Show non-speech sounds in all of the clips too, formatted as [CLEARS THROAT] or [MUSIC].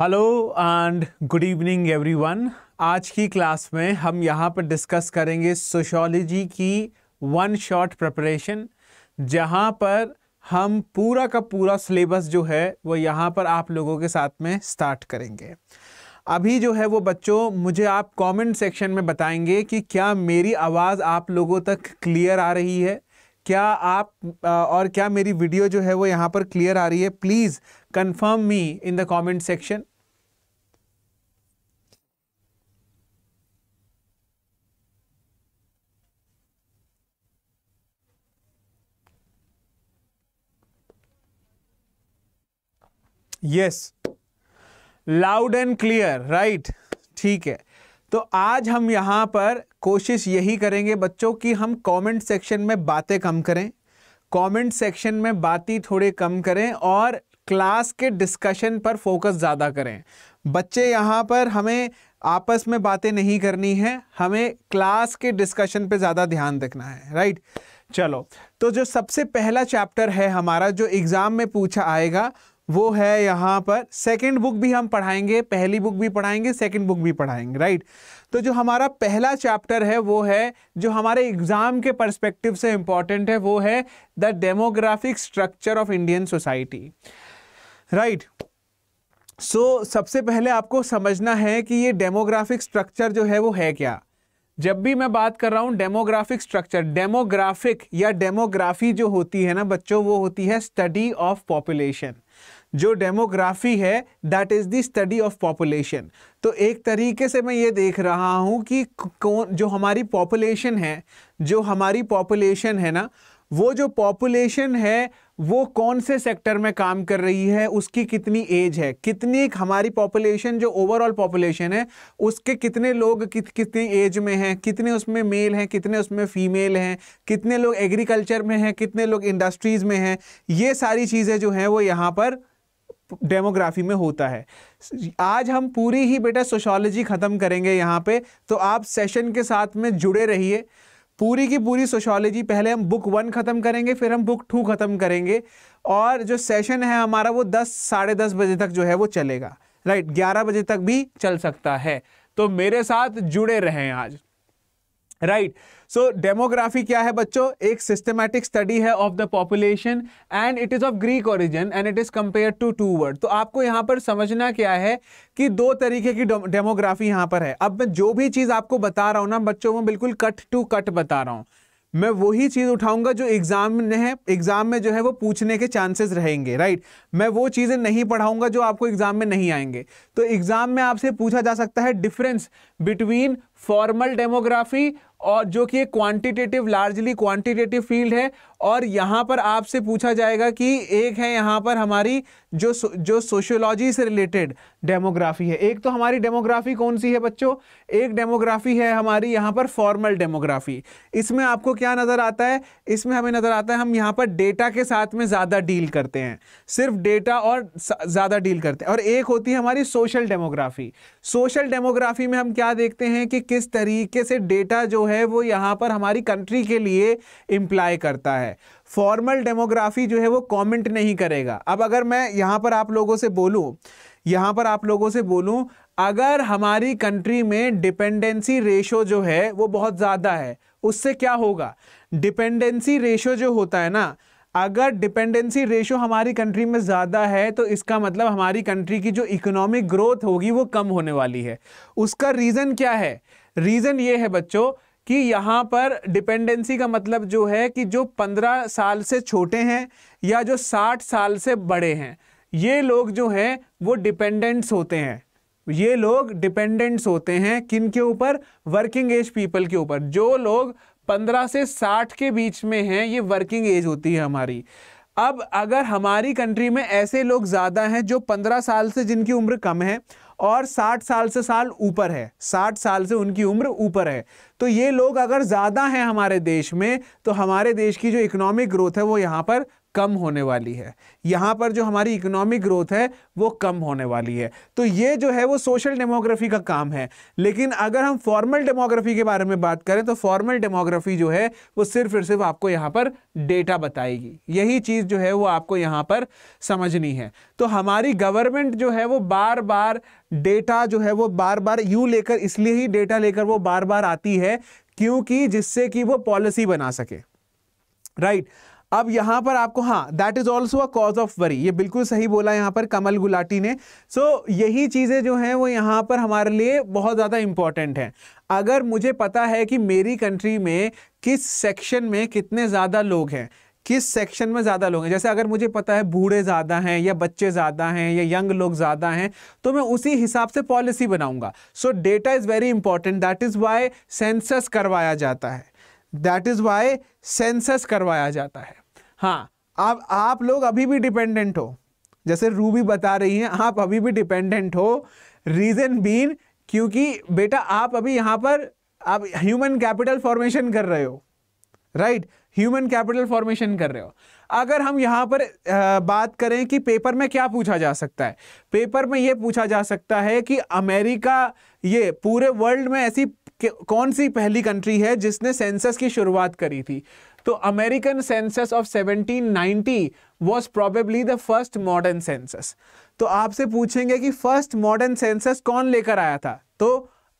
Hello and good evening everyone आज की class में हम यहाँ पर डिस्कस करेंगे सोशोलॉजी की वन शॉट प्रिपरेशन जहाँ पर हम पूरा का पूरा सिलेबस जो है वो यहाँ पर आप लोगों के साथ में स्टार्ट करेंगे अभी जो है वो बच्चों मुझे आप कमेंट सेक्शन में बताएंगे कि क्या मेरी आवाज़ आप लोगों तक क्लियर आ रही है क्या आप और क्या मेरी वीडियो जो है वो यहां पर क्लियर आ रही है please confirm me in the comment section yes loud and clear right ठीक है तो आज हम यहाँ पर कोशिश यही करेंगे बच्चों कि हम कमेंट सेक्शन में बातें कम करें कमेंट सेक्शन में बातें थोड़े कम करें और क्लास के डिस्कशन पर फोकस ज़्यादा करें बच्चे यहाँ पर हमें आपस में बातें नहीं करनी है हमें क्लास के डिस्कशन पे ज़्यादा ध्यान रखना है राइट चलो तो जो सबसे पहला चैप्टर है हमारा जो एग्ज़ाम में पूछा आएगा वो है यहाँ पर सेकंड बुक भी हम पढ़ाएंगे पहली बुक भी पढ़ाएंगे सेकंड बुक भी पढ़ाएंगे राइट तो जो हमारा पहला चैप्टर है वो है जो हमारे एग्ज़ाम के पर्सपेक्टिव से इम्पॉर्टेंट है वो है the demographic structure of Indian society right so सबसे पहले आपको समझना है कि ये डेमोग्राफिक स्ट्रक्चर जो है वो है क्या जब भी मैं बात कर रहा हूँ डेमोग्राफिक स्ट्रक्चर डेमोग्राफिक या डेमोग्राफी जो होती है ना बच्चों वो होती है स्टडी ऑफ पॉपुलेशन जो डेमोग्राफी है that is the study of population तो एक तरीके से मैं ये देख रहा हूँ कि कौन जो हमारी पॉपुलेशन है जो हमारी पॉपुलेशन है ना वो जो पॉपुलेशन है वो कौन से सेक्टर में काम कर रही है उसकी कितनी एज है कितनी हमारी पॉपुलेशन जो ओवरऑल पॉपुलेशन है उसके कितने लोग कित, कितनी एज में हैं कितने उसमें मेल हैं कितने उसमें फीमेल हैं कितने लोग एग्रीकल्चर में हैं कितने लोग इंडस्ट्रीज़ में हैं ये सारी चीज़ें जो हैं वो यहाँ पर डेमोग्राफी में होता है आज हम पूरी ही बेटा सोशोलॉजी ख़त्म करेंगे यहाँ पे तो आप सेशन के साथ में जुड़े रहिए पूरी की पूरी सोशोलॉजी पहले हम बुक वन ख़त्म करेंगे फिर हम बुक टू ख़त्म करेंगे और जो सेशन है हमारा वो दस साढ़े दस बजे तक जो है वो चलेगा राइट ग्यारह बजे तक भी चल सकता है तो मेरे साथ जुड़े रहें आज राइट right. सो डेमोग्राफी क्या है बच्चों एक सिस्टमैटिक स्टडी है of the population and it is of Greek origin and it is compare to two word तो आपको यहाँ पर समझना क्या है कि दो तरीके की डेमोग्राफी यहाँ पर है अब मैं जो भी चीज़ आपको बता रहा हूँ ना बच्चों वो बिल्कुल कट टू कट बता रहा हूँ मैं वही चीज़ उठाऊंगा जो एग्ज़ाम में है एग्ज़ाम में जो है वो पूछने के चांसेस रहेंगे राइट मैं वो चीज़ें नहीं पढ़ाऊंगा जो आपको एग्ज़ाम में नहीं आएंगे तो एग्ज़ाम में आपसे पूछा जा सकता है डिफरेंस बिटवीन फॉर्मल डेमोग्राफी और जो कि एक क्वांटिटेटिव लार्जली क्वांटिटेटिव फील्ड है और यहाँ पर आपसे पूछा जाएगा कि एक है यहाँ पर हमारी जो जो सोशियोलॉजी से रिलेटेड डेमोग्राफी है एक तो हमारी डेमोग्राफी कौन सी है बच्चों एक डेमोग्राफी है हमारी यहाँ पर फॉर्मल डेमोग्राफी इसमें आपको क्या नज़र आता है इसमें हमें नज़र आता है हम यहाँ पर डेटा के साथ में ज़्यादा डील करते हैं सिर्फ डेटा और ज़्यादा डील करते हैं और एक होती है हमारी सोशल डेमोग्राफी सोशल डेमोग्राफी में हम क्या देखते हैं कि किस तरीके से डेटा जो है वो यहाँ पर हमारी कंट्री के लिए इम्प्लाई करता है फॉर्मल डेमोग्राफी जो है वो कमेंट नहीं करेगा अब अगर मैं यहाँ पर आप लोगों से बोलूँ यहाँ पर आप लोगों से बोलूँ अगर हमारी कंट्री में डिपेंडेंसी रेशो जो है वो बहुत ज़्यादा है उससे क्या होगा डिपेंडेंसी रेशो जो होता है ना अगर डिपेंडेंसी रेशो हमारी कंट्री में ज़्यादा है तो इसका मतलब हमारी कंट्री की जो इकोनॉमिक ग्रोथ होगी वो कम होने वाली है उसका रीज़न क्या है रीज़न ये है बच्चों कि यहाँ पर डिपेंडेंसी का मतलब जो है कि जो पंद्रह साल से छोटे हैं या जो साठ साल से बड़े हैं ये लोग जो हैं वो डिपेंडेंट्स होते हैं ये लोग डिपेंडेंट्स होते हैं किन के ऊपर वर्किंग एज पीपल के ऊपर जो लोग पंद्रह से साठ के बीच में हैं ये वर्किंग एज होती है हमारी अब अगर हमारी कंट्री में ऐसे लोग ज़्यादा हैं जो पंद्रह साल से जिनकी उम्र कम है और 60 साल से साल ऊपर है 60 साल से उनकी उम्र ऊपर है तो ये लोग अगर ज़्यादा हैं हमारे देश में तो हमारे देश की जो इकोनॉमिक ग्रोथ है वो यहाँ पर कम होने वाली है यहाँ पर जो हमारी इकोनॉमिक ग्रोथ है वो कम होने वाली है तो ये जो है वो सोशल डेमोग्राफी का काम है लेकिन अगर हम फॉर्मल डेमोग्राफी के बारे में बात करें तो फॉर्मल डेमोग्राफी जो है वो सिर्फ और सिर्फ आपको यहाँ पर डेटा बताएगी यही चीज़ जो है वो आपको यहाँ पर समझनी है तो हमारी गवर्नमेंट जो है वो बार बार डेटा जो है वो बार बार यू लेकर इसलिए ही डेटा लेकर वो बार बार आती है क्योंकि जिससे कि वो पॉलिसी बना सके राइट right. अब यहाँ पर आपको हाँ that is also a cause of worry ये बिल्कुल सही बोला यहाँ पर कमल गुलाटी ने सो so, यही चीज़ें जो हैं वो यहाँ पर हमारे लिए बहुत ज़्यादा इंपॉर्टेंट हैं अगर मुझे पता है कि मेरी कंट्री में किस सेक्शन में कितने ज़्यादा लोग हैं किस सेक्शन में ज़्यादा लोग हैं जैसे अगर मुझे पता है बूढ़े ज़्यादा हैं या बच्चे ज़्यादा हैं या यंग लोग ज़्यादा हैं तो मैं उसी हिसाब से पॉलिसी बनाऊंगा so data is very important that is why census करवाया जाता है दैट इज वाई सेंसस करवाया जाता है हाँ आप आप लोग अभी भी डिपेंडेंट हो जैसे रूबी बता रही हैं आप अभी भी डिपेंडेंट हो रीज़न बीन क्योंकि बेटा आप अभी यहां पर आप ह्यूमन कैपिटल फॉर्मेशन कर रहे हो राइट ह्यूमन कैपिटल फॉर्मेशन कर रहे हो अगर हम यहां पर आ, बात करें कि पेपर में क्या पूछा जा सकता है पेपर में यह पूछा जा सकता है कि अमेरिका ये पूरे वर्ल्ड में ऐसी कौन सी पहली कंट्री है जिसने सेंसस की शुरुआत करी थी तो American census of 1790 was probably the first modern census तो आपसे पूछेंगे कि फर्स्ट मॉडर्न सेंसस कौन लेकर आया था तो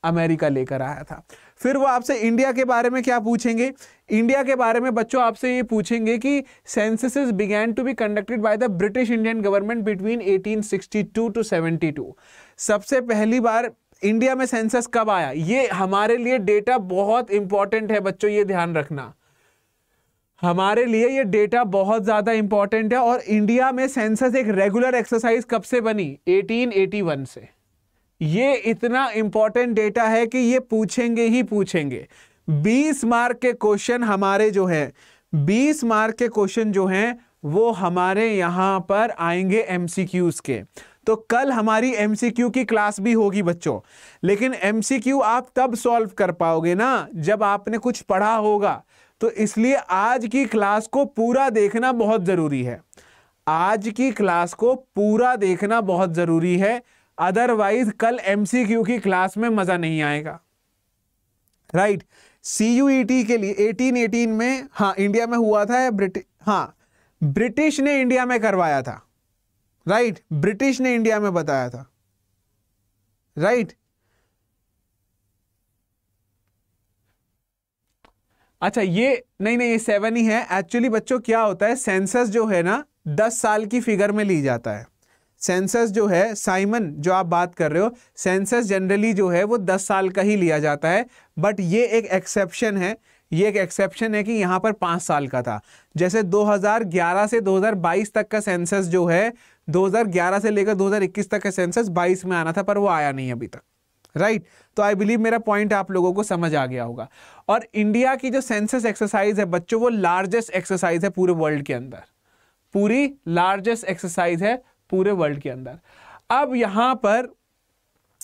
अमेरिका लेकर आया था फिर वो आपसे इंडिया के बारे में क्या पूछेंगे इंडिया के बारे में बच्चों आपसे ये पूछेंगे कि censuses began to be conducted by the British Indian government between 1862 to 72 सबसे पहली बार इंडिया में सेंसस कब आया ये हमारे लिए डेटा बहुत इंपॉर्टेंट है बच्चों ये ध्यान रखना हमारे लिए ये डेटा बहुत ज़्यादा इंपॉर्टेंट है और इंडिया में सेंसस एक रेगुलर एक्सरसाइज कब से बनी 1881 से ये इतना इंपॉर्टेंट डेटा है कि ये पूछेंगे ही पूछेंगे 20 मार्क के क्वेश्चन हमारे जो है 20 मार्क के क्वेश्चन जो हैं वो हमारे यहां पर आएंगे एमसीक्यूज के तो कल हमारी क्यू की क्लास भी होगी बच्चों लेकिन क्यू आप तब सॉल्व कर पाओगे ना जब आपने कुछ पढ़ा होगा तो इसलिए आज की क्लास को पूरा देखना बहुत ज़रूरी है आज की क्लास को पूरा देखना बहुत ज़रूरी है अदरवाइज कल क्यू की क्लास में मज़ा नहीं आएगा right C U E T के लिए 1818 में हाँ इंडिया में हुआ था ब्रिटिश हाँ ब्रिटिश ने इंडिया में करवाया था राइट ब्रिटिश ने इंडिया में बताया था राइट right? अच्छा ये नहीं नहीं ये सेवन ही है एक्चुअली बच्चों क्या होता है सेंसस जो है ना दस साल की फिगर में ली जाता है सेंसस जो है साइमन जो आप बात कर रहे हो सेंसस जनरली जो है वो दस साल का ही लिया जाता है बट ये एक एक्सेप्शन है ये एक एक्सेप्शन है कि यहाँ पर पाँच साल का था जैसे 2011 से 2022 तक का सेंसस जो है 2011 से लेकर 2021 तक का सेंसस 22 में आना था पर वो आया नहीं अभी तक राइट तो आई बिलीव मेरा पॉइंट आप लोगों को समझ आ गया होगा और इंडिया की जो सेंसस एक्सरसाइज है बच्चों वो लार्जेस्ट एक्सरसाइज है पूरे वर्ल्ड के अंदर पूरी लार्जेस्ट एक्सरसाइज है पूरे वर्ल्ड के अंदर अब यहाँ पर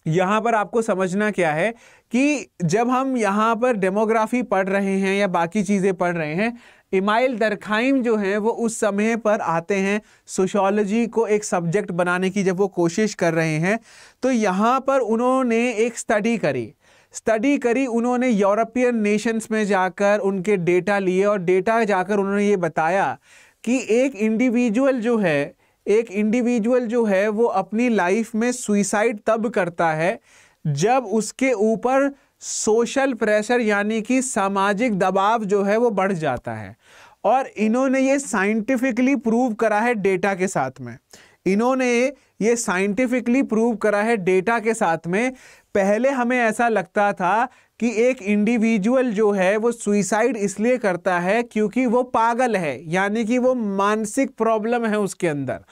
यहां पर आपको समझना क्या है कि जब हम यहां पर डेमोग्राफी पढ़ रहे हैं या बाकी चीज़ें पढ़ रहे हैं इमाइल दरखाइम जो हैं वो उस समय पर आते हैं सोशोलॉजी को एक सब्जेक्ट बनाने की जब वो कोशिश कर रहे हैं तो यहाँ पर उन्होंने एक स्टडी करी स्टडी करी उन्होंने यूरोपियन नेशंस में जाकर उनके डेटा लिए और डेटा जाकर उन्होंने ये बताया कि एक इंडिविजुअल जो है एक इंडिविजुअल जो है वो अपनी लाइफ में सुइसाइड तब करता है जब उसके ऊपर सोशल प्रेशर यानी कि सामाजिक दबाव जो है वो बढ़ जाता है और इन्होंने ये साइंटिफिकली प्रूव करा है डेटा के साथ में इन्होंने ये साइंटिफिकली प्रूव करा है डेटा के साथ में पहले हमें ऐसा लगता था कि एक इंडिविजुअल जो है वो सुइसाइड इसलिए करता है क्योंकि वो पागल है यानी कि वो मानसिक प्रॉब्लम है उसके अंदर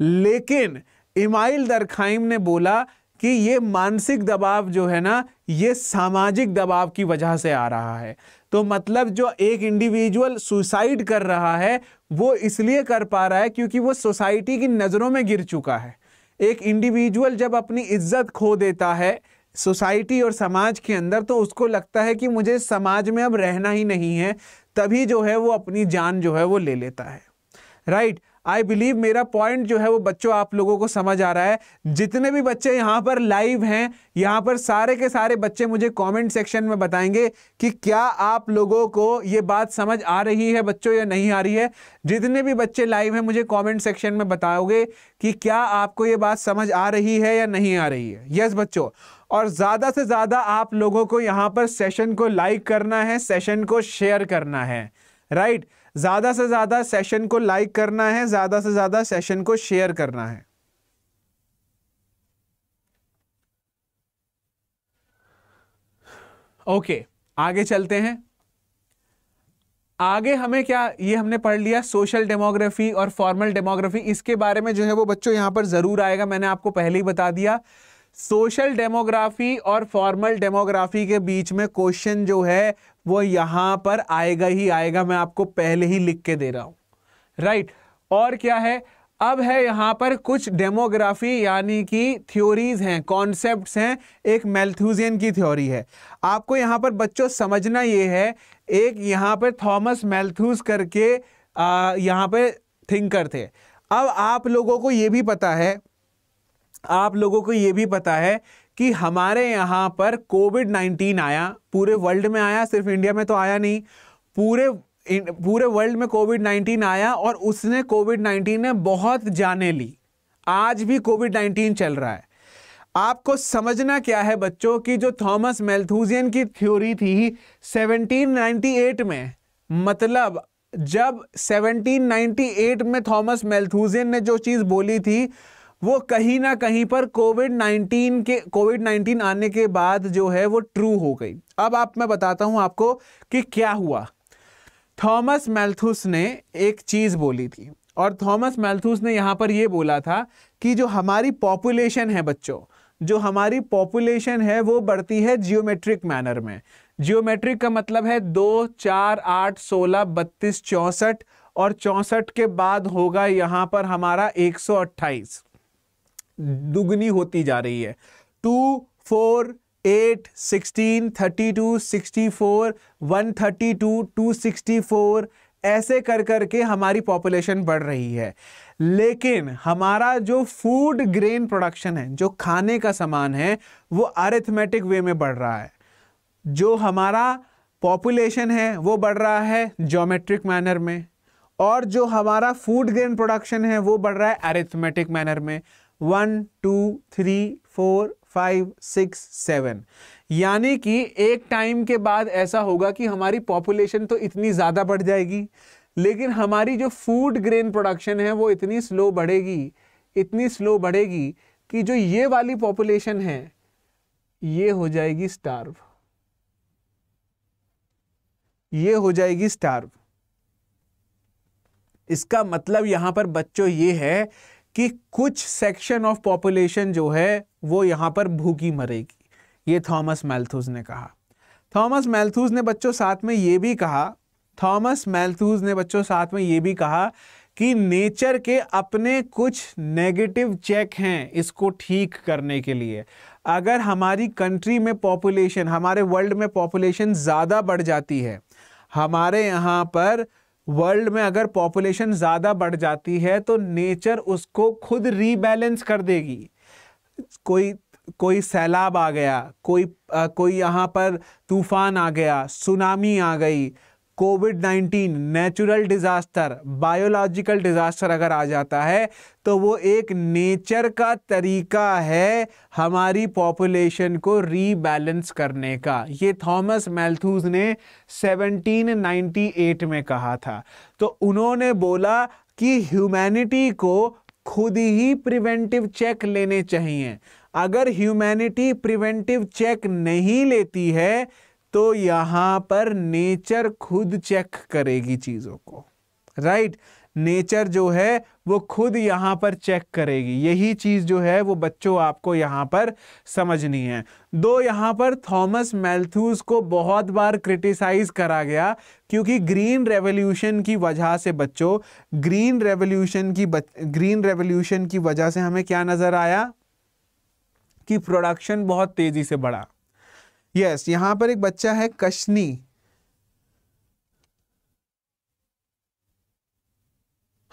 लेकिन इमाइल दरखाइम ने बोला कि ये मानसिक दबाव जो है ना ये सामाजिक दबाव की वजह से आ रहा है तो मतलब जो एक इंडिविजुअल सुसाइड कर रहा है वो इसलिए कर पा रहा है क्योंकि वो सोसाइटी की नज़रों में गिर चुका है एक इंडिविजुअल जब अपनी इज्जत खो देता है सोसाइटी और समाज के अंदर तो उसको लगता है कि मुझे समाज में अब रहना ही नहीं है तभी जो है वो अपनी जान जो है वो ले लेता है राइट आई बिलीव मेरा पॉइंट जो है वो बच्चों आप लोगों को समझ आ रहा है जितने भी बच्चे यहाँ पर लाइव हैं यहाँ पर सारे के सारे बच्चे मुझे कमेंट सेक्शन में बताएंगे कि क्या आप लोगों को ये बात समझ आ रही है बच्चों या नहीं आ रही है जितने भी बच्चे लाइव हैं मुझे कॉमेंट सेक्शन में बताओगे कि क्या आपको ये बात समझ आ रही है या नहीं आ रही है यस बच्चों और ज़्यादा से ज़्यादा आप लोगों को यहाँ पर सेशन को लाइक करना है सेशन को शेयर करना है राइट right? ज़्यादा से ज़्यादा सेशन को लाइक करना है ज़्यादा से ज़्यादा सेशन को शेयर करना है ओके okay, आगे चलते हैं आगे हमें क्या ये हमने पढ़ लिया सोशल डेमोग्राफी और फॉर्मल डेमोग्राफी इसके बारे में जो है वो बच्चों यहां पर ज़रूर आएगा मैंने आपको पहले ही बता दिया सोशल डेमोग्राफी और फॉर्मल डेमोग्राफी के बीच में क्वेश्चन जो है वो यहाँ पर आएगा ही आएगा मैं आपको पहले ही लिख के दे रहा हूं राइट और क्या है अब है यहाँ पर कुछ डेमोग्राफी यानी कि थ्योरीज हैं कॉन्सेप्ट हैं एक मेल्थ्यूजियन की थ्योरी है आपको यहाँ पर बच्चों समझना ये है एक यहाँ पर थॉमस मेल्थ्यूज करके यहाँ पर थिंकर थे अब आप लोगों को ये भी पता है आप लोगों को ये भी पता है कि हमारे यहाँ पर कोविड नाइन्टीन आया पूरे वर्ल्ड में आया सिर्फ इंडिया में तो आया नहीं पूरे पूरे वर्ल्ड में कोविड नाइन्टीन आया और उसने कोविड नाइन्टीन ने बहुत जाने ली आज भी कोविड नाइन्टीन चल रहा है आपको समझना क्या है बच्चों की जो थॉमस मेल्थूजियन की थ्योरी थी 1798 में मतलब जब 1798 में थॉमस मेल्थूजियन ने जो चीज़ बोली थी वो कहीं ना कहीं पर कोविड 19 के कोविड 19 आने के बाद जो है वो ट्रू हो गई अब आप मैं बताता हूं आपको कि क्या हुआ थॉमस मैल्थूस ने एक चीज़ बोली थी और थॉमस मैल्थूस ने यहाँ पर ये बोला था कि जो हमारी पॉपुलेशन है बच्चों जो हमारी पॉपुलेशन है वो बढ़ती है जियोमेट्रिक मैनर में जियोमेट्रिक का मतलब है दो चार आठ सोलह बत्तीस चौंसठ और चौंसठ के बाद होगा यहाँ पर हमारा एक सौ अट्ठाईस दुगनी होती जा रही है two four eight sixteen thirty two sixty four one thirty two two sixty four ऐसे कर कर के हमारी पॉपुलेशन बढ़ रही है लेकिन हमारा जो फूड ग्रेन प्रोडक्शन है जो खाने का सामान है वो अरिथमेटिक वे में बढ़ रहा है जो हमारा पॉपुलेशन है वो बढ़ रहा है जोमेट्रिक मैनर में और जो हमारा फूड ग्रेन प्रोडक्शन है वो बढ़ रहा है अरेथमेटिक मैनर में one two three four five six seven यानी कि एक टाइम के बाद ऐसा होगा कि हमारी पॉपुलेशन तो इतनी ज़्यादा बढ़ जाएगी लेकिन हमारी जो फूड ग्रेन प्रोडक्शन है वो इतनी स्लो बढ़ेगी इतनी स्लो बढ़ेगी कि जो ये वाली पॉपुलेशन है ये हो जाएगी स्टार्व ये हो जाएगी स्टार्व इसका मतलब यहां पर बच्चों ये है कि कुछ सेक्शन ऑफ पॉपुलेशन जो है वो यहाँ पर भूखी मरेगी ये थॉमस मैल्थूज ने कहा थॉमस मैल्थूज ने बच्चों साथ में ये भी कहा थॉमस मैल्थूज ने बच्चों साथ में ये भी कहा कि नेचर के अपने कुछ नेगेटिव चेक हैं इसको ठीक करने के लिए अगर हमारी कंट्री में पॉपुलेशन हमारे वर्ल्ड में पॉपुलेशन ज़्यादा बढ़ जाती है हमारे यहाँ पर वर्ल्ड में अगर पॉपुलेशन ज़्यादा बढ़ जाती है तो नेचर उसको खुद रीबैलेंस कर देगी कोई कोई सैलाब आ गया कोई आ, कोई यहाँ पर तूफान आ गया सुनामी आ गई Covid 19 natural disaster biological disaster अगर आ जाता है तो वो एक नेचर का तरीका है हमारी पॉपुलेशन को रीबैलेंस करने का ये थॉमस मेल्थूज ने 1798 में कहा था तो उन्होंने बोला कि ह्यूमैनिटी को खुद ही प्रिवेंटिव चेक लेने चाहिए अगर ह्यूमैनिटी प्रिवेंटिव चेक नहीं लेती है तो यहाँ पर नेचर खुद चेक करेगी चीज़ों को राइट right? नेचर जो है वो खुद यहां पर चेक करेगी यही चीज़ जो है वो बच्चों आपको यहाँ पर समझनी है दो यहां पर थॉमस मेल्थूस को बहुत बार क्रिटिसाइज़ करा गया क्योंकि ग्रीन रेवोल्यूशन की वजह से बच्चों ग्रीन रेवोल्यूशन की ग्रीन रेवोल्यूशन की वजह से हमें क्या नज़र आया कि प्रोडक्शन बहुत तेज़ी से बढ़ा यस यहां पर एक बच्चा है कशनी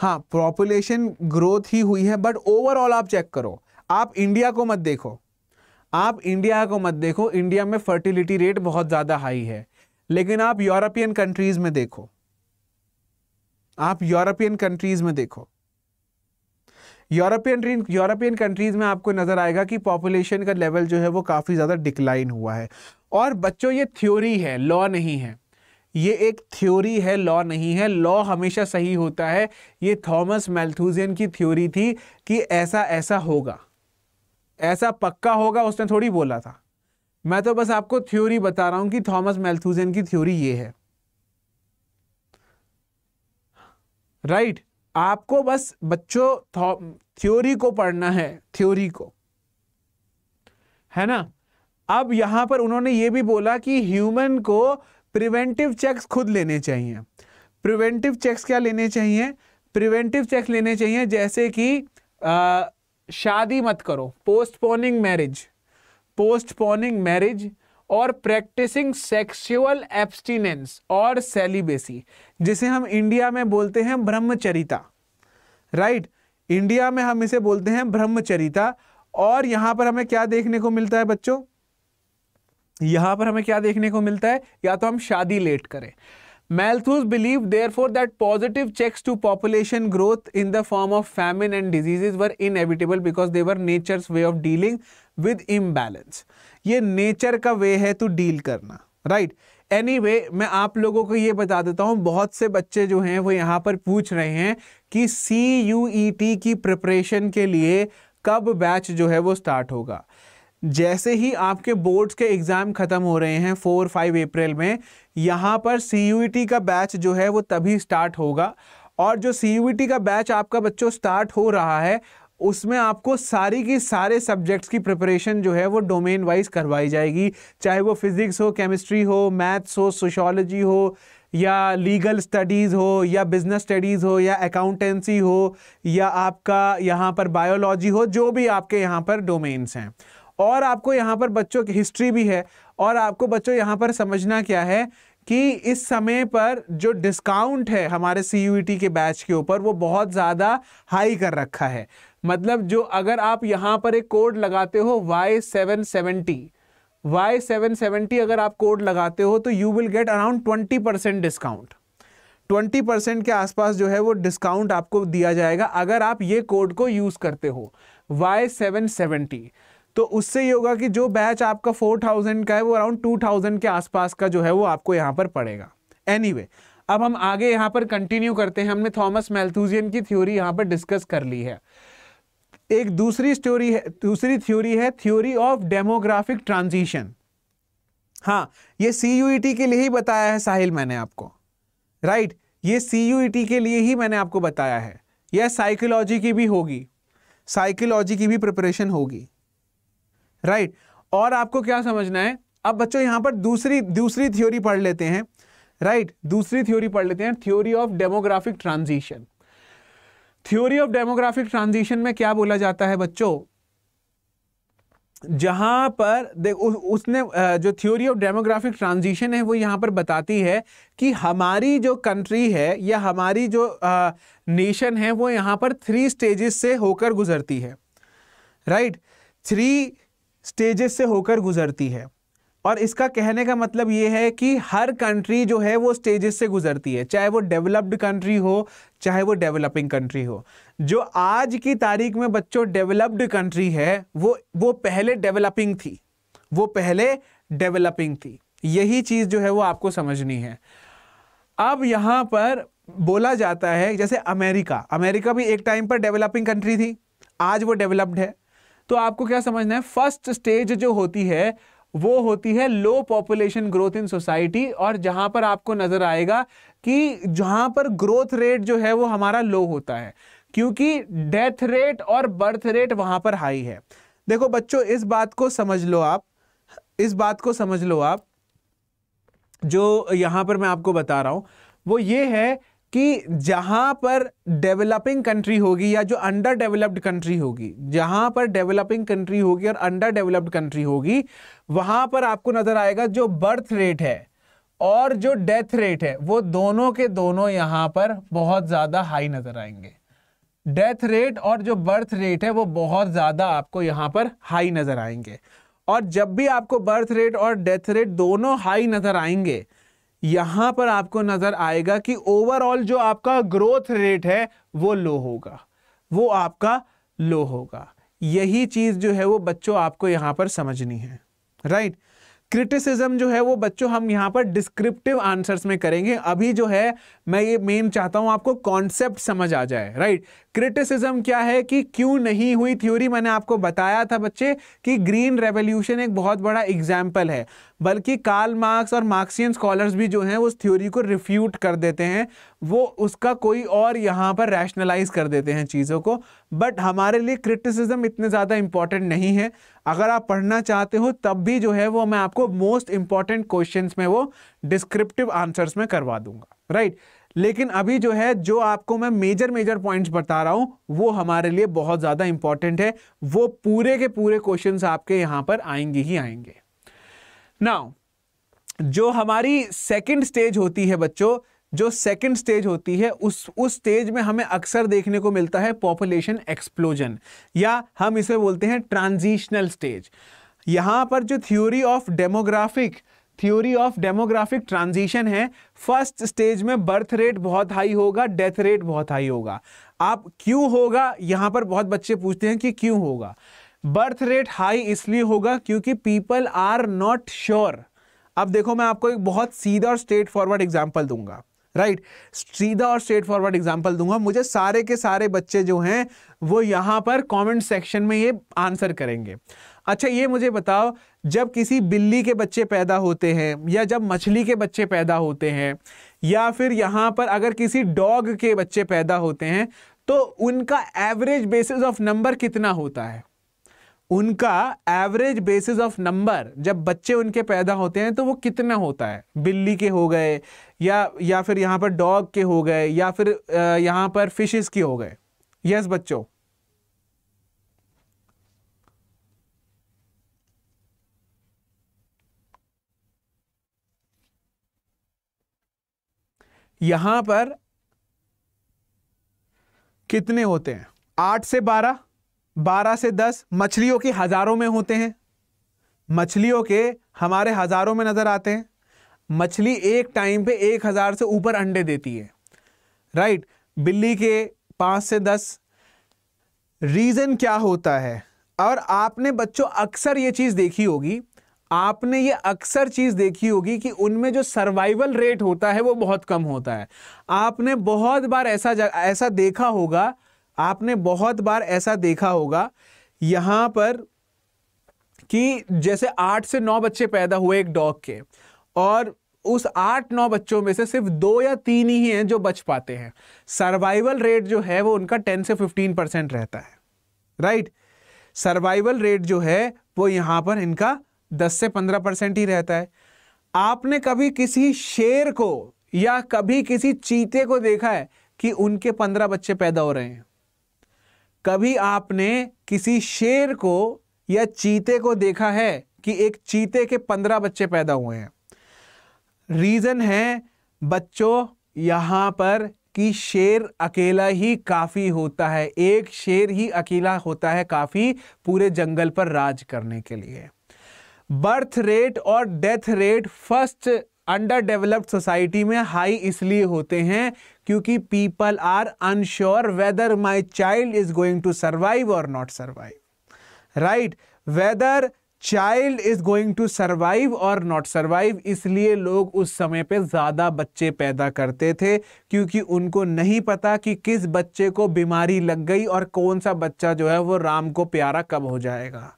हाँ पॉपुलेशन ग्रोथ ही हुई है बट ओवरऑल आप चेक करो आप इंडिया को मत देखो आप इंडिया को मत देखो इंडिया में फर्टिलिटी रेट बहुत ज़्यादा हाई है लेकिन आप यूरोपियन कंट्रीज़ में देखो आप यूरोपियन कंट्रीज़ में देखो यूरोपियन यूरोपियन कंट्रीज़ में आपको नज़र आएगा कि पॉपुलेशन का लेवल जो है वो काफ़ी ज़्यादा डिक्लाइन हुआ है और बच्चों ये थ्योरी है लॉ नहीं है ये एक थ्योरी है लॉ नहीं है लॉ हमेशा सही होता है ये थॉमस मेल्थूजियन की थ्योरी थी कि ऐसा ऐसा होगा ऐसा पक्का होगा उसने थोड़ी बोला था मैं तो बस आपको थ्योरी बता रहा हूं कि थॉमस मेल्थूजियन की थ्योरी ये है राइट right? आपको बस बच्चों थ्योरी को पढ़ना है थ्योरी को है ना अब यहां पर उन्होंने ये भी बोला कि ह्यूमन को प्रिवेंटिव चेक्स खुद लेने चाहिए प्रिवेंटिव चेक्स क्या लेने चाहिए प्रिवेंटिव चेक्स लेने चाहिए जैसे कि शादी मत करो पोस्टपोनिंग मैरिज पोस्टपोनिंग मैरिज और प्रैक्टिसिंग सेक्सुअल एब्सटिनेंस और सेलिबेसी जिसे हम इंडिया में बोलते हैं ब्रह्मचरिता राइट इंडिया में हम इसे बोलते हैं ब्रह्मचरिता और यहां पर हमें क्या देखने को मिलता है बच्चों यहां पर हमें क्या देखने को मिलता है या तो हम शादी लेट करें Malthus believe there for that positive checks to population growth in the form of famine and diseases were evitable because they were nature's way of dealing with imbalance ये नेचर का वे है to तो deal करना right any anyway, मैं आप लोगों को ये बता देता हूँ बहुत से बच्चे जो हैं वो यहाँ पर पूछ रहे हैं कि सी यू ई टी की प्रिपरेशन के लिए कब बैच जो है वो स्टार्ट होगा जैसे ही आपके बोर्ड्स के एग्ज़ाम ख़त्म हो रहे हैं फोर फाइव अप्रैल में यहाँ पर सी यू टी का बैच जो है वो तभी स्टार्ट होगा और जो सी यू टी का बैच आपका बच्चों स्टार्ट हो रहा है उसमें आपको सारी की सारे सब्जेक्ट्स की प्रिपरेशन जो है वो डोमेन वाइज करवाई जाएगी चाहे वो फिज़िक्स हो केमिस्ट्री हो मैथ्स हो सोशोलॉजी हो या लीगल स्टडीज़ हो या बिज़नेस स्टडीज़ हो या अकाउंटेंसी हो या आपका यहाँ पर बायोलॉजी हो जो भी आपके यहाँ पर डोमेन्स हैं और आपको यहाँ पर बच्चों की हिस्ट्री भी है और आपको बच्चों यहाँ पर समझना क्या है कि इस समय पर जो डिस्काउंट है हमारे सी e के बैच के ऊपर वो बहुत ज़्यादा हाई कर रखा है मतलब जो अगर आप यहाँ पर एक कोड लगाते हो Y seven seventy Y seven seventy अगर आप कोड लगाते हो तो you will get around twenty percent discount twenty percent के आसपास जो है वो डिस्काउंट आपको दिया जाएगा अगर आप ये कोड को यूज़ करते हो वाई सेवन सेवेंटी तो उससे ये होगा कि जो बैच आपका फोर थाउजेंड का है वो अराउंड टू थाउजेंड के आसपास का जो है वो आपको यहाँ पर पड़ेगा एनी anyway, अब हम आगे यहाँ पर कंटिन्यू करते हैं हमने थॉमस मेल्थूजियन की थ्योरी यहाँ पर डिस्कस कर ली है एक दूसरी स्टोरी है दूसरी थ्योरी है थ्योरी ऑफ डेमोग्राफिक ट्रांजिशन हाँ ये सी e के लिए ही बताया है साहिल मैंने आपको राइट right? ये सी e के लिए ही मैंने आपको बताया है यह साइकोलॉजी की भी होगी साइकोलॉजी की भी प्रिपरेशन होगी राइट right? और आपको क्या समझना है अब बच्चों यहाँ पर दूसरी दूसरी थ्योरी पढ़ लेते हैं राइट right? दूसरी थ्योरी पढ़ लेते हैं theory of demographic transition theory of demographic transition में क्या बोला जाता है बच्चों जहां पर देख उसने जो थ्योरी ऑफ डेमोग्राफिक ट्रांजिशन है वो यहाँ पर बताती है कि हमारी जो कंट्री है या हमारी जो नेशन है वो यहाँ पर थ्री स्टेजेस से होकर गुजरती है राइट थ्री स्टेजेस से होकर गुजरती है और इसका कहने का मतलब ये है कि हर कंट्री जो है वो स्टेजेस से गुजरती है चाहे वो डेवलप्ड कंट्री हो चाहे वो डेवलपिंग कंट्री हो जो आज की तारीख में बच्चों डेवलप्ड कंट्री है वो वो पहले डेवलपिंग थी वो पहले डेवलपिंग थी यही चीज़ जो है वो आपको समझनी है अब यहाँ पर बोला जाता है जैसे अमेरिका अमेरिका भी एक टाइम पर डेवलपिंग कंट्री थी आज वो डेवलप्ड है तो आपको क्या समझना है फर्स्ट स्टेज जो होती है वो होती है low population growth in society और जहां पर आपको नज़र आएगा कि जहां पर ग्रोथ रेट जो है वो हमारा लो होता है क्योंकि डेथ रेट और बर्थ रेट वहां पर हाई है देखो बच्चों इस बात को समझ लो आप इस बात को समझ लो आप जो यहां पर मैं आपको बता रहा हूँ वो ये है कि जहाँ पर डेवलपिंग कंट्री होगी या जो अंडर डेवलप्ड कंट्री होगी जहाँ पर डेवलपिंग कंट्री होगी और अंडर डेवलप्ड कंट्री होगी वहाँ पर आपको नज़र आएगा जो बर्थ रेट है और जो डेथ रेट है वो दोनों के दोनों यहाँ पर बहुत ज़्यादा हाई नज़र आएंगे डेथ रेट और जो बर्थ रेट है वो बहुत ज़्यादा आपको यहाँ पर हाई नज़र आएंगे और जब भी आपको बर्थ रेट और डेथ रेट दोनों हाई नज़र आएंगे यहां पर आपको नजर आएगा कि ओवरऑल जो आपका ग्रोथ रेट है वो लो होगा वो आपका लो होगा यही चीज जो है वो बच्चों आपको यहां पर समझनी है राइट क्रिटिसिज्म जो है वो बच्चों हम यहाँ पर डिस्क्रिप्टिव आंसर्स में करेंगे अभी जो है मैं ये मेन चाहता हूँ आपको कॉन्सेप्ट समझ आ जाए राइट क्रिटिसिज्म क्या है कि क्यों नहीं हुई थ्योरी मैंने आपको बताया था बच्चे कि ग्रीन रेवोल्यूशन एक बहुत बड़ा एग्जाम्पल है बल्कि कार्ल मार्क्स और मार्क्सियन स्कॉलर्स भी जो हैं उस थ्योरी को रिफ्यूट कर देते हैं वो उसका कोई और यहाँ पर रैशनलाइज कर देते हैं चीज़ों को बट हमारे लिए क्रिटिसिज्म इतने ज़्यादा इंपॉर्टेंट नहीं है अगर आप पढ़ना चाहते हो तब भी जो है वो मैं आपको मोस्ट इंपॉर्टेंट क्वेश्चन में वो डिस्क्रिप्टिव आंसर्स में करवा दूंगा राइट right? लेकिन अभी जो है जो आपको मैं मेजर मेजर पॉइंट्स बता रहा हूं वो हमारे लिए बहुत ज़्यादा इंपॉर्टेंट है वो पूरे के पूरे क्वेश्चन आपके यहां पर आएंगे ही आएंगे नाउ जो हमारी सेकेंड स्टेज होती है बच्चों जो सेकंड स्टेज होती है उस उस स्टेज में हमें अक्सर देखने को मिलता है पॉपुलेशन एक्सप्लोजन या हम इसे बोलते हैं ट्रांजिशनल स्टेज यहां पर जो theory of demographic theory of demographic transition है फर्स्ट स्टेज में बर्थ रेट बहुत हाई होगा डेथ रेट बहुत हाई होगा आप क्यों होगा यहाँ पर बहुत बच्चे पूछते हैं कि क्यों होगा बर्थ रेट हाई इसलिए होगा क्योंकि पीपल आर नॉट श्योर अब देखो मैं आपको एक बहुत सीधा और स्ट्रेट फॉरवर्ड एग्जाम्पल दूंगा राइट right? सीधा और स्ट्रेट फॉरवर्ड एग्जाम्पल दूंगा मुझे सारे के सारे बच्चे जो हैं वो यहाँ पर कमेंट सेक्शन में ये आंसर करेंगे अच्छा ये मुझे बताओ जब किसी बिल्ली के बच्चे पैदा होते हैं या जब मछली के बच्चे पैदा होते हैं या फिर यहाँ पर अगर किसी डॉग के बच्चे पैदा होते हैं तो उनका एवरेज बेसिस ऑफ नंबर कितना होता है उनका एवरेज बेसिस ऑफ नंबर जब बच्चे उनके पैदा होते हैं तो वो कितना होता है बिल्ली के हो गए या या फिर यहाँ पर डॉग के हो गए या फिर यहाँ पर फिशेस के हो गए यस बच्चों यहां पर कितने होते हैं आठ से बारह बारह से दस मछलियों के हजारों में होते हैं मछलियों के हमारे हजारों में नजर आते हैं मछली एक टाइम पे एक हजार से ऊपर अंडे देती है राइट बिल्ली के पांच से दस रीज़न क्या होता है और आपने बच्चों अक्सर ये चीज़ देखी होगी आपने ये अक्सर चीज़ देखी होगी कि उनमें जो सर्वाइवल रेट होता है वो बहुत कम होता है आपने बहुत बार ऐसा ऐसा देखा होगा आपने बहुत बार ऐसा देखा होगा यहां पर कि जैसे आठ से नौ बच्चे पैदा हुए एक डॉग के और उस आठ नौ बच्चों में से सिर्फ दो या तीन ही हैं जो बच पाते हैं सर्वाइवल रेट जो है वो उनका टेन से फिफ्टीन परसेंट रहता है राइट सर्वाइवल रेट जो है वो यहां पर इनका दस से पंद्रह परसेंट ही रहता है आपने कभी किसी शेर को या कभी किसी चीते को देखा है कि उनके पंद्रह बच्चे पैदा हो रहे हैं कभी आपने किसी शेर को या चीते को देखा है कि एक चीते के पंद्रह बच्चे पैदा हुए हैं रीज़न है बच्चों यहां पर कि शेर अकेला ही काफ़ी होता है एक शेर ही अकेला होता है काफ़ी पूरे जंगल पर राज करने के लिए बर्थ रेट और death rate first underdeveloped society में हाई इसलिए होते हैं क्योंकि people are unsure whether my child is going to survive और not survive right whether child is going to survive और नॉट सर्वाइव इसलिए लोग उस समय पे ज़्यादा बच्चे पैदा करते थे क्योंकि उनको नहीं पता कि किस बच्चे को बीमारी लग गई और कौन सा बच्चा जो है वो राम को प्यारा कब हो जाएगा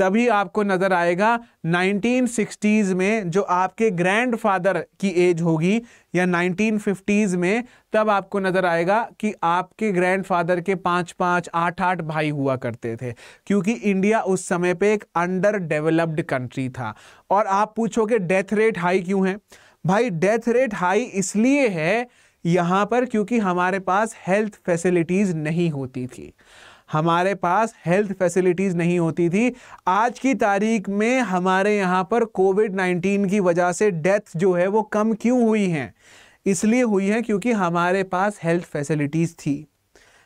तभी आपको नज़र आएगा 1960s में जो आपके ग्रैंडफादर की एज होगी या 1950s में तब आपको नज़र आएगा कि आपके ग्रैंडफादर के पाँच पाँच आठ आठ भाई हुआ करते थे क्योंकि इंडिया उस समय पे एक अंडर डेवलप्ड कंट्री था और आप पूछोगे डेथ रेट हाई क्यों है भाई डेथ रेट हाई इसलिए है यहाँ पर क्योंकि हमारे पास हेल्थ फैसिलिटीज़ नहीं होती थी हमारे पास हेल्थ फैसिलिटीज़ नहीं होती थी आज की तारीख में हमारे यहाँ पर कोविड 19 की वजह से डेथ जो है वो कम क्यों हुई हैं इसलिए हुई हैं क्योंकि हमारे पास हेल्थ फैसिलिटीज़ थी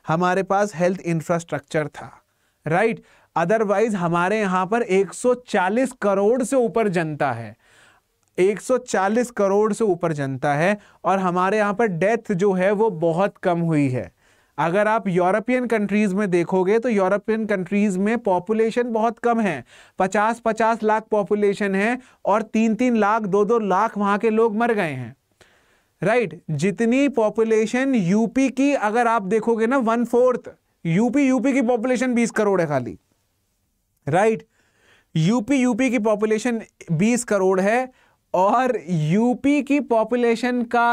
हमारे पास हेल्थ इंफ्रास्ट्रक्चर था राइट right? अदरवाइज़ हमारे यहाँ पर 140 करोड़ से ऊपर जनता है 140 करोड़ से ऊपर जनता है और हमारे यहाँ पर डेथ जो है वो बहुत कम हुई है अगर आप यूरोपियन कंट्रीज में देखोगे तो यूरोपियन कंट्रीज में पॉपुलेशन बहुत कम है पचास पचास लाख पॉपुलेशन है और तीन तीन लाख दो दो लाख वहां के लोग मर गए हैं राइट right, जितनी पॉपुलेशन यूपी की अगर आप देखोगे ना वन फोर्थ यूपी यूपी की पॉपुलेशन बीस करोड़ है खाली राइट right, यूपी यूपी की पॉपुलेशन बीस करोड़ है और यूपी की पॉपुलेशन का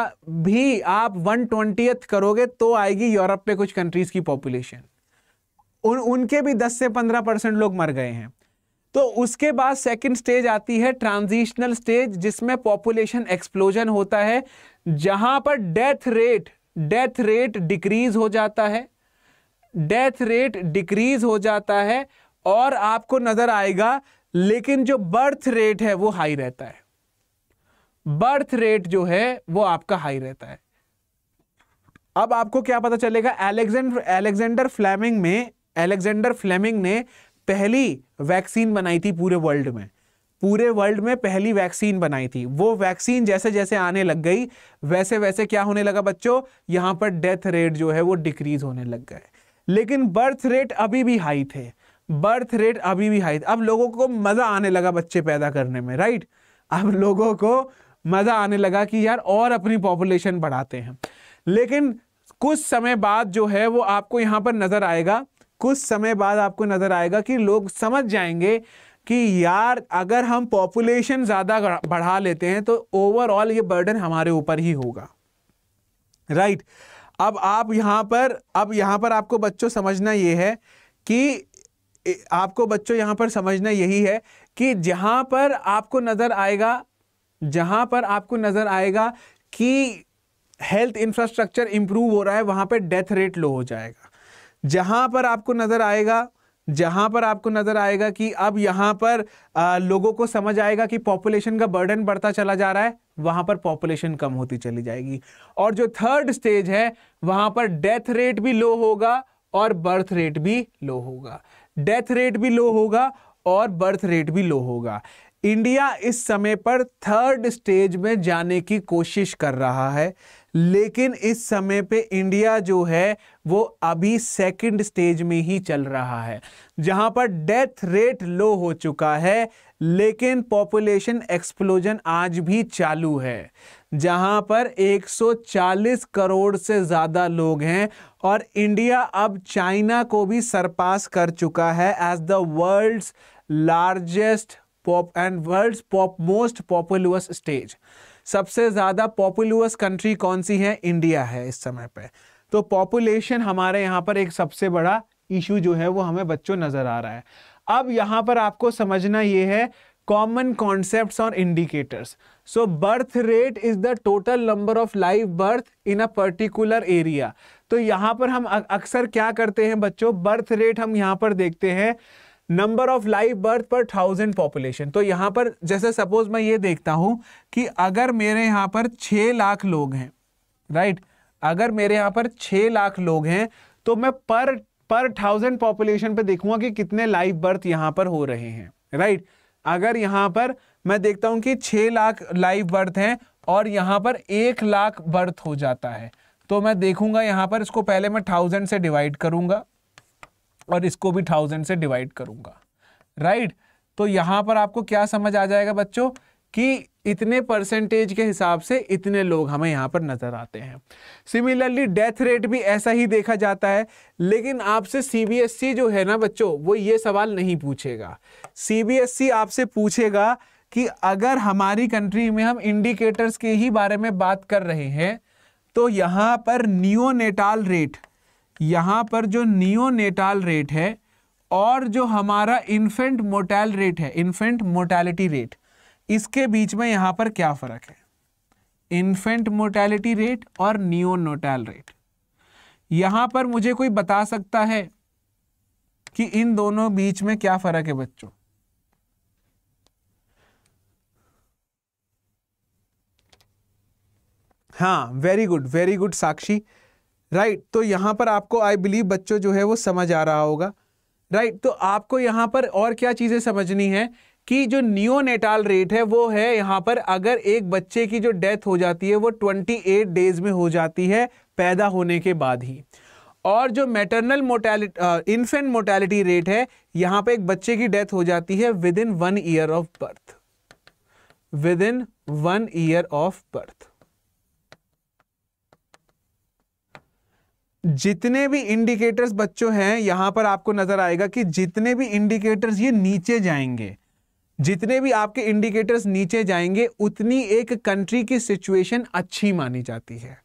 भी आप वन ट्वेंटियथ करोगे तो आएगी यूरोप पे कुछ कंट्रीज़ की पॉपुलेशन उन उनके भी 10 से 15 परसेंट लोग मर गए हैं तो उसके बाद सेकंड स्टेज आती है ट्रांजिशनल स्टेज जिसमें पॉपुलेशन एक्सप्लोजन होता है जहां पर death rate death rate decrease हो जाता है डेथ रेट डिक्रीज हो जाता है और आपको नज़र आएगा लेकिन जो बर्थ रेट है वो हाई रहता है बर्थ रेट जो है वो आपका हाई रहता है अब आपको क्या पता चलेगा एलेक्जेंडर एलेक्जेंडर फ्लेमिंग में एलेक्जेंडर फ्लैमिंग ने पहली वैक्सीन बनाई थी पूरे वर्ल्ड में पूरे वर्ल्ड में पहली वैक्सीन बनाई थी वो वैक्सीन जैसे जैसे आने लग गई वैसे वैसे क्या होने लगा बच्चों यहां पर डेथ रेट जो है वो डिक्रीज होने लग गए लेकिन बर्थ रेट अभी भी हाई थे बर्थ रेट अभी भी हाई अब लोगों को मज़ा आने लगा बच्चे पैदा करने में राइट अब लोगों को मज़ा आने लगा कि यार और अपनी पॉपुलेशन बढ़ाते हैं लेकिन कुछ समय बाद जो है वो आपको यहाँ पर नज़र आएगा कुछ समय बाद आपको नज़र आएगा कि लोग समझ जाएंगे कि यार अगर हम पॉपुलेशन ज़्यादा बढ़ा लेते हैं तो ओवरऑल ये बर्डन हमारे ऊपर ही होगा राइट right. अब आप यहाँ पर अब यहाँ पर आपको बच्चों समझना ये है कि आपको बच्चों यहाँ पर समझना यही है कि जहाँ पर आपको नज़र आएगा जहाँ पर आपको नज़र आएगा कि हेल्थ इंफ्रास्ट्रक्चर इम्प्रूव हो रहा है वहाँ पर डेथ रेट लो हो जाएगा जहाँ पर आपको नज़र आएगा जहाँ पर आपको नज़र आएगा कि अब यहाँ पर आ, लोगों को समझ आएगा कि पॉपुलेशन का बर्डन बढ़ता चला जा रहा है वहाँ पर पॉपुलेशन कम होती चली जाएगी और जो थर्ड स्टेज है वहाँ पर डेथ रेट भी लो होगा और बर्थ रेट भी लो होगा डेथ रेट भी लो होगा और बर्थ रेट भी लो होगा इंडिया इस समय पर थर्ड स्टेज में जाने की कोशिश कर रहा है लेकिन इस समय पे इंडिया जो है वो अभी सेकंड स्टेज में ही चल रहा है जहां पर डेथ रेट लो हो चुका है लेकिन पॉपुलेशन एक्सप्लोजन आज भी चालू है जहां पर 140 करोड़ से ज़्यादा लोग हैं और इंडिया अब चाइना को भी सरपास कर चुका है as the world's largest pop and world pop most populous stage सबसे ज़्यादा पॉपुलस कंट्री कौन सी है इंडिया है इस समय पे तो पॉपुलेशन हमारे यहाँ पर एक सबसे बड़ा इशू जो है वो हमें बच्चों नज़र आ रहा है अब यहाँ पर आपको समझना ये है कॉमन कॉन्सेप्ट और indicators so birth rate is the total number of live birth in a particular area तो यहाँ पर हम अक्सर क्या करते हैं बच्चों बर्थ रेट हम यहाँ पर देखते हैं number of live birth per thousand population तो यहाँ पर जैसे सपोज मैं ये देखता हूँ कि अगर मेरे यहाँ पर छह लाख लोग हैं राइट right? अगर मेरे यहाँ पर छह लाख लोग हैं तो मैं पर पर थाउजेंड पॉपुलेशन पे देखूंगा कि कितने लाइव बर्थ यहाँ पर हो रहे हैं राइट right? अगर यहाँ पर मैं देखता हूँ कि छह लाख लाइव बर्थ है और यहाँ पर एक लाख बर्थ हो जाता है तो मैं देखूंगा यहाँ पर इसको पहले मैं थाउजेंड से डिवाइड करूंगा और इसको भी थाउजेंड से डिवाइड करूँगा राइट तो यहाँ पर आपको क्या समझ आ जाएगा बच्चों कि इतने परसेंटेज के हिसाब से इतने लोग हमें यहाँ पर नज़र आते हैं सिमिलरली डेथ रेट भी ऐसा ही देखा जाता है लेकिन आपसे सीबीएसई जो है ना बच्चों वो ये सवाल नहीं पूछेगा सीबीएसई आपसे पूछेगा कि अगर हमारी कंट्री में हम इंडिकेटर्स के ही बारे में बात कर रहे हैं तो यहाँ पर न्यूनेटाल रेट यहाँ पर जो नियोनेटाल रेट है और जो हमारा इन्फेंट मोटैल रेट है इन्फेंट मोटैलिटी रेट इसके बीच में यहाँ पर क्या फ़र्क है इन्फेंट मोटैलिटी रेट और नियोनोटैल रेट यहाँ पर मुझे कोई बता सकता है कि इन दोनों बीच में क्या फ़र्क है बच्चों हाँ very good very good Sakshi right तो यहाँ पर आपको आई बिलीव बच्चों जो है वो समझ आ रहा होगा राइट तो आपको यहाँ पर और क्या चीज़ें समझनी है कि जो नियोनेटाल रेट है वो है यहाँ पर अगर एक बच्चे की जो डेथ हो जाती है वो 28 डेज में हो जाती है पैदा होने के बाद ही और जो maternal mortality infant mortality rate है यहाँ पर एक बच्चे की डेथ हो जाती है within one year of birth within one year of birth जितने भी इंडिकेटर्स बच्चों हैं यहाँ पर आपको नजर आएगा कि जितने भी इंडिकेटर्स ये नीचे जाएंगे जितने भी आपके इंडिकेटर्स नीचे जाएंगे उतनी एक कंट्री की सिचुएशन अच्छी मानी जाती है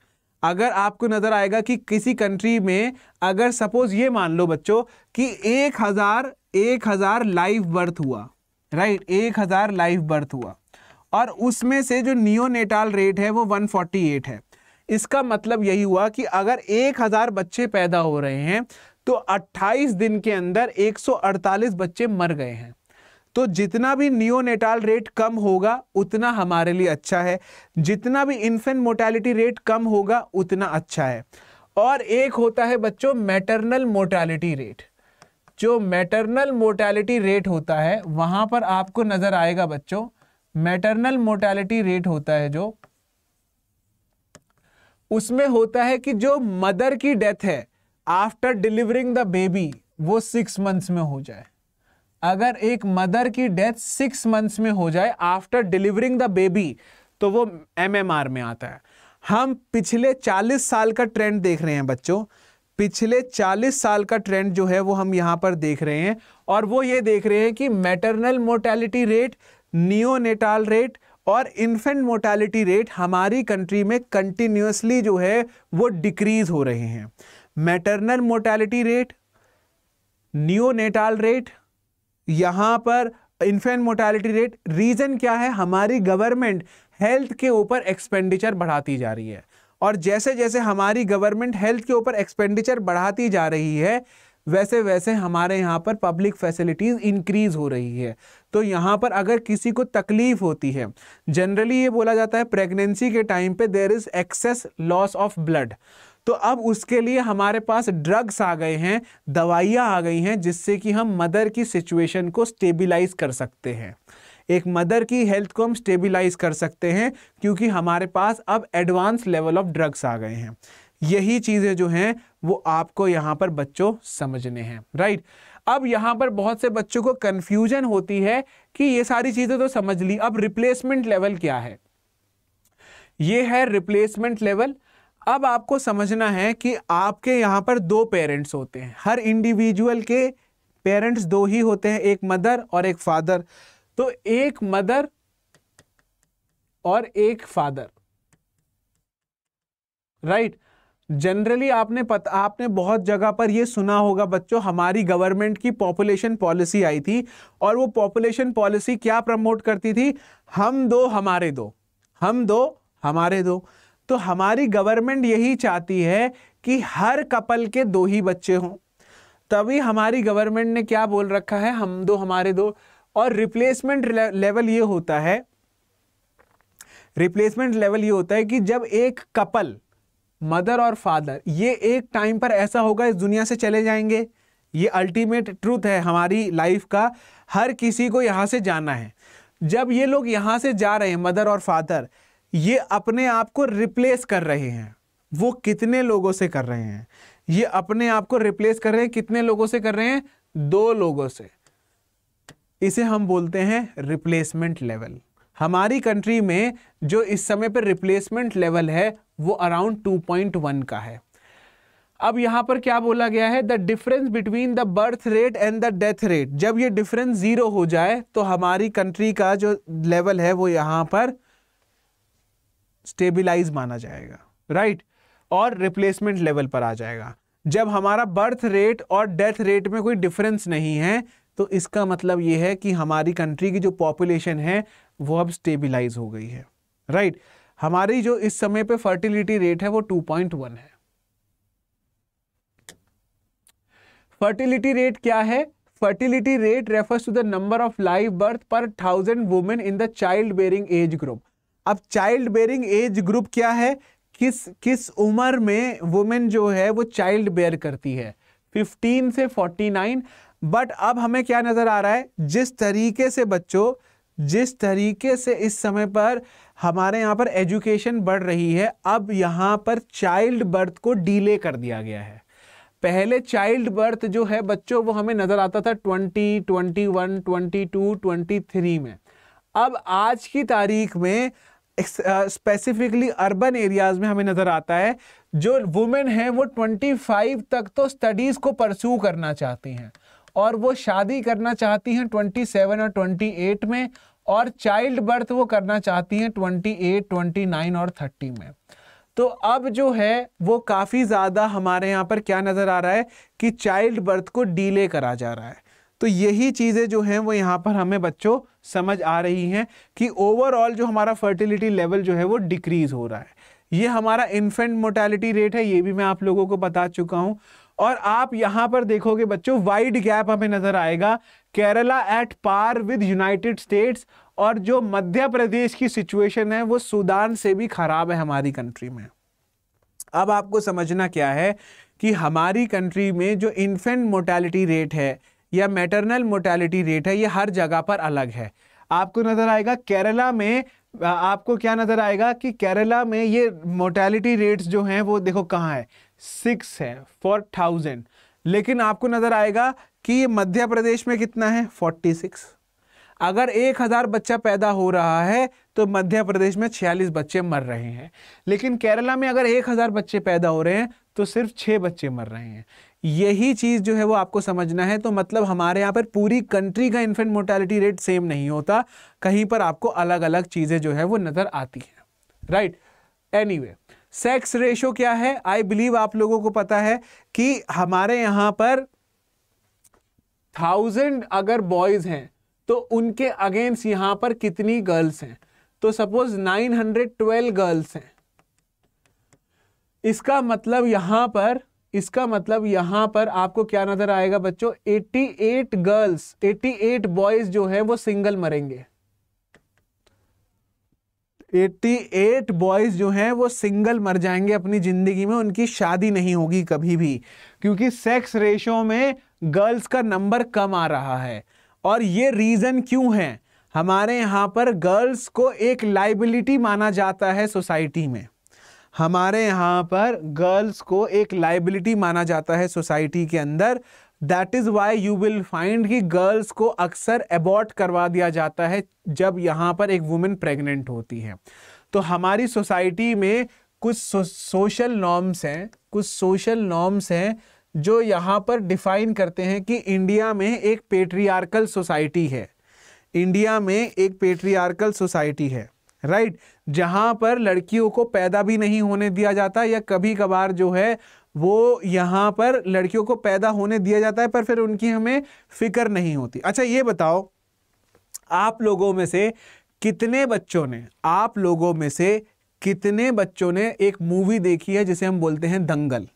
अगर आपको नज़र आएगा कि किसी कंट्री में अगर सपोज ये मान लो बच्चों कि एक हज़ार एक हज़ार लाइव बर्थ हुआ राइट एक हज़ार लाइव बर्थ हुआ और उसमें से जो नियोनेटाल रेट है वो 148 है इसका मतलब यही हुआ कि अगर एक हज़ार बच्चे पैदा हो रहे हैं तो 28 दिन के अंदर 148 बच्चे मर गए हैं तो जितना भी नियोनेटाल रेट कम होगा उतना हमारे लिए अच्छा है जितना भी इन्फेंट मोर्टैलिटी रेट कम होगा उतना अच्छा है और एक होता है बच्चों मैटरनल मोर्टैलिटी रेट जो मैटरनल मोर्टैलिटी रेट होता है वहां पर आपको नज़र आएगा बच्चों मैटरनल मोर्टैलिटी रेट होता है जो उसमें होता है कि जो मदर की डेथ है आफ्टर डिलीवरिंग द बेबी वो सिक्स मंथ्स में हो जाए अगर एक मदर की डेथ सिक्स मंथ्स में हो जाए आफ्टर डिलीवरिंग द बेबी तो वो एमएमआर में आता है हम पिछले 40 साल का ट्रेंड देख रहे हैं बच्चों पिछले 40 साल का ट्रेंड जो है वो हम यहाँ पर देख रहे हैं और वो ये देख रहे हैं कि maternal mortality rate neonatal rate और इन्फेंट मोर्टैलिटी रेट हमारी कंट्री में कंटिन्यूसली जो है वो डिक्रीज हो रहे हैं maternal mortality rate natal rate यहाँ पर इन्फेंट मोर्टैलिटी रेट रीज़न क्या है हमारी गवर्नमेंट हेल्थ के ऊपर एक्सपेंडिचर बढ़ाती जा रही है और जैसे जैसे हमारी गवर्नमेंट हेल्थ के ऊपर एक्सपेंडिचर बढ़ाती जा रही है वैसे वैसे हमारे यहाँ पर पब्लिक फैसिलिटीज़ इंक्रीज़ हो रही है तो यहाँ पर अगर किसी को तकलीफ होती है जनरली ये बोला जाता है प्रेगनेंसी के टाइम पे there is excess loss of blood तो अब उसके लिए हमारे पास ड्रग्स आ गए हैं दवाइयाँ आ गई हैं जिससे कि हम मदर की सिचुएशन को स्टेबिलाइज कर सकते हैं एक मदर की हेल्थ को हम स्टेबिलाईज कर सकते हैं क्योंकि हमारे पास अब एडवांस लेवल ऑफ ड्रग्स आ गए हैं यही चीज़ें जो हैं वो आपको यहाँ पर बच्चों समझने हैं राइट अब यहां पर बहुत से बच्चों को कंफ्यूजन होती है कि ये सारी चीज़ें तो समझ ली अब रिप्लेसमेंट लेवल क्या है ये है रिप्लेसमेंट लेवल अब आपको समझना है कि आपके यहां पर दो पेरेंट्स होते हैं हर इंडिविजुअल के पेरेंट्स दो ही होते हैं एक मदर और एक फादर तो एक मदर और एक फादर राइट right? जनरली आपने पता आपने बहुत जगह पर यह सुना होगा बच्चों हमारी गवर्नमेंट की पॉपुलेशन पॉलिसी आई थी और वो पॉपुलेशन पॉलिसी क्या प्रमोट करती थी हम दो हमारे दो हम दो हमारे दो तो हमारी गवर्नमेंट यही चाहती है कि हर कपल के दो ही बच्चे हों तभी हमारी गवर्नमेंट ने क्या बोल रखा है हम दो हमारे दो और रिप्लेसमेंट लेवल ये होता है रिप्लेसमेंट लेवल ये होता है कि जब एक कपल मदर और फादर ये एक टाइम पर ऐसा होगा इस दुनिया से चले जाएंगे ये अल्टीमेट ट्रूथ है हमारी लाइफ का हर किसी को यहाँ से जाना है जब ये लोग यहाँ से जा रहे हैं मदर और फादर ये अपने आप को रिप्लेस कर रहे हैं वो कितने लोगों से कर रहे हैं ये अपने आप को रिप्लेस कर रहे हैं कितने लोगों से कर रहे हैं दो लोगों से इसे हम बोलते हैं रिप्लेसमेंट लेवल हमारी कंट्री में जो इस समय पर रिप्लेसमेंट लेवल है वो अराउंड 2.1 का है अब यहाँ पर क्या बोला गया है the difference between the birth rate and the death rate जब ये डिफरेंस ज़ीरो हो जाए तो हमारी कंट्री का जो लेवल है वो यहाँ पर स्टेबिलाईज माना जाएगा राइट right? और रिप्लेसमेंट लेवल पर आ जाएगा जब हमारा बर्थ रेट और डेथ रेट में कोई डिफरेंस नहीं है तो इसका मतलब ये है कि हमारी कंट्री की जो पॉपुलेशन है वो अब स्टेबिलाइज हो गई है राइट हमारी जो इस समय पे फर्टिलिटी रेट है वो 2.1 है फर्टिलिटी रेट क्या है fertility rate refers to the number of live birth per thousand women in the child bearing age group अब चाइल्ड बेरिंग एज ग्रुप क्या है किस किस उम्र में वुमेन जो है वो चाइल्ड बेयर करती है 15 से 49 बट अब हमें क्या नज़र आ रहा है जिस तरीके से बच्चों जिस तरीके से इस समय पर हमारे यहाँ पर एजुकेशन बढ़ रही है अब यहाँ पर चाइल्ड बर्थ को डीले कर दिया गया है पहले चाइल्ड बर्थ जो है बच्चों वो हमें नज़र आता था 20, 21, 22, 23 में अब आज की तारीख में स्पेसिफिकली अर्बन एरियाज़ में हमें नज़र आता है जो वुमेन हैं वो 25 तक तो स्टडीज़ को परस्यू करना चाहती हैं और वो शादी करना चाहती हैं ट्वेंटी सेवन और ट्वेंटी एट में और चाइल्ड बर्थ वो करना चाहती हैं ट्वेंटी एट ट्वेंटी नाइन और थर्टी में तो अब जो है वो काफ़ी ज़्यादा हमारे यहाँ पर क्या नज़र आ रहा है कि चाइल्ड बर्थ को डीले करा जा रहा है तो यही चीज़ें जो हैं वो यहाँ पर हमें बच्चों समझ आ रही हैं कि ओवरऑल जो हमारा फर्टिलिटी लेवल जो है वो डिक्रीज़ हो रहा है ये हमारा इन्फेंट मोर्टेलिटी रेट है ये भी मैं आप लोगों को बता चुका हूँ और आप यहां पर देखोगे बच्चों वाइड गैप हमें नजर आएगा Kerala at par with United States और जो मध्य प्रदेश की सिचुएशन है वो सूडान से भी खराब है हमारी कंट्री में अब आपको समझना क्या है कि हमारी कंट्री में जो इन्फेंट मोर्टैलिटी रेट है या मैटरनल मोर्टैलिटी रेट है ये हर जगह पर अलग है आपको नज़र आएगा केरला में आपको क्या नज़र आएगा कि केरला में ये मोर्टैलिटी रेट्स जो हैं वो देखो कहाँ है सिक्स है फॉर थाउजेंड लेकिन आपको नज़र आएगा कि मध्य प्रदेश में कितना है फोर्टी सिक्स अगर एक हज़ार बच्चा पैदा हो रहा है तो मध्य प्रदेश में छियालीस बच्चे मर रहे हैं लेकिन केरला में अगर एक हज़ार बच्चे पैदा हो रहे हैं तो सिर्फ छह बच्चे मर रहे हैं यही चीज़ जो है वो आपको समझना है तो मतलब हमारे यहाँ पर पूरी कंट्री का इन्फेंट मोर्टेलिटी रेट सेम नहीं होता कहीं पर आपको अलग अलग चीज़ें जो है वो नज़र आती हैं right any anyway, sex ratio क्या है आई बिलीव आप लोगों को पता है कि हमारे यहां पर थाउजेंड अगर बॉयज हैं तो उनके अगेंस्ट यहां पर कितनी गर्ल्स हैं तो सपोज 912 गर्ल्स हैं इसका मतलब यहां पर इसका मतलब यहां पर आपको क्या नजर आएगा बच्चों 88 गर्ल्स 88 बॉयज जो है वो सिंगल मरेंगे 88 बॉयज़ जो हैं वो सिंगल मर जाएंगे अपनी ज़िंदगी में उनकी शादी नहीं होगी कभी भी क्योंकि सेक्स रेशो में गर्ल्स का नंबर कम आ रहा है और ये रीज़न क्यों है हमारे यहाँ पर गर्ल्स को एक लाइबिलिटी माना जाता है सोसाइटी में हमारे यहाँ पर गर्ल्स को एक लाइबिलिटी माना जाता है सोसाइटी के अंदर that is why you will find कि गर्ल्स को अक्सर अबॉर्ट करवा दिया जाता है जब यहाँ पर एक वुमेन प्रेग्नेंट होती है तो हमारी सोसाइटी में कुछ सो, सोशल नॉर्म्स हैं कुछ सोशल नॉर्म्स हैं जो यहाँ पर डिफाइन करते हैं कि इंडिया में एक पेट्रियार्कल सोसाइटी है इंडिया में एक पेट्रियार्कल सोसाइटी है राइट right? जहाँ पर लड़कियों को पैदा भी नहीं होने दिया जाता या कभी कभार जो है वो यहाँ पर लड़कियों को पैदा होने दिया जाता है पर फिर उनकी हमें फिक्र नहीं होती अच्छा ये बताओ आप लोगों में से कितने बच्चों ने आप लोगों में से कितने बच्चों ने एक मूवी देखी है जिसे हम बोलते हैं दंगल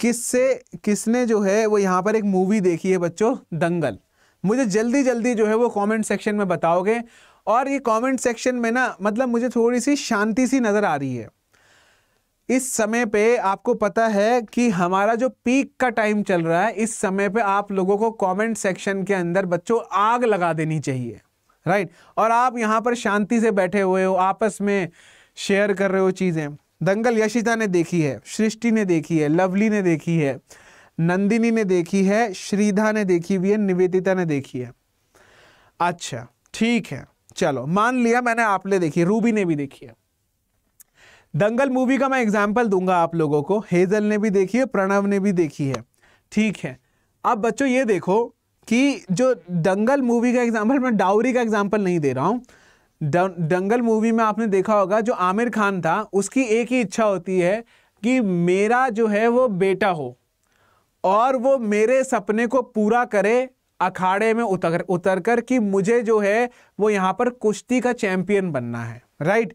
किससे किसने जो है वो यहाँ पर एक मूवी देखी है बच्चों दंगल मुझे जल्दी जल्दी जो है वो कमेंट सेक्शन में बताओगे और ये कमेंट सेक्शन में ना मतलब मुझे थोड़ी सी शांति सी नज़र आ रही है इस समय पे आपको पता है कि हमारा जो पीक का टाइम चल रहा है इस समय पे आप लोगों को कमेंट सेक्शन के अंदर बच्चों आग लगा देनी चाहिए राइट और आप यहाँ पर शांति से बैठे हुए हो आपस में शेयर कर रहे हो चीज़ें दंगल यशिता ने देखी है सृष्टि ने देखी है लवली ने देखी है नंदिनी ने देखी है श्रीधा ने देखी हुई है निवेदिता ने देखी है अच्छा ठीक है चलो मान लिया मैंने आपने देखी रूबी ने भी देखी है दंगल मूवी का मैं एग्जाम्पल दूंगा आप लोगों को हेजल ने भी देखी है प्रणव ने भी देखी है ठीक है अब बच्चों ये देखो कि जो दंगल मूवी का एग्जाम्पल मैं डाउरी का एग्जाम्पल नहीं दे रहा हूँ दंगल मूवी में आपने देखा होगा जो आमिर खान था उसकी एक ही इच्छा होती है कि मेरा जो है वो बेटा हो और वो मेरे सपने को पूरा करे अखाड़े में उतर उतर कर कि मुझे जो है वो यहाँ पर कुश्ती का चैंपियन बनना है राइट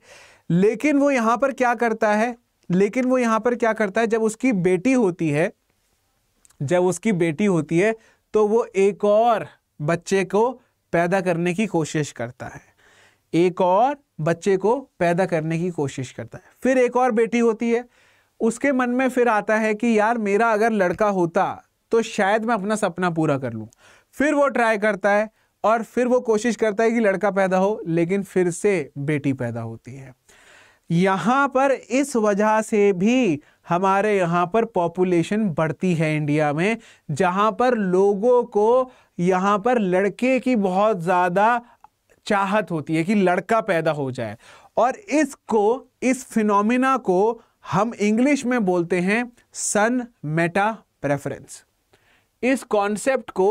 लेकिन वो यहाँ पर क्या करता है लेकिन वो यहाँ पर क्या करता है जब उसकी बेटी होती है जब उसकी बेटी होती है तो वो एक और बच्चे को पैदा करने की कोशिश करता है एक और बच्चे को पैदा करने की कोशिश करता है फिर एक और बेटी होती है उसके मन में फिर आता है कि यार मेरा अगर लड़का होता तो शायद मैं अपना सपना पूरा कर लूँ फिर वो ट्राई करता है और फिर वो कोशिश करता है कि लड़का पैदा हो लेकिन फिर से बेटी पैदा होती है यहाँ पर इस वजह से भी हमारे यहाँ पर पॉपुलेशन बढ़ती है इंडिया में जहाँ पर लोगों को यहाँ पर लड़के की बहुत ज़्यादा चाहत होती है कि लड़का पैदा हो जाए और इसको इस फिनोमिना को हम इंग्लिश में बोलते हैं सन मेटा प्रेफरेंस इस कॉन्सेप्ट को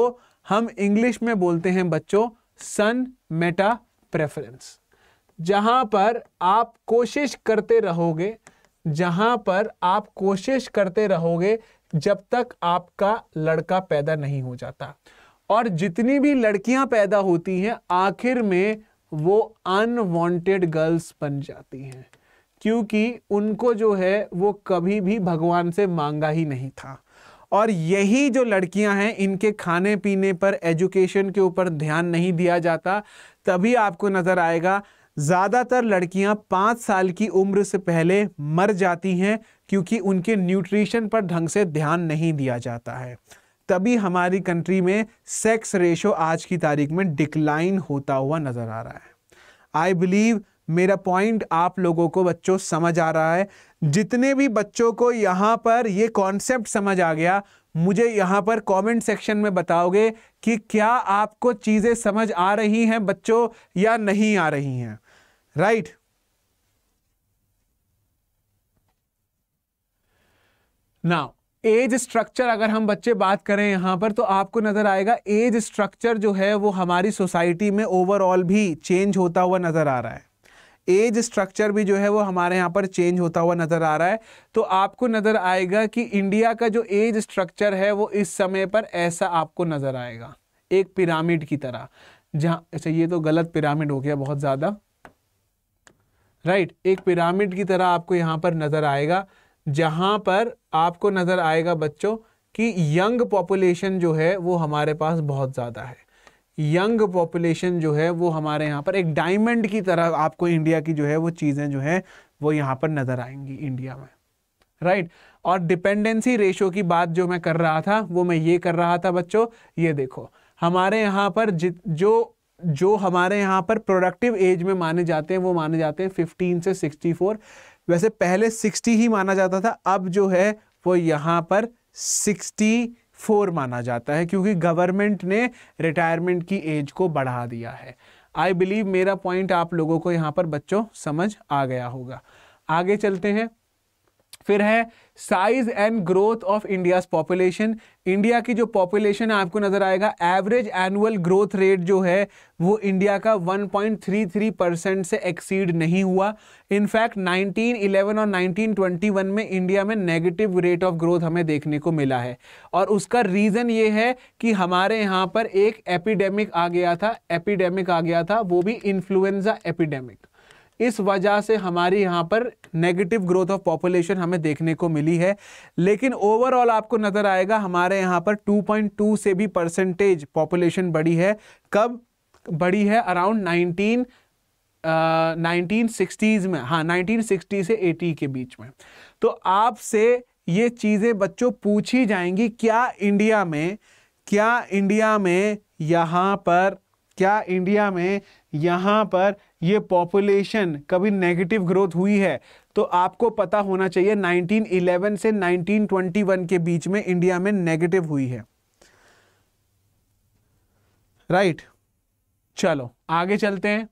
हम इंग्लिश में बोलते हैं बच्चों सन मेटा प्रेफरेंस जहां पर आप कोशिश करते रहोगे जहां पर आप कोशिश करते रहोगे जब तक आपका लड़का पैदा नहीं हो जाता और जितनी भी लड़कियां पैदा होती हैं आखिर में वो अनवांटेड गर्ल्स बन जाती हैं क्योंकि उनको जो है वो कभी भी भगवान से मांगा ही नहीं था और यही जो लड़कियां हैं इनके खाने पीने पर एजुकेशन के ऊपर ध्यान नहीं दिया जाता तभी आपको नज़र आएगा ज़्यादातर लड़कियां पाँच साल की उम्र से पहले मर जाती हैं क्योंकि उनके न्यूट्रिशन पर ढंग से ध्यान नहीं दिया जाता है तभी हमारी कंट्री में सेक्स रेशो आज की तारीख में डिक्लाइन होता हुआ नज़र आ रहा है आई बिलीव मेरा पॉइंट आप लोगों को बच्चों समझ आ रहा है जितने भी बच्चों को यहाँ पर ये कॉन्सेप्ट समझ आ गया मुझे यहाँ पर कमेंट सेक्शन में बताओगे कि क्या आपको चीज़ें समझ आ रही हैं बच्चों या नहीं आ रही हैं राइट नाउ एज स्ट्रक्चर अगर हम बच्चे बात करें यहां पर तो आपको नज़र आएगा एज स्ट्रक्चर जो है वो हमारी सोसाइटी में ओवरऑल भी चेंज होता हुआ नज़र आ रहा है एज स्ट्रक्चर भी जो है वो हमारे यहाँ पर चेंज होता हुआ नज़र आ रहा है तो आपको नज़र आएगा कि इंडिया का जो एज स्ट्रक्चर है वो इस समय पर ऐसा आपको नज़र आएगा एक पिरामिड की तरह जहाँ अच्छा ये तो गलत पिरामिड हो गया बहुत ज़्यादा राइट right? एक पिरामिड की तरह आपको यहाँ पर नज़र आएगा जहाँ पर आपको नज़र आएगा बच्चों कि यंग पॉपुलेशन जो है वो हमारे पास बहुत ज़्यादा है यंग पॉपुलेशन जो है वो हमारे यहाँ पर एक डायमंड की तरह आपको इंडिया की जो है वो चीज़ें जो हैं वो यहाँ पर नज़र आएंगी इंडिया में राइट right? और डिपेंडेंसी रेशो की बात जो मैं कर रहा था वो मैं ये कर रहा था बच्चों ये देखो हमारे यहाँ पर जित जो जो हमारे यहाँ पर प्रोडक्टिव एज में माने जाते हैं वो माने जाते हैं फिफ्टीन से सिक्सटी फोर वैसे पहले सिक्सटी ही माना जाता था अब जो है वो यहाँ पर सिक्सटी फोर माना जाता है क्योंकि गवर्नमेंट ने रिटायरमेंट की एज को बढ़ा दिया है आई बिलीव मेरा पॉइंट आप लोगों को यहाँ पर बच्चों समझ आ गया होगा आगे चलते हैं फिर है size and growth of India's population India की जो पॉपुलेशन है आपको नजर आएगा एवरेज एनुअल ग्रोथ रेट जो है वो इंडिया का 1.33 परसेंट से एक्सीड नहीं हुआ इनफैक्ट 1911 और 1921 में इंडिया में नेगेटिव रेट ऑफ ग्रोथ हमें देखने को मिला है और उसका रीज़न ये है कि हमारे यहाँ पर एक एपिडेमिक आ गया था एपिडेमिक आ गया था वो भी इन्फ्लुएंजा एपिडेमिक इस वजह से हमारी यहाँ पर नेगेटिव ग्रोथ ऑफ पॉपुलेशन हमें देखने को मिली है लेकिन ओवरऑल आपको नज़र आएगा हमारे यहाँ पर 2.2 से भी परसेंटेज पॉपुलेशन बढ़ी है कब बढ़ी है अराउंड 19 नाइनटीन सिक्सटीज़ में हाँ नाइनटीन सिक्सटी से एटी के बीच में तो आपसे ये चीज़ें बच्चों पूछी जाएंगी क्या इंडिया में क्या इंडिया में यहाँ पर क्या इंडिया में यहाँ पर ये पॉपुलेशन कभी नेगेटिव ग्रोथ हुई है तो आपको पता होना चाहिए 1911 से 1921 के बीच में इंडिया में नेगेटिव हुई है राइट right. चलो आगे चलते हैं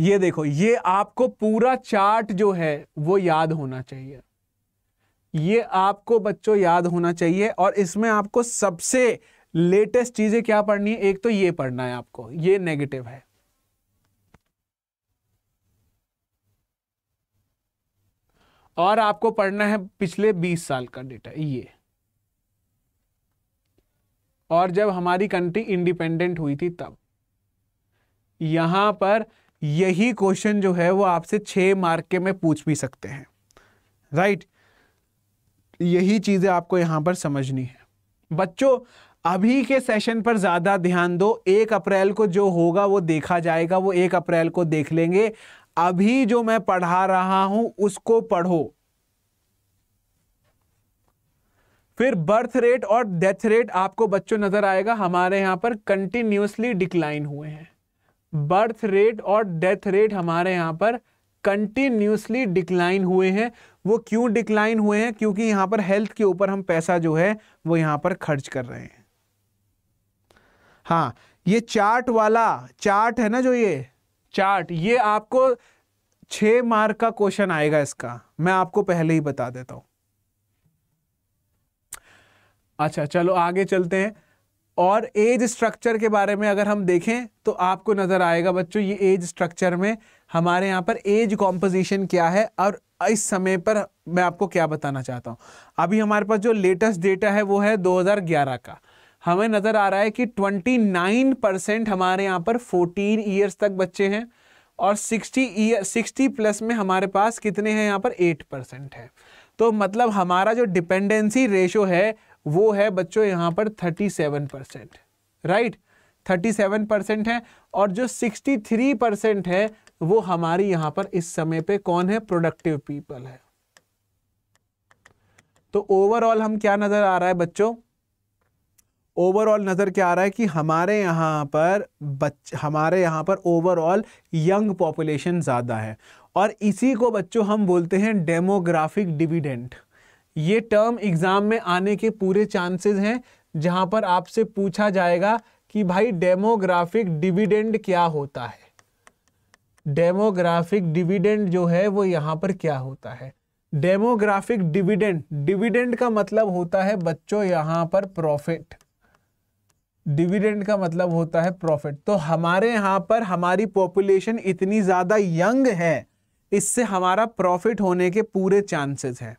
ये देखो ये आपको पूरा चार्ट जो है वो याद होना चाहिए ये आपको बच्चों याद होना चाहिए और इसमें आपको सबसे लेटेस्ट चीजें क्या पढ़नी है एक तो ये पढ़ना है आपको ये नेगेटिव है और आपको पढ़ना है पिछले 20 साल का डेटा ये और जब हमारी कंट्री इंडिपेंडेंट हुई थी तब यहां पर यही क्वेश्चन जो है वो आपसे छह मार्क के में पूछ भी सकते हैं राइट यही चीज़ें आपको यहां पर समझनी है बच्चों अभी के सेशन पर ज़्यादा ध्यान दो एक अप्रैल को जो होगा वो देखा जाएगा वो एक अप्रैल को देख लेंगे अभी जो मैं पढ़ा रहा हूं उसको पढ़ो फिर बर्थ रेट और डेथ रेट आपको बच्चों नजर आएगा हमारे यहां पर कंटिन्यूसली डिक्लाइन हुए हैं बर्थ रेट और डेथ रेट हमारे यहां पर कंटिन्यूसली डिक्लाइन हुए हैं वो क्यों डिक्लाइन हुए हैं क्योंकि यहां पर हेल्थ के ऊपर हम पैसा जो है वो यहां पर खर्च कर रहे हैं हाँ ये चार्ट वाला चार्ट है ना जो ये चार्ट ये आपको छ मार्क का क्वेश्चन आएगा इसका मैं आपको पहले ही बता देता हूं अच्छा चलो आगे चलते हैं और एज स्ट्रक्चर के बारे में अगर हम देखें तो आपको नज़र आएगा बच्चों ये एज स्ट्रक्चर में हमारे यहाँ पर एज कॉम्पोजिशन क्या है और इस समय पर मैं आपको क्या बताना चाहता हूँ अभी हमारे पास जो लेटेस्ट डेटा है वो है 2011 का हमें नज़र आ रहा है कि 29 परसेंट हमारे यहाँ पर 14 ईयर्स तक बच्चे हैं और 60 ईयर 60 प्लस में हमारे पास कितने हैं यहाँ पर 8 परसेंट है तो मतलब हमारा जो डिपेंडेंसी रेशो है वो है बच्चों यहाँ पर 37 परसेंट राइट 37 परसेंट है और जो 63 परसेंट है वो हमारी यहाँ पर इस समय पे कौन है प्रोडक्टिव पीपल है तो ओवरऑल हम क्या नज़र आ रहा है बच्चों ओवरऑल नज़र क्या आ रहा है कि हमारे यहाँ पर बच हमारे यहाँ पर ओवरऑल यंग पॉपुलेशन ज़्यादा है और इसी को बच्चों हम बोलते हैं डेमोग्राफिक डिविडेंट ये टर्म एग्ज़ाम में आने के पूरे चांसेस हैं जहाँ पर आपसे पूछा जाएगा कि भाई डेमोग्राफिक डिविडेंड क्या होता है डेमोग्राफिक डिविडेंड जो है वो यहाँ पर क्या होता है डेमोग्राफिक डिविडेंड डिविडेंड का मतलब होता है बच्चों यहाँ पर प्रॉफिट डिविडेंड का मतलब होता है प्रॉफिट तो हमारे यहाँ पर हमारी पॉपुलेशन इतनी ज़्यादा यंग है इससे हमारा प्रॉफिट होने के पूरे चांसेस हैं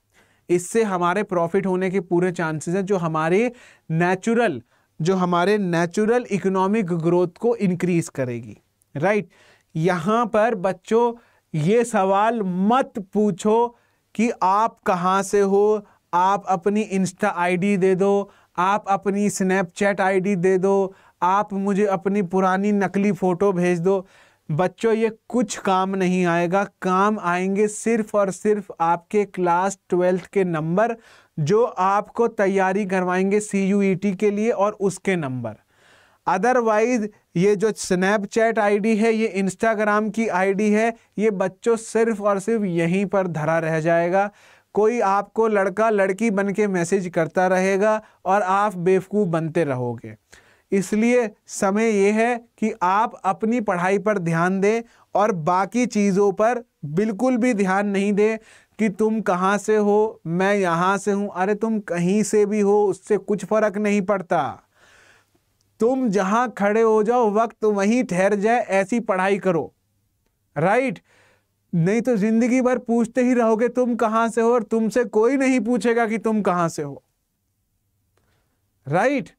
इससे हमारे प्रॉफिट होने के पूरे चांसेस हैं जो हमारे नेचुरल जो हमारे नेचुरल इकोनॉमिक ग्रोथ को इनक्रीज़ करेगी राइट right? यहाँ पर बच्चों ये सवाल मत पूछो कि आप कहाँ से हो आप अपनी इंस्टा आईडी दे दो आप अपनी स्नैपचैट आईडी दे दो आप मुझे अपनी पुरानी नकली फ़ोटो भेज दो बच्चों ये कुछ काम नहीं आएगा काम आएंगे सिर्फ और सिर्फ आपके क्लास ट्वेल्थ के नंबर जो आपको तैयारी करवाएंगे सी यू ई टी के लिए और उसके नंबर अदरवाइज ये जो स्नैपचैट आईडी है ये इंस्टाग्राम की आईडी है ये बच्चों सिर्फ और सिर्फ यहीं पर धरा रह जाएगा कोई आपको लड़का लड़की बन के मैसेज करता रहेगा और आप बेवकूफ़ बनते रहोगे इसलिए समय यह है कि आप अपनी पढ़ाई पर ध्यान दें और बाकी चीज़ों पर बिल्कुल भी ध्यान नहीं दें कि तुम कहाँ से हो मैं यहाँ से हूँ अरे तुम कहीं से भी हो उससे कुछ फ़र्क नहीं पड़ता तुम जहाँ खड़े हो जाओ वक्त वहीं ठहर जाए ऐसी पढ़ाई करो राइट right? नहीं तो जिंदगी भर पूछते ही रहोगे तुम कहां से हो और तुमसे कोई नहीं पूछेगा कि तुम कहां से हो राइट right?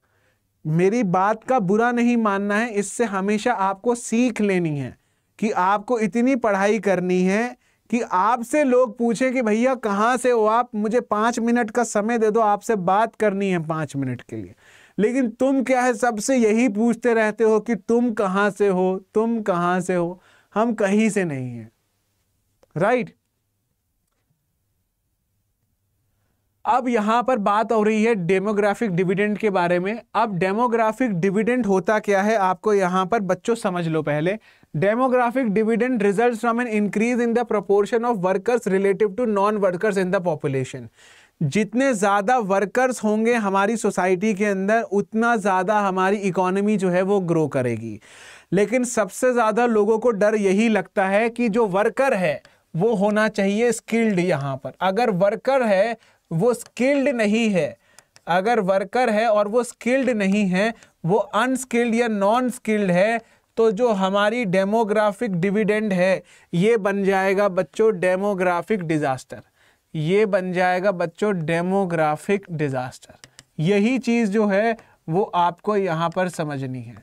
मेरी बात का बुरा नहीं मानना है इससे हमेशा आपको सीख लेनी है कि आपको इतनी पढ़ाई करनी है कि आपसे लोग पूछे कि भैया कहाँ से हो आप मुझे पाँच मिनट का समय दे दो आपसे बात करनी है पाँच मिनट के लिए लेकिन तुम क्या है सबसे यही पूछते रहते हो कि तुम कहाँ से हो तुम कहाँ से हो हम कहीं से नहीं हैं राइट अब यहां पर बात हो रही है डेमोग्राफिक डिविडेंड के बारे में अब डेमोग्राफिक डिविडेंड होता क्या है आपको यहां पर बच्चों समझ लो पहले demographic dividend result from an increase in the proportion of workers relative to non workers in the population जितने ज़्यादा वर्कर्स होंगे हमारी सोसाइटी के अंदर उतना ज़्यादा हमारी इकोनॉमी जो है वो ग्रो करेगी लेकिन सबसे ज़्यादा लोगों को डर यही लगता है कि जो वर्कर है वो होना चाहिए स्किल्ड यहाँ पर अगर वर्कर है वो स्किल्ड नहीं है अगर वर्कर है और वो स्किल्ड नहीं है वो अनस्किल्ड या नॉन स्किल्ड है तो जो हमारी डेमोग्राफिक डिविडेंड है ये बन जाएगा बच्चों डेमोग्राफिक डिज़ास्टर ये बन जाएगा बच्चों डेमोग्राफिक डिज़ास्टर यही चीज़ जो है वो आपको यहाँ पर समझनी है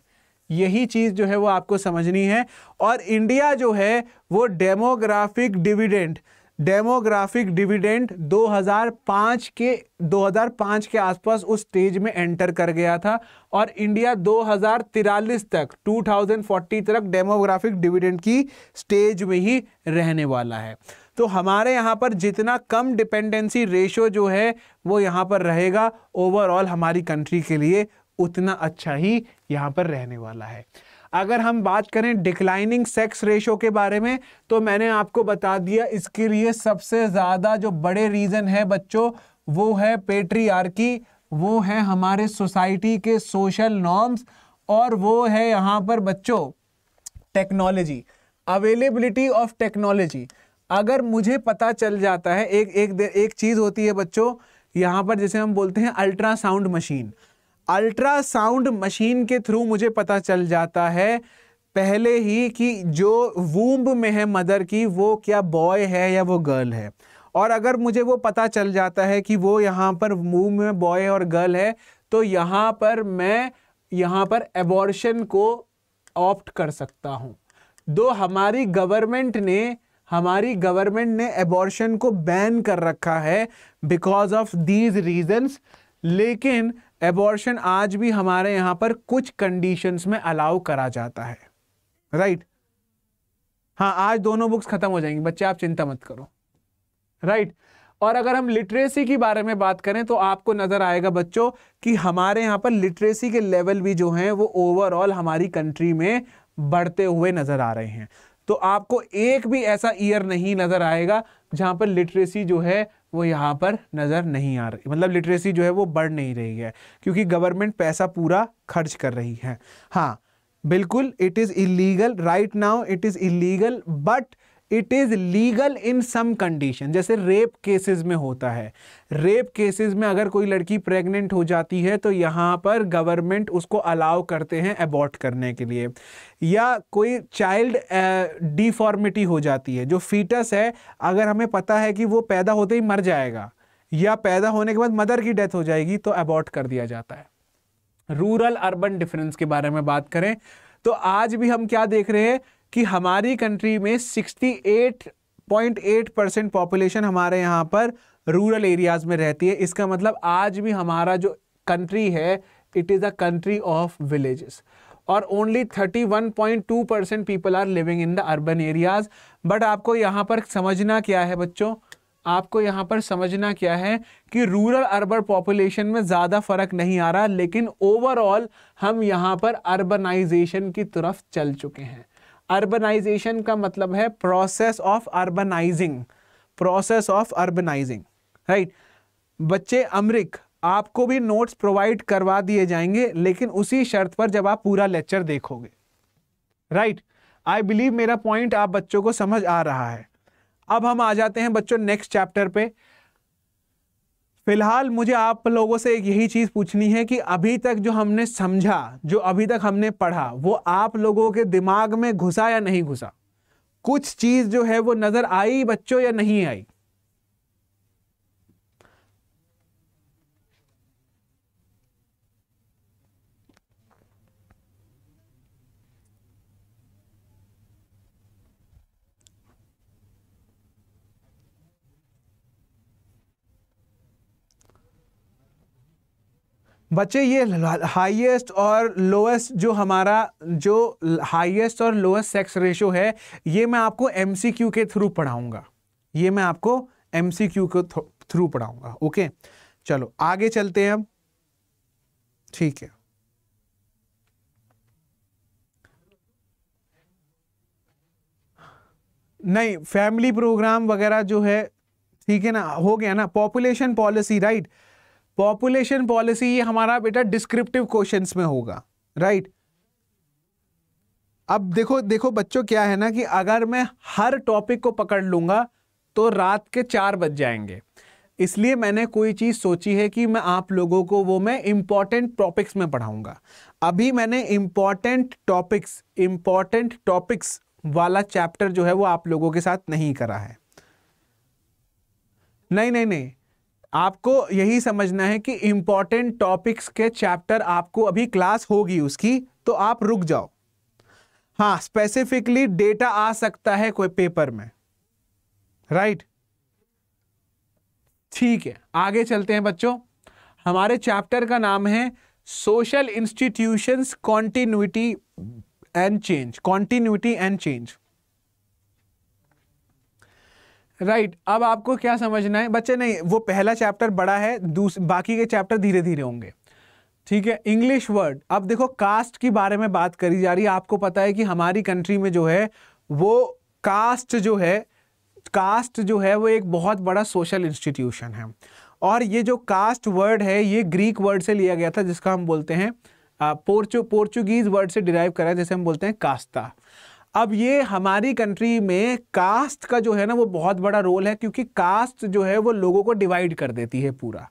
यही चीज़ जो है वो आपको समझनी है और इंडिया जो है वो डेमोग्राफिक डिविडेंड डेमोग्राफिक डिविडेंड 2005 के 2005 के आसपास उस स्टेज में एंटर कर गया था और इंडिया दो तक 2040 तक डेमोग्राफिक डिविडेंड की स्टेज में ही रहने वाला है तो हमारे यहाँ पर जितना कम डिपेंडेंसी रेशो जो है वो यहाँ पर रहेगा ओवरऑल हमारी कंट्री के लिए उतना अच्छा ही यहाँ पर रहने वाला है अगर हम बात करें डिक्लाइनिंग सेक्स रेशो के बारे में तो मैंने आपको बता दिया इसके लिए सबसे ज़्यादा जो बड़े रीज़न है बच्चों वो है पेट्रीआर्की वो है हमारे सोसाइटी के सोशल नॉर्म्स और वो है यहाँ पर बच्चों टेक्नोलॉजी अवेलेबिलिटी ऑफ टेक्नोलॉजी अगर मुझे पता चल जाता है एक एक एक चीज़ होती है बच्चों यहाँ पर जैसे हम बोलते हैं अल्ट्रासाउंड मशीन अल्ट्रासाउंड मशीन के थ्रू मुझे पता चल जाता है पहले ही कि जो वूम्ब में है मदर की वो क्या बॉय है या वो गर्ल है और अगर मुझे वो पता चल जाता है कि वो यहाँ पर वूम में बॉय और गर्ल है तो यहाँ पर मैं यहाँ पर एबॉर्शन को ऑप्ट कर सकता हूँ दो हमारी गवर्नमेंट ने हमारी गवर्नमेंट ने एबॉर्शन को बैन कर रखा है बिकॉज ऑफ दीज रीज़न्स लेकिन एबॉर्शन आज भी हमारे यहाँ पर कुछ कंडीशंस में अलाउ करा जाता है राइट right? हाँ आज दोनों बुक्स खत्म हो जाएंगी बच्चे आप चिंता मत करो राइट right? और अगर हम लिटरेसी के बारे में बात करें तो आपको नज़र आएगा बच्चों कि हमारे यहाँ पर लिटरेसी के लेवल भी जो हैं वो ओवरऑल हमारी कंट्री में बढ़ते हुए नज़र आ रहे हैं तो आपको एक भी ऐसा ईयर नहीं नज़र आएगा जहां पर लिटरेसी जो है वो यहाँ पर नज़र नहीं आ रही मतलब लिटरेसी जो है वो बढ़ नहीं रही है क्योंकि गवर्नमेंट पैसा पूरा खर्च कर रही है हाँ बिल्कुल it is illegal right now it is illegal but it is legal in some condition जैसे रेप केसेस में होता है रेप केसेस में अगर कोई लड़की प्रेग्नेंट हो जाती है तो यहाँ पर गवर्नमेंट उसको अलाउ करते हैं अबॉर्ट करने के लिए या कोई चाइल्ड डिफॉर्मिटी हो जाती है जो फीटस है अगर हमें पता है कि वो पैदा होते ही मर जाएगा या पैदा होने के बाद मदर की डेथ हो जाएगी तो अबॉर्ट कर दिया जाता है रूरल अर्बन डिफरेंस के बारे में बात करें तो आज भी हम क्या देख रहे हैं कि हमारी कंट्री में 68.8 परसेंट पॉपुलेशन हमारे यहाँ पर रूरल एरियाज़ में रहती है इसका मतलब आज भी हमारा जो कंट्री है it is a country of villages और only 31.2 percent people are living in the urban areas but आपको यहाँ पर समझना क्या है बच्चों आपको यहाँ पर समझना क्या है कि रूरल अर्बन पॉपुलेशन में ज़्यादा फ़र्क नहीं आ रहा लेकिन ओवरऑल हम यहाँ पर अर्बनाइजेशन की तरफ चल चुके हैं अर्बनाइजेशन का मतलब है process of urbanising process of urbanising right बच्चे अमरिक आपको भी नोट्स प्रोवाइड करवा दिए जाएंगे लेकिन उसी शर्त पर जब आप पूरा लेक्चर देखोगे राइट आई बिलीव मेरा पॉइंट आप बच्चों को समझ आ रहा है अब हम आ जाते हैं बच्चों नेक्स्ट चैप्टर पे फिलहाल मुझे आप लोगों से यही चीज़ पूछनी है कि अभी तक जो हमने समझा जो अभी तक हमने पढ़ा वो आप लोगों के दिमाग में घुसा या नहीं घुसा कुछ चीज़ जो है वो नज़र आई बच्चों या नहीं आई बच्चे ये हाईएस्ट और लोएस्ट जो हमारा जो हाईएस्ट और लोएस्ट सेक्स रेशो है ये मैं आपको एमसीक्यू के थ्रू पढ़ाऊंगा ये मैं आपको एमसीक्यू के थ्रू पढ़ाऊंगा ओके चलो आगे चलते हैं हम ठीक है नहीं फैमिली प्रोग्राम वगैरह जो है ठीक है ना हो गया ना population policy right right? Population policy ये हमारा बेटा डिस्क्रिप्टिव क्वेश्चन में होगा राइट अब देखो देखो बच्चों क्या है ना कि अगर मैं हर टॉपिक को पकड़ लूंगा तो रात के चार बज जाएंगे इसलिए मैंने कोई चीज़ सोची है कि मैं आप लोगों को वो मैं इंपॉर्टेंट टॉपिक्स में पढ़ाऊंगा अभी मैंने इंपॉर्टेंट टॉपिक्स इंपॉर्टेंट टॉपिक्स वाला चैप्टर जो है वो आप लोगों के साथ नहीं करा है नहीं नहीं नहीं आपको यही समझना है कि इंपॉर्टेंट टॉपिक्स के चैप्टर आपको अभी क्लास होगी उसकी तो आप रुक जाओ हाँ स्पेसिफिकली डेटा आ सकता है कोई पेपर में राइट right? ठीक है आगे चलते हैं बच्चों हमारे चैप्टर का नाम है social institutions continuity and change continuity and change right right. अब आपको क्या समझना है बच्चे नहीं वो पहला चैप्टर बड़ा है बाकी के चैप्टर धीरे धीरे होंगे ठीक है इंग्लिश वर्ड अब देखो कास्ट के बारे में बात करी जा रही है आपको पता है कि हमारी कंट्री में जो है वो कास्ट जो है कास्ट जो है वो एक बहुत बड़ा सोशल इंस्टीट्यूशन है और ये जो कास्ट वर्ड है ये ग्रीक वर्ड से लिया गया था जिसका हम बोलते हैं पोर्चु पोर्चुगीज़ वर्ड से डिराइव करा जैसे हम बोलते हैं कास्ता अब ये हमारी कंट्री में कास्ट का जो है ना वो बहुत बड़ा रोल है क्योंकि कास्ट जो है वो लोगों को डिवाइड कर देती है पूरा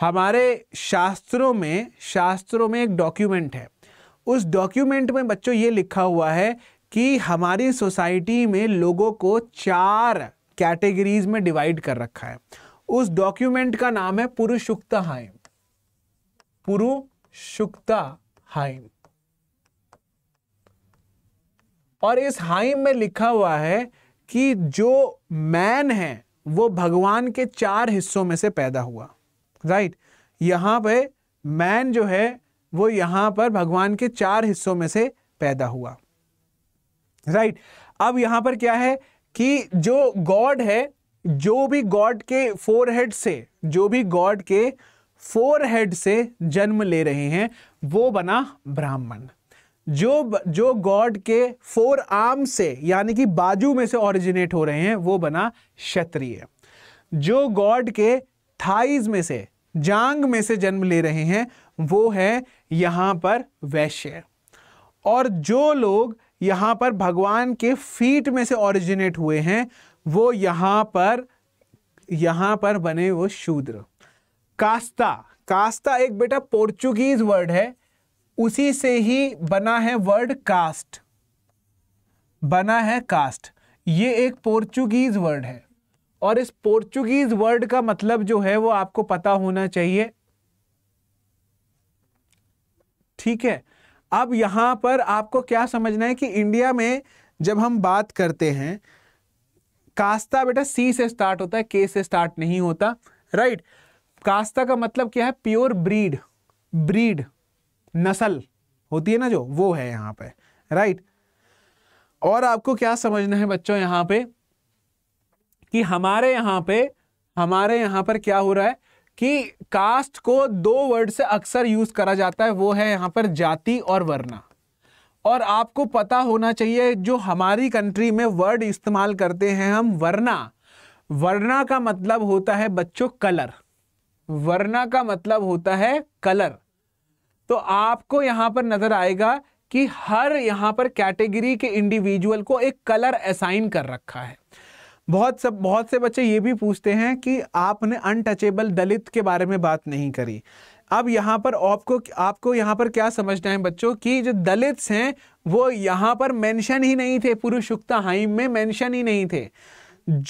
हमारे शास्त्रों में शास्त्रों में एक डॉक्यूमेंट है उस डॉक्यूमेंट में बच्चों ये लिखा हुआ है कि हमारी सोसाइटी में लोगों को चार कैटेगरीज में डिवाइड कर रखा है उस डॉक्यूमेंट का नाम है पुरुषुक्ता हाइम पुरुषुक्ता हाइम और इस हाइम में लिखा हुआ है कि जो मैन है वो भगवान के चार हिस्सों में से पैदा हुआ राइट यहाँ पे मैन जो है वो यहाँ पर भगवान के चार हिस्सों में से पैदा हुआ राइट अब यहाँ पर क्या है कि जो गॉड है जो भी गॉड के फोर हेड से जो भी गॉड के फोर हेड से जन्म ले रहे हैं वो बना ब्राह्मण जो जो गॉड के फोर आर्म से यानी कि बाजू में से ओरिजिनेट हो रहे हैं वो बना क्षत्रिय जो गॉड के थाइज में से जांग में से जन्म ले रहे हैं वो है यहाँ पर वैश्य और जो लोग यहाँ पर भगवान के फीट में से ओरिजिनेट हुए हैं वो यहाँ पर यहाँ पर बने वो शूद्र कास्ता कास्ता एक बेटा पोर्चुगीज वर्ड है उसी से ही बना है वर्ड कास्ट बना है कास्ट ये एक पोर्चुगीज़ वर्ड है और इस पोर्चुगीज़ वर्ड का मतलब जो है वो आपको पता होना चाहिए ठीक है अब यहां पर आपको क्या समझना है कि इंडिया में जब हम बात करते हैं कास्ता बेटा सी से स्टार्ट होता है के से स्टार्ट नहीं होता राइट कास्ता का मतलब क्या है प्योर ब्रीड ब्रीड नस्ल होती है ना जो वो है यहाँ पे राइट और आपको क्या समझना है बच्चों यहाँ पे कि हमारे यहाँ पे हमारे यहाँ पर क्या हो रहा है कि कास्ट को दो वर्ड से अक्सर यूज करा जाता है वो है यहाँ पर जाति और वर्णा और आपको पता होना चाहिए जो हमारी कंट्री में वर्ड इस्तेमाल करते हैं हम वर्णा वर्णा का मतलब होता है बच्चों कलर वर्णा का मतलब होता है कलर तो आपको यहां पर नजर आएगा कि हर यहां पर कैटेगरी के इंडिविजुअल को एक कलर असाइन कर रखा है बहुत सब बहुत से बच्चे ये भी पूछते हैं कि आपने अनटचेबल दलित के बारे में बात नहीं करी अब यहाँ पर आपको आपको यहाँ पर क्या समझना है बच्चों कि जो दलित्स हैं वो यहाँ पर मेंशन ही नहीं थे पुरुषुक्ता हाइम में मेंशन ही नहीं थे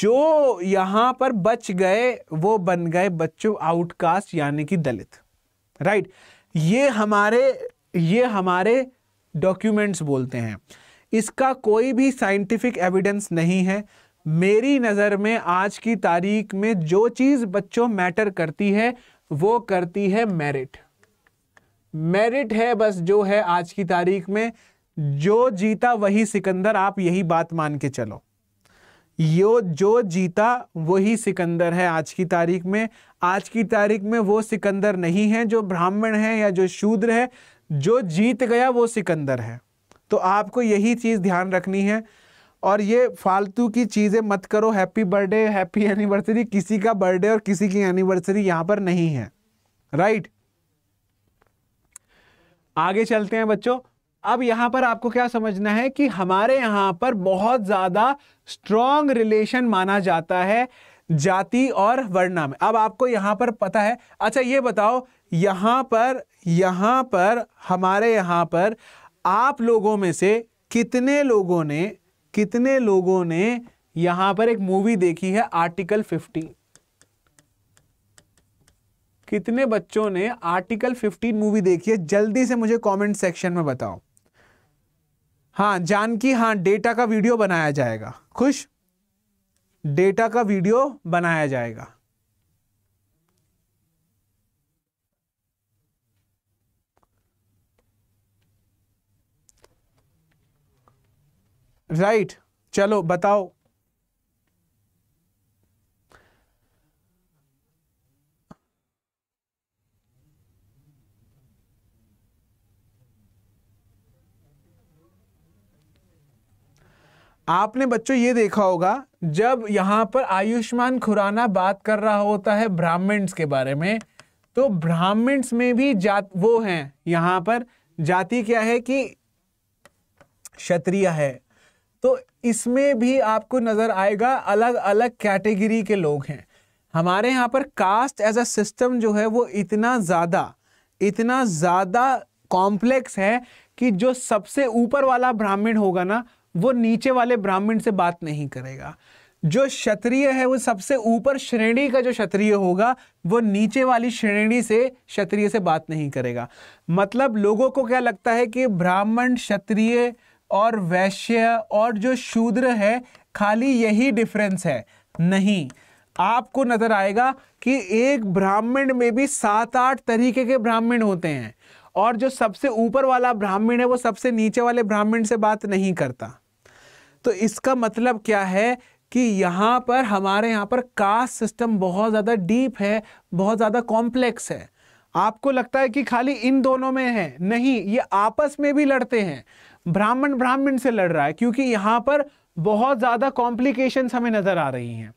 जो यहाँ पर बच गए वो बन गए बच्चों आउटकास्ट यानी कि दलित राइट right? ये हमारे ये हमारे डॉक्यूमेंट्स बोलते हैं इसका कोई भी साइंटिफिक एविडेंस नहीं है मेरी नज़र में आज की तारीख में जो चीज़ बच्चों मैटर करती है वो करती है मेरिट मेरिट है बस जो है आज की तारीख में जो जीता वही सिकंदर आप यही बात मान के चलो यो जो जीता वही सिकंदर है आज की तारीख में आज की तारीख में वो सिकंदर नहीं है जो ब्राह्मण है या जो शूद्र है जो जीत गया वो सिकंदर है तो आपको यही चीज़ ध्यान रखनी है और ये फालतू की चीज़ें मत करो हैप्पी बर्थडे हैप्पी एनिवर्सरी किसी का बर्थडे और किसी की एनिवर्सरी यहाँ पर नहीं है राइट आगे चलते हैं बच्चों अब यहां पर आपको क्या समझना है कि हमारे यहां पर बहुत ज़्यादा स्ट्रॉन्ग रिलेशन माना जाता है जाति और वर्णा में अब आपको यहां पर पता है अच्छा ये बताओ यहां पर यहां पर हमारे यहां पर आप लोगों में से कितने लोगों ने कितने लोगों ने यहां पर एक मूवी देखी है आर्टिकल 15 कितने बच्चों ने आर्टिकल 15 मूवी देखी है जल्दी से मुझे कमेंट सेक्शन में बताओ हाँ जानकी हाँ डेटा का वीडियो बनाया जाएगा खुश डेटा का वीडियो बनाया जाएगा राइट right. चलो बताओ आपने बच्चों ये देखा होगा जब यहाँ पर आयुष्मान खुराना बात कर रहा होता है ब्राह्मण्स के बारे में तो ब्राह्मण्स में भी जात वो हैं यहाँ पर जाति क्या है कि क्षत्रिय है तो इसमें भी आपको नज़र आएगा अलग अलग कैटेगरी के लोग हैं हमारे यहाँ पर कास्ट एज अ सिस्टम जो है वो इतना ज़्यादा इतना ज़्यादा कॉम्प्लेक्स है कि जो सबसे ऊपर वाला ब्राह्मण होगा ना वो नीचे वाले ब्राह्मण से बात नहीं करेगा जो क्षत्रिय है वो सबसे ऊपर श्रेणी का जो क्षत्रिय होगा वो नीचे वाली श्रेणी से क्षत्रिय से बात नहीं करेगा मतलब लोगों को क्या लगता है कि ब्राह्मण क्षत्रिय और वैश्य और जो शूद्र है खाली यही डिफरेंस है नहीं आपको नज़र आएगा कि एक ब्राह्मण में भी सात आठ तरीके के ब्राह्मण होते हैं और जो सबसे ऊपर वाला ब्राह्मण है वो सबसे नीचे वाले ब्राह्मण से बात नहीं करता तो इसका मतलब क्या है कि यहाँ पर हमारे यहाँ पर कास्ट सिस्टम बहुत ज़्यादा डीप है बहुत ज़्यादा कॉम्प्लेक्स है आपको लगता है कि खाली इन दोनों में है नहीं ये आपस में भी लड़ते हैं ब्राह्मण ब्राह्मण से लड़ रहा है क्योंकि यहाँ पर बहुत ज़्यादा कॉम्प्लिकेशन हमें नज़र आ रही हैं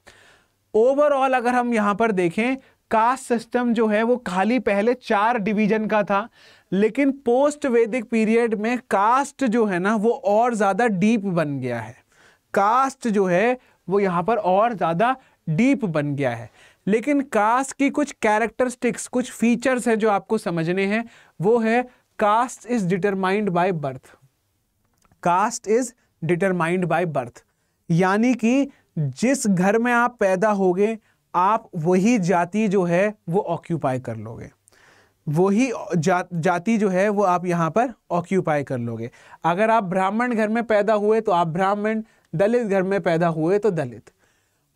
ओवरऑल अगर हम यहाँ पर देखें कास्ट सिस्टम जो है वो खाली पहले चार डिवीजन का था लेकिन पोस्ट वैदिक पीरियड में कास्ट जो है ना वो और ज़्यादा डीप बन गया है कास्ट जो है वो यहाँ पर और ज़्यादा डीप बन गया है लेकिन कास्ट की कुछ कैरेक्टरिस्टिक्स कुछ फीचर्स हैं जो आपको समझने हैं वो है caste is determined by birth caste is determined by birth यानी कि जिस घर में आप पैदा होगे आप वही जाति जो है वो ऑक्यूपाई कर लोगे वही जा, जाति जो है वो आप यहाँ पर ऑक्यूपाई कर लोगे अगर आप ब्राह्मण घर में पैदा हुए तो आप ब्राह्मण दलित घर में पैदा हुए तो दलित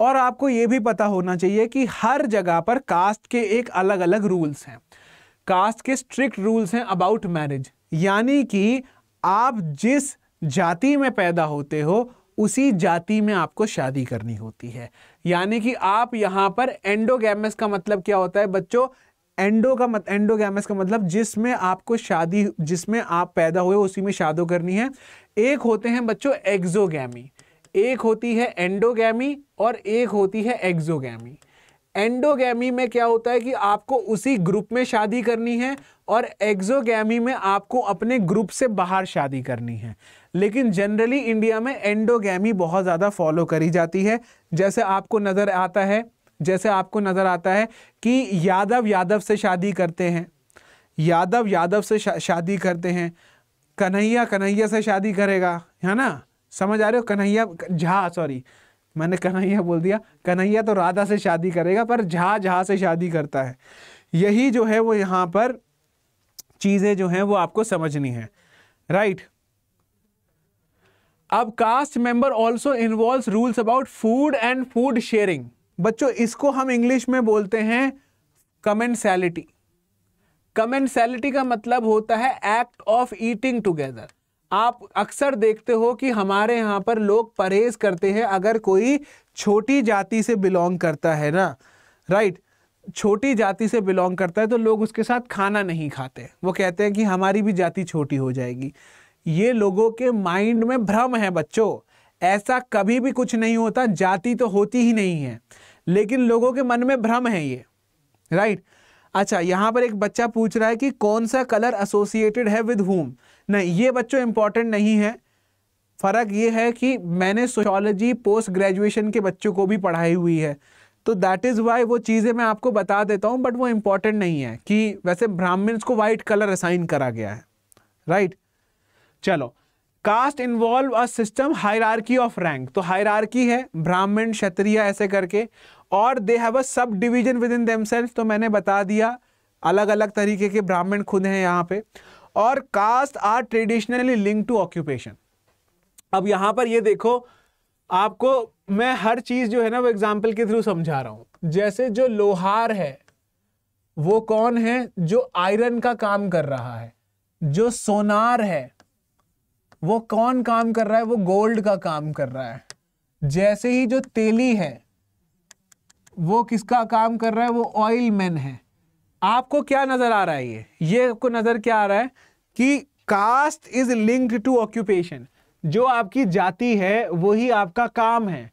और आपको ये भी पता होना चाहिए कि हर जगह पर कास्ट के एक अलग अलग रूल्स हैं कास्ट के स्ट्रिक्ट रूल्स हैं अबाउट मैरिज यानी कि आप जिस जाति में पैदा होते हो उसी जाति में आपको शादी करनी होती है यानी कि आप यहाँ पर एंडोगेमस का मतलब क्या होता है बच्चों एंडो का मत गैमस का मतलब जिसमें आपको शादी जिसमें आप पैदा हुए उसी में शादो करनी है एक होते हैं बच्चों एक्जोगैमी एक होती है एंडोगैमी और एक होती है एक्जोगैमी एंडोगैमी में क्या होता है कि आपको उसी ग्रुप में शादी करनी है और एक्जोगैमी में आपको अपने ग्रुप से बाहर शादी करनी है लेकिन जनरली इंडिया में एंडोगैमी बहुत ज़्यादा फॉलो करी जाती है जैसे आपको नज़र आता है जैसे आपको नज़र आता है कि यादव यादव से शादी करते हैं यादव यादव से शा, शादी करते हैं कन्हैया कन्हैया से शादी करेगा है ना समझ आ रहे हो कन्हैया झा सॉरी मैंने कन्हैया बोल दिया कन्हैया तो राधा से शादी करेगा पर झा झा से शादी करता है यही जो है वो यहाँ पर चीज़ें जो हैं वो आपको समझनी है राइट अब caste member also involve rules about food and food sharing बच्चों इसको हम इंग्लिश में बोलते हैं कमेंसैलिटी कमेंसैलिटी का मतलब होता है एक्ट ऑफ ईटिंग टुगेदर आप अक्सर देखते हो कि हमारे यहाँ पर लोग परहेज करते हैं अगर कोई छोटी जाति से बिलोंग करता है ना राइट right? छोटी जाति से बिलोंग करता है तो लोग उसके साथ खाना नहीं खाते वो कहते हैं कि हमारी भी जाति छोटी हो जाएगी ये लोगों के माइंड में भ्रम है बच्चों ऐसा कभी भी कुछ नहीं होता जाति तो होती ही नहीं है लेकिन लोगों के मन में भ्रम है ये राइट अच्छा यहाँ पर एक बच्चा पूछ रहा है कि कौन सा कलर एसोसिएटेड है विद होम नहीं ये बच्चों इंपॉर्टेंट नहीं है फ़र्क ये है कि मैंने सोशोलॉजी पोस्ट ग्रेजुएशन के बच्चों को भी पढ़ाई हुई है तो दैट इज़ वाई वो चीज़ें मैं आपको बता देता हूँ बट वो इम्पॉर्टेंट नहीं है कि वैसे ब्राह्मण्स को वाइट कलर असाइन करा गया है राइट right? चलो caste involve a system hierarchy of rank तो हायरार्की है ब्राह्मण क्षत्रिय ऐसे करके और they have a sub division with in themselves तो मैंने बता दिया अलग अलग तरीके के ब्राह्मण खुद हैं यहाँ पे और caste are traditionally link to occupation अब यहाँ पर ये देखो आपको मैं हर चीज़ जो है ना वो एग्जाम्पल के थ्रू समझा रहा हूँ जैसे जो लोहार है वो कौन है जो आयरन का काम कर रहा है जो सोनार है वो कौन काम कर रहा है वो गोल्ड का काम कर रहा है जैसे ही जो तेली है वो किसका काम कर रहा है वो ऑयल मैन है आपको क्या नजर आ रहा है ये ये आपको नजर क्या आ रहा है कि caste is linked to occupation जो आपकी जाति है वही आपका काम है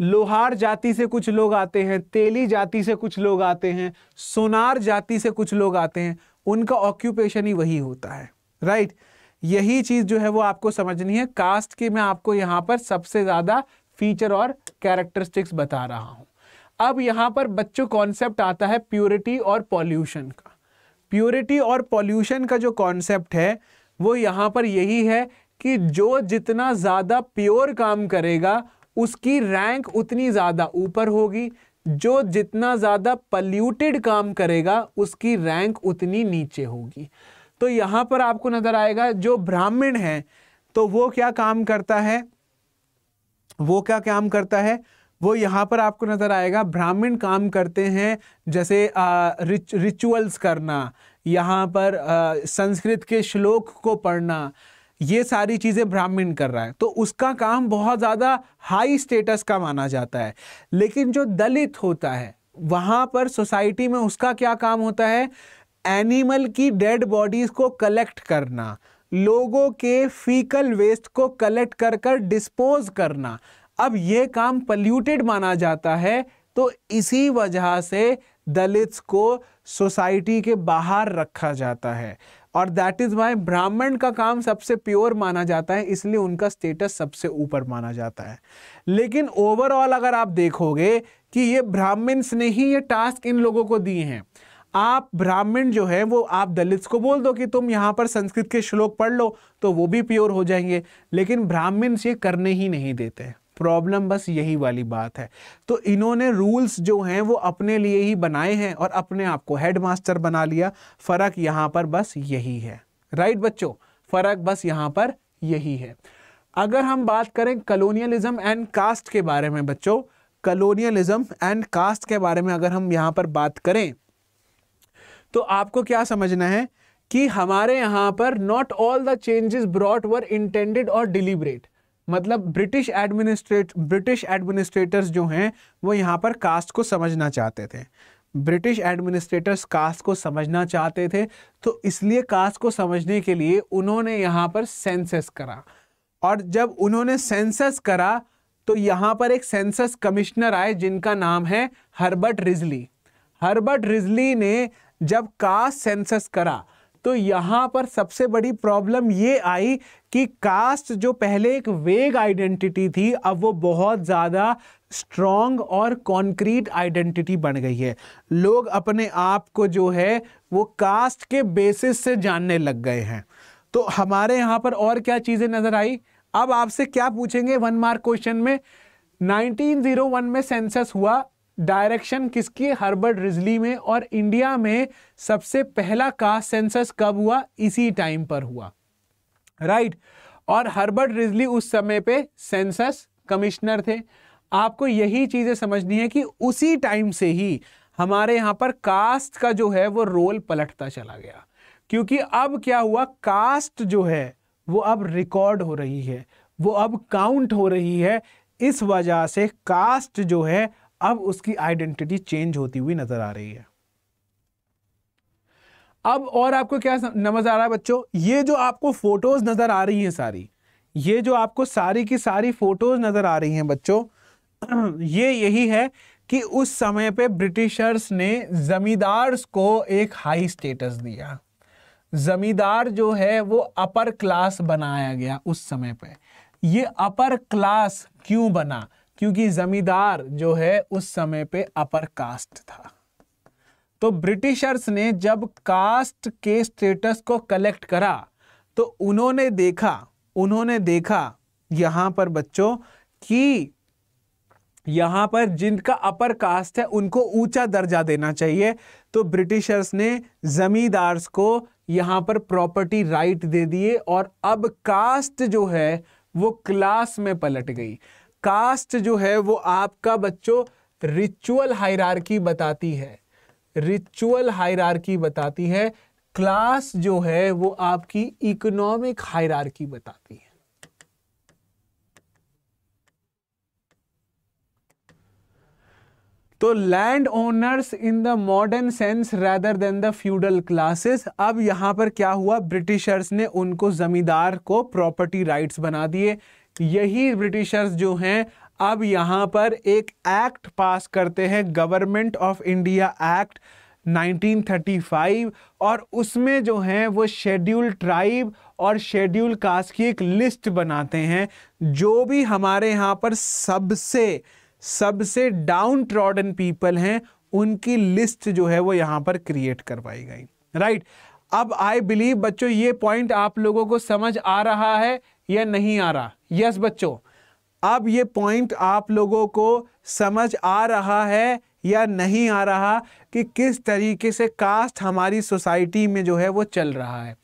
लोहार जाति से कुछ लोग आते हैं तेली जाति से कुछ लोग आते हैं सोनार जाति से कुछ लोग आते हैं उनका ऑक्यूपेशन ही वही होता है राइट right? यही चीज़ जो है वो आपको समझनी है कास्ट की मैं आपको यहाँ पर सबसे ज़्यादा फीचर और कैरेक्टरिस्टिक्स बता रहा हूँ अब यहाँ पर बच्चों कॉन्सेप्ट आता है प्योरिटी और पॉल्यूशन का प्योरिटी और पॉल्यूशन का जो कॉन्सेप्ट है वो यहाँ पर यही है कि जो जितना ज़्यादा प्योर काम करेगा उसकी रैंक उतनी ज़्यादा ऊपर होगी जो जितना ज़्यादा पल्यूटेड काम करेगा उसकी रैंक उतनी नीचे होगी तो यहाँ पर आपको नजर आएगा जो ब्राह्मण है तो वो क्या काम करता है वो क्या काम करता है वो यहाँ पर आपको नज़र आएगा ब्राह्मण काम करते हैं जैसे रिच रिचुअल्स करना यहाँ पर आ, संस्कृत के श्लोक को पढ़ना ये सारी चीज़ें ब्राह्मण कर रहा है तो उसका काम बहुत ज़्यादा हाई स्टेटस का माना जाता है लेकिन जो दलित होता है वहाँ पर सोसाइटी में उसका क्या काम होता है एनिमल की डेड बॉडीज़ को कलेक्ट करना लोगों के फीकल वेस्ट को कलेक्ट कर कर डिस्पोज करना अब ये काम पल्यूटेड माना जाता है तो इसी वजह से दलित्स को सोसाइटी के बाहर रखा जाता है और दैट इज़ वाई ब्राह्मण का काम सबसे प्योर माना जाता है इसलिए उनका स्टेटस सबसे ऊपर माना जाता है लेकिन ओवरऑल अगर आप देखोगे कि ये ब्राह्मण्स ने ही ये टास्क इन लोगों को दिए हैं आप ब्राह्मण जो है वो आप दलित्स को बोल दो कि तुम यहाँ पर संस्कृत के श्लोक पढ़ लो तो वो भी प्योर हो जाएंगे लेकिन ब्राह्मण ये करने ही नहीं देते प्रॉब्लम बस यही वाली बात है तो इन्होंने रूल्स जो हैं वो अपने लिए ही बनाए हैं और अपने आप को हेड मास्टर बना लिया फ़र्क यहाँ पर बस यही है राइट बच्चों फ़र्क बस यहाँ पर यही है अगर हम बात करें कलोनियलिज्म एंड कास्ट के बारे में बच्चों कलोनियलिज्म एंड कास्ट के बारे में अगर हम यहाँ पर बात करें तो आपको क्या समझना है कि हमारे यहाँ पर not all the changes brought were intended और डिलीबरेट मतलब ब्रिटिश एडमिनिस्ट्रेट ब्रिटिश एडमिनिस्ट्रेटर्स जो हैं वो यहाँ पर कास्ट को समझना चाहते थे ब्रिटिश एडमिनिस्ट्रेटर्स कास्ट को समझना चाहते थे तो इसलिए कास्ट को समझने के लिए उन्होंने यहाँ पर सेंसस करा और जब उन्होंने सेंसस करा तो यहाँ पर एक सेंसस कमिश्नर आए जिनका नाम है हर्बर्ट रिजली हर्बर्ट रिजली ने जब कास्ट सेंसस करा तो यहाँ पर सबसे बड़ी प्रॉब्लम ये आई कि कास्ट जो पहले एक वेग आइडेंटिटी थी अब वो बहुत ज़्यादा स्ट्रॉन्ग और कॉन्क्रीट आइडेंटिटी बन गई है लोग अपने आप को जो है वो कास्ट के बेसिस से जानने लग गए हैं तो हमारे यहाँ पर और क्या चीज़ें नज़र आई अब आपसे क्या पूछेंगे वन मार्क क्वेश्चन में 1901 में सेंसस हुआ डायरेक्शन किसकी हर्बर्ट रिजली में और इंडिया में सबसे पहला कास्ट सेंसस कब हुआ इसी टाइम पर हुआ राइट right? और हर्बर्ट रिजली उस समय पे सेंसस कमिश्नर थे आपको यही चीज़ें समझनी है कि उसी टाइम से ही हमारे यहाँ पर कास्ट का जो है वो रोल पलटता चला गया क्योंकि अब क्या हुआ कास्ट जो है वो अब रिकॉर्ड हो रही है वो अब काउंट हो रही है इस वजह से कास्ट जो है अब उसकी आइडेंटिटी चेंज होती हुई नजर आ रही है अब और आपको क्या नजर आ रहा है बच्चों ये जो आपको फोटोज नजर आ रही हैं सारी ये जो आपको सारी की सारी फोटोज नजर आ रही हैं बच्चों [CLEARS THROAT] ये यही है कि उस समय पे ब्रिटिशर्स ने जमींदार को एक हाई स्टेटस दिया जमींदार जो है वो अपर क्लास बनाया गया उस समय पे ये अपर क्लास क्यों बना क्योंकि जमींदार जो है उस समय पे अपर कास्ट था तो ब्रिटिशर्स ने जब कास्ट के स्टेटस को कलेक्ट करा तो उन्होंने देखा उन्होंने देखा यहां पर बच्चों कि यहां पर जिनका अपर कास्ट है उनको ऊंचा दर्जा देना चाहिए तो ब्रिटिशर्स ने जमींदार्स को यहां पर प्रॉपर्टी राइट दे दिए और अब कास्ट जो है वो क्लास में पलट गई कास्ट जो है वो आपका बच्चों रिचुअल हायरार्की बताती है रिचुअल हायरार्की बताती है क्लास जो है वो आपकी इकोनॉमिक हायरार्की बताती है तो land owners in the modern sense rather than the feudal classes अब यहां पर क्या हुआ ब्रिटिशर्स ने उनको जमींदार को प्रॉपर्टी राइट्स बना दिए यही ब्रिटिशर्स जो हैं अब यहाँ पर एक एक्ट पास करते हैं गवर्नमेंट ऑफ इंडिया एक्ट 1935 और उसमें जो हैं वो शेड्यूल ट्राइब और शेड्यूल कास्ट की एक लिस्ट बनाते हैं जो भी हमारे यहाँ पर सबसे सबसे डाउन ट्रॉडन पीपल हैं उनकी लिस्ट जो है वो यहाँ पर क्रिएट करवाई गई राइट अब आई बिलीव बच्चों ये पॉइंट आप लोगों को समझ आ रहा है या नहीं आ रहा यस बच्चों अब ये पॉइंट आप लोगों को समझ आ रहा है या नहीं आ रहा कि किस तरीके से कास्ट हमारी सोसाइटी में जो है वो चल रहा है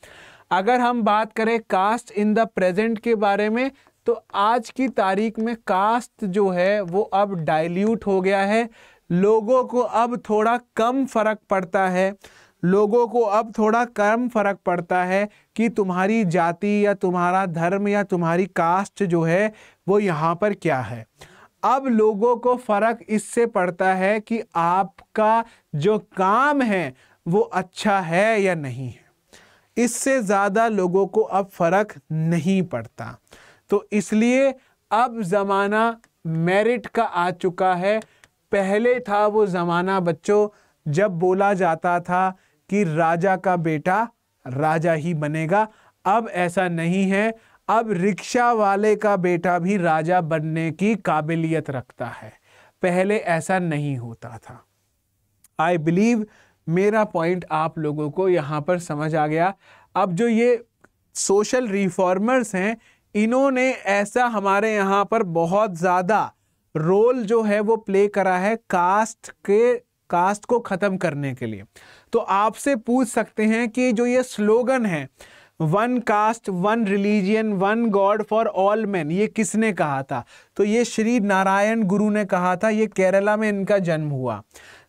अगर हम बात करें कास्ट इन द प्रेजेंट के बारे में तो आज की तारीख में कास्ट जो है वो अब डाइल्यूट हो गया है लोगों को अब थोड़ा कम फर्क पड़ता है लोगों को अब थोड़ा कम फर्क पड़ता है कि तुम्हारी जाति या तुम्हारा धर्म या तुम्हारी कास्ट जो है वो यहाँ पर क्या है अब लोगों को फ़र्क इससे पड़ता है कि आपका जो काम है वो अच्छा है या नहीं है इससे ज़्यादा लोगों को अब फ़र्क नहीं पड़ता तो इसलिए अब ज़माना मेरिट का आ चुका है पहले था वो ज़माना बच्चों जब बोला जाता था कि राजा का बेटा राजा ही बनेगा अब ऐसा नहीं है अब रिक्शा वाले का बेटा भी राजा बनने की काबिलियत रखता है पहले ऐसा नहीं होता था आई बिलीव मेरा पॉइंट आप लोगों को यहाँ पर समझ आ गया अब जो ये सोशल रिफॉर्मर्स हैं इन्होंने ऐसा हमारे यहाँ पर बहुत ज़्यादा रोल जो है वो प्ले करा है कास्ट के कास्ट को ख़त्म करने के लिए तो आपसे पूछ सकते हैं कि जो ये स्लोगन है one caste one religion one God for all man ये किसने कहा था तो ये श्री नारायण गुरु ने कहा था ये केरला में इनका जन्म हुआ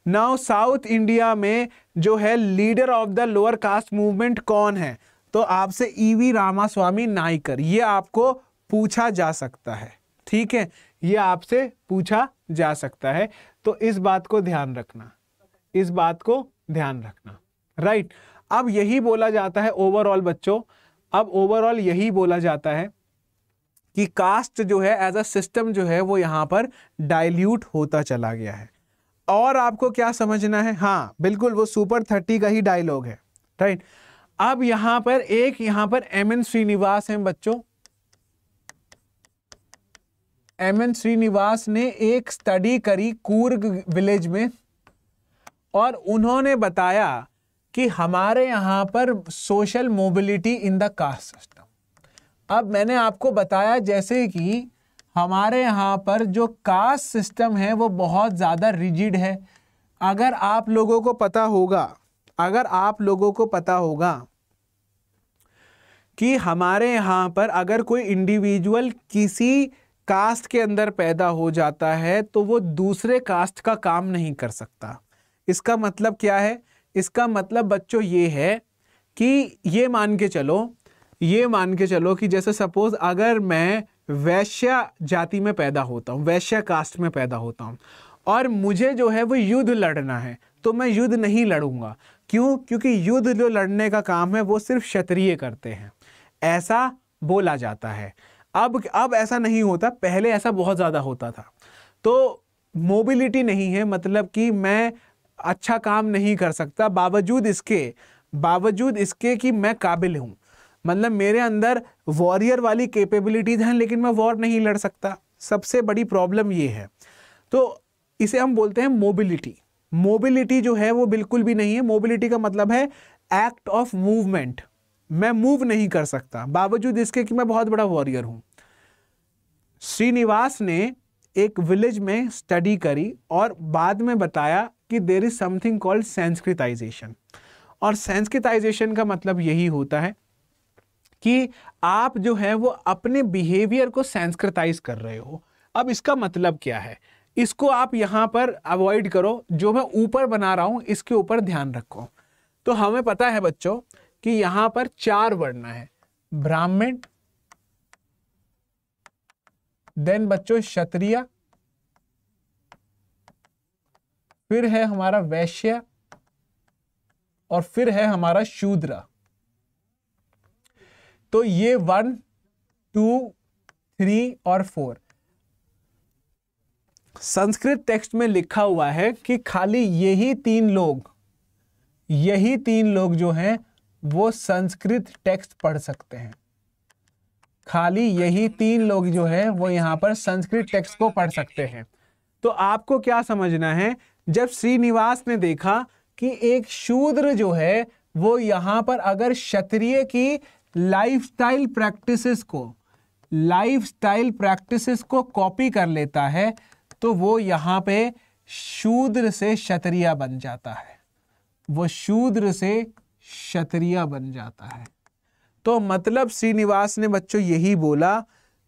नाउ साउथ इंडिया में जो है leader of the lower caste movement कौन है तो आपसे ईवी रामास्वामी नाइकर ये आपको पूछा जा सकता है ठीक है ये आपसे पूछा जा सकता है तो इस बात को ध्यान रखना इस बात को ध्यान रखना राइट right. अब यही बोला जाता है ओवरऑल बच्चों अब ओवरऑल यही बोला जाता है कि कास्ट जो है एज अ सिस्टम जो है वो यहां पर डाइल्यूट होता चला गया है और आपको क्या समझना है हाँ बिल्कुल वो सुपर थर्टी का ही डायलॉग है राइट right? अब यहां पर एक यहां पर एम एन श्रीनिवास हैं बच्चों एम एन श्रीनिवास ने एक स्टडी करी कूर्ग विलेज में और उन्होंने बताया कि हमारे यहाँ पर social mobility in the caste system अब मैंने आपको बताया जैसे कि हमारे यहाँ पर जो कास्ट सिस्टम है वो बहुत ज़्यादा रिजिड है अगर आप लोगों को पता होगा अगर आप लोगों को पता होगा कि हमारे यहाँ पर अगर कोई इंडिविजुअल किसी कास्ट के अंदर पैदा हो जाता है तो वो दूसरे कास्ट का काम नहीं कर सकता इसका मतलब क्या है इसका मतलब बच्चों ये है कि ये मान के चलो ये मान के चलो कि जैसे सपोज़ अगर मैं वैश्य जाति में पैदा होता हूँ वैश्य कास्ट में पैदा होता हूँ और मुझे जो है वो युद्ध लड़ना है तो मैं युद्ध नहीं लड़ूंगा क्यों क्योंकि युद्ध जो लड़ने का काम है वो सिर्फ क्षत्रिय करते हैं ऐसा बोला जाता है अब अब ऐसा नहीं होता पहले ऐसा बहुत ज़्यादा होता था तो मोबिलिटी नहीं है मतलब कि मैं अच्छा काम नहीं कर सकता बावजूद इसके बावजूद इसके कि मैं काबिल हूँ मतलब मेरे अंदर वॉरियर वाली कैपेबिलिटीज़ हैं लेकिन मैं वॉर नहीं लड़ सकता सबसे बड़ी प्रॉब्लम ये है तो इसे हम बोलते हैं मोबिलिटी मोबिलिटी जो है वो बिल्कुल भी नहीं है मोबिलिटी का मतलब है एक्ट ऑफ मूवमेंट मैं मूव नहीं कर सकता बावजूद इसके कि मैं बहुत बड़ा वॉरियर हूँ श्रीनिवास ने एक विलेज में स्टडी करी और बाद में बताया कि there is something called Sanskritization और संस्कृताइजेशन का मतलब यही होता है कि आप जो है वो अपने बिहेवियर को संस्कृताइज कर रहे हो अब इसका मतलब क्या है इसको आप यहाँ पर अवॉइड करो जो मैं ऊपर बना रहा हूँ इसके ऊपर ध्यान रखो तो हमें पता है बच्चों कि यहाँ पर चार वर्ण है ब्राह्मण देन बच्चों क्षत्रिय फिर है हमारा वैश्य और फिर है हमारा शूद्र तो ये वन टू थ्री और फोर संस्कृत टेक्स्ट में लिखा हुआ है कि खाली यही तीन लोग यही तीन लोग जो हैं वो संस्कृत टेक्स्ट पढ़ सकते हैं खाली यही तीन लोग जो है वो यहां पर संस्कृत टेक्स्ट को पढ़ सकते हैं तो आपको क्या समझना है जब श्रीनिवास ने देखा कि एक शूद्र जो है वो यहाँ पर अगर क्षत्रिय की लाइफस्टाइल प्रैक्टिसेस को लाइफस्टाइल प्रैक्टिसेस को कॉपी कर लेता है तो वो यहाँ पे शूद्र से क्षत्रिय बन जाता है वो शूद्र से क्षत्रिय बन जाता है तो मतलब श्रीनिवास ने बच्चों यही बोला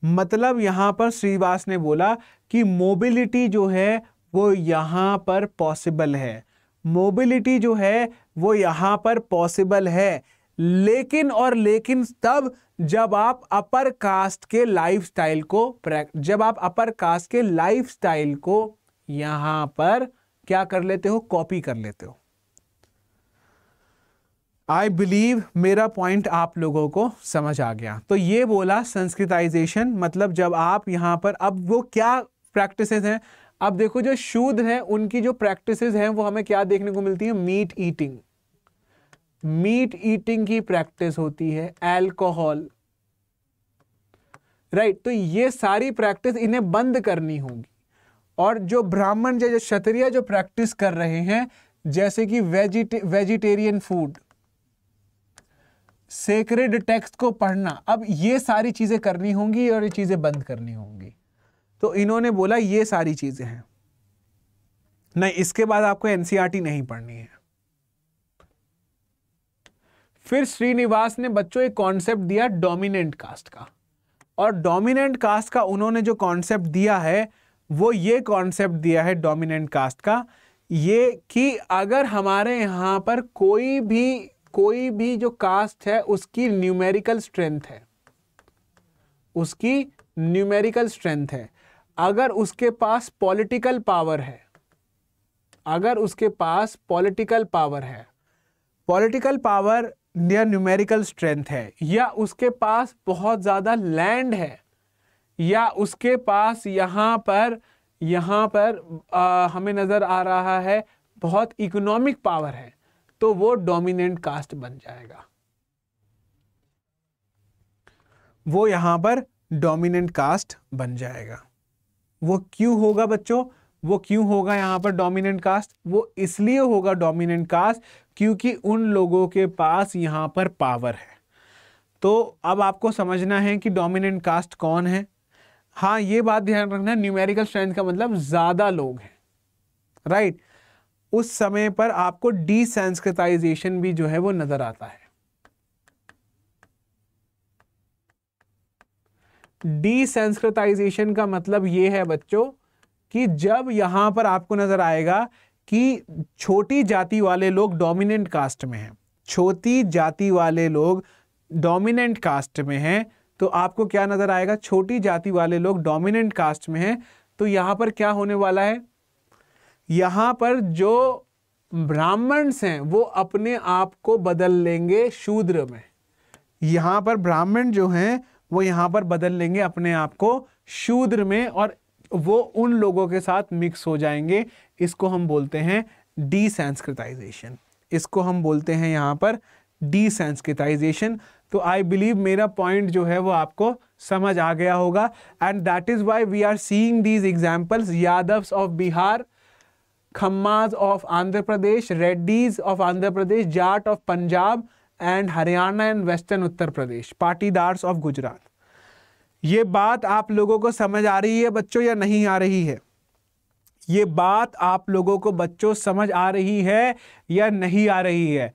मतलब यहाँ पर श्रीनिवास ने बोला कि मोबिलिटी जो है वो यहाँ पर पॉसिबल है मोबिलिटी जो है वो यहाँ पर पॉसिबल है लेकिन और लेकिन तब जब आप अपर कास्ट के लाइफस्टाइल को जब आप अपर कास्ट के लाइफस्टाइल को यहां पर क्या कर लेते हो कॉपी कर लेते हो आई बिलीव मेरा पॉइंट आप लोगों को समझ आ गया तो ये बोला संस्कृताइजेशन मतलब जब आप यहां पर अब वो क्या प्रैक्टिसेस हैं अब देखो जो शूद्र हैं उनकी जो प्रैक्टिसेस हैं वो हमें क्या देखने को मिलती है मीट ईटिंग मीट ईटिंग की प्रैक्टिस होती है एल्कोहल राइट right, तो ये सारी प्रैक्टिस इन्हें बंद करनी होगी और जो ब्राह्मण जो क्षत्रिय जो प्रैक्टिस कर रहे हैं जैसे कि vegeta vegetarian food sacred text को पढ़ना अब ये सारी चीज़ें करनी होंगी और ये चीज़ें बंद करनी होंगी तो इन्होंने बोला ये सारी चीज़ें हैं नहीं इसके बाद आपको एनसीईआरटी e नहीं पढ़नी है फिर श्रीनिवास ने बच्चों एक कॉन्सेप्ट दिया डोमिनेंट कास्ट का और डोमिनेंट कास्ट का उन्होंने जो कॉन्सेप्ट दिया है वो ये कॉन्सेप्ट दिया है डोमिनेंट कास्ट का ये कि अगर हमारे यहां पर कोई भी कोई भी जो कास्ट है उसकी न्यूमेरिकल स्ट्रेंथ है उसकी न्यूमेरिकल स्ट्रेंथ है अगर उसके पास पॉलिटिकल पावर है अगर उसके पास पॉलिटिकल पावर है पॉलिटिकल पावर या न्यूमेरिकल स्ट्रेंथ है या उसके पास बहुत ज़्यादा लैंड है या उसके पास यहां पर यहां पर आ, हमें नज़र आ रहा है बहुत इकोनॉमिक पावर है तो वो डोमिनेंट कास्ट बन जाएगा वो यहां पर डोमिनेंट कास्ट बन जाएगा वो क्यों होगा बच्चों वो क्यों होगा यहाँ पर डोमिनेंट कास्ट वो इसलिए होगा डोमिनेंट कास्ट क्योंकि उन लोगों के पास यहाँ पर पावर है तो अब आपको समझना है कि डोमिनेंट कास्ट कौन है हाँ ये बात ध्यान रखना है न्यूमेरिकल स्ट्रेंथ का मतलब ज़्यादा लोग हैं राइट उस समय पर आपको डिसेंसक्रिटाइजेशन भी जो है वो नज़र आता है डिसेंसकृताइजेशन का मतलब ये है बच्चों कि जब यहाँ पर आपको नज़र आएगा कि छोटी जाति वाले लोग डोमिनेंट कास्ट में हैं छोटी जाति वाले लोग डोमिनेंट कास्ट में हैं तो आपको क्या नज़र आएगा छोटी जाति वाले लोग डोमिनेंट कास्ट में हैं तो यहाँ पर क्या होने वाला है यहाँ पर जो ब्राह्मण्स हैं वो अपने आप को बदल लेंगे शूद्र में यहाँ पर ब्राह्मण जो हैं वो यहाँ पर बदल लेंगे अपने आप को शूद्र में और वो उन लोगों के साथ मिक्स हो जाएंगे इसको हम बोलते हैं डी इसको हम बोलते हैं यहाँ पर डी तो आई बिलीव मेरा पॉइंट जो है वो आपको समझ आ गया होगा and that is why we are seeing these examples Yadavs of Bihar Khammas of Andhra Pradesh Reddys of Andhra Pradesh Jat of Punjab and Haryana and western Uttar Pradesh Patidars of Gujarat ये बात आप लोगों को समझ आ रही है बच्चों या नहीं आ रही है ये बात आप लोगों को बच्चों समझ आ रही है या नहीं आ रही है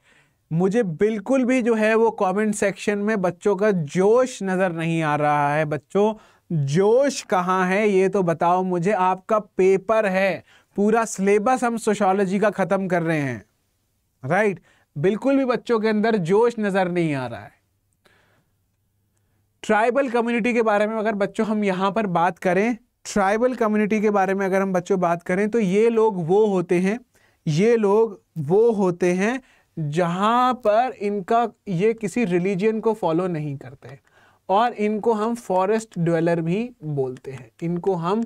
मुझे बिल्कुल भी जो है वो कमेंट सेक्शन में बच्चों का जोश नज़र नहीं आ रहा है बच्चों जोश कहाँ है ये तो बताओ मुझे आपका पेपर है पूरा सिलेबस हम सोशोलॉजी का ख़त्म कर रहे हैं राइट right? बिल्कुल भी बच्चों के अंदर जोश नज़र नहीं आ रहा है ट्राइबल कम्युनिटी के बारे में अगर बच्चों हम यहाँ पर बात करें ट्राइबल कम्युनिटी के बारे में अगर हम बच्चों बात करें तो ये लोग वो होते हैं ये लोग वो होते हैं जहां पर इनका ये किसी रिलीजन को फॉलो नहीं करते और इनको हम फॉरेस्ट ड्वेलर भी बोलते हैं इनको हम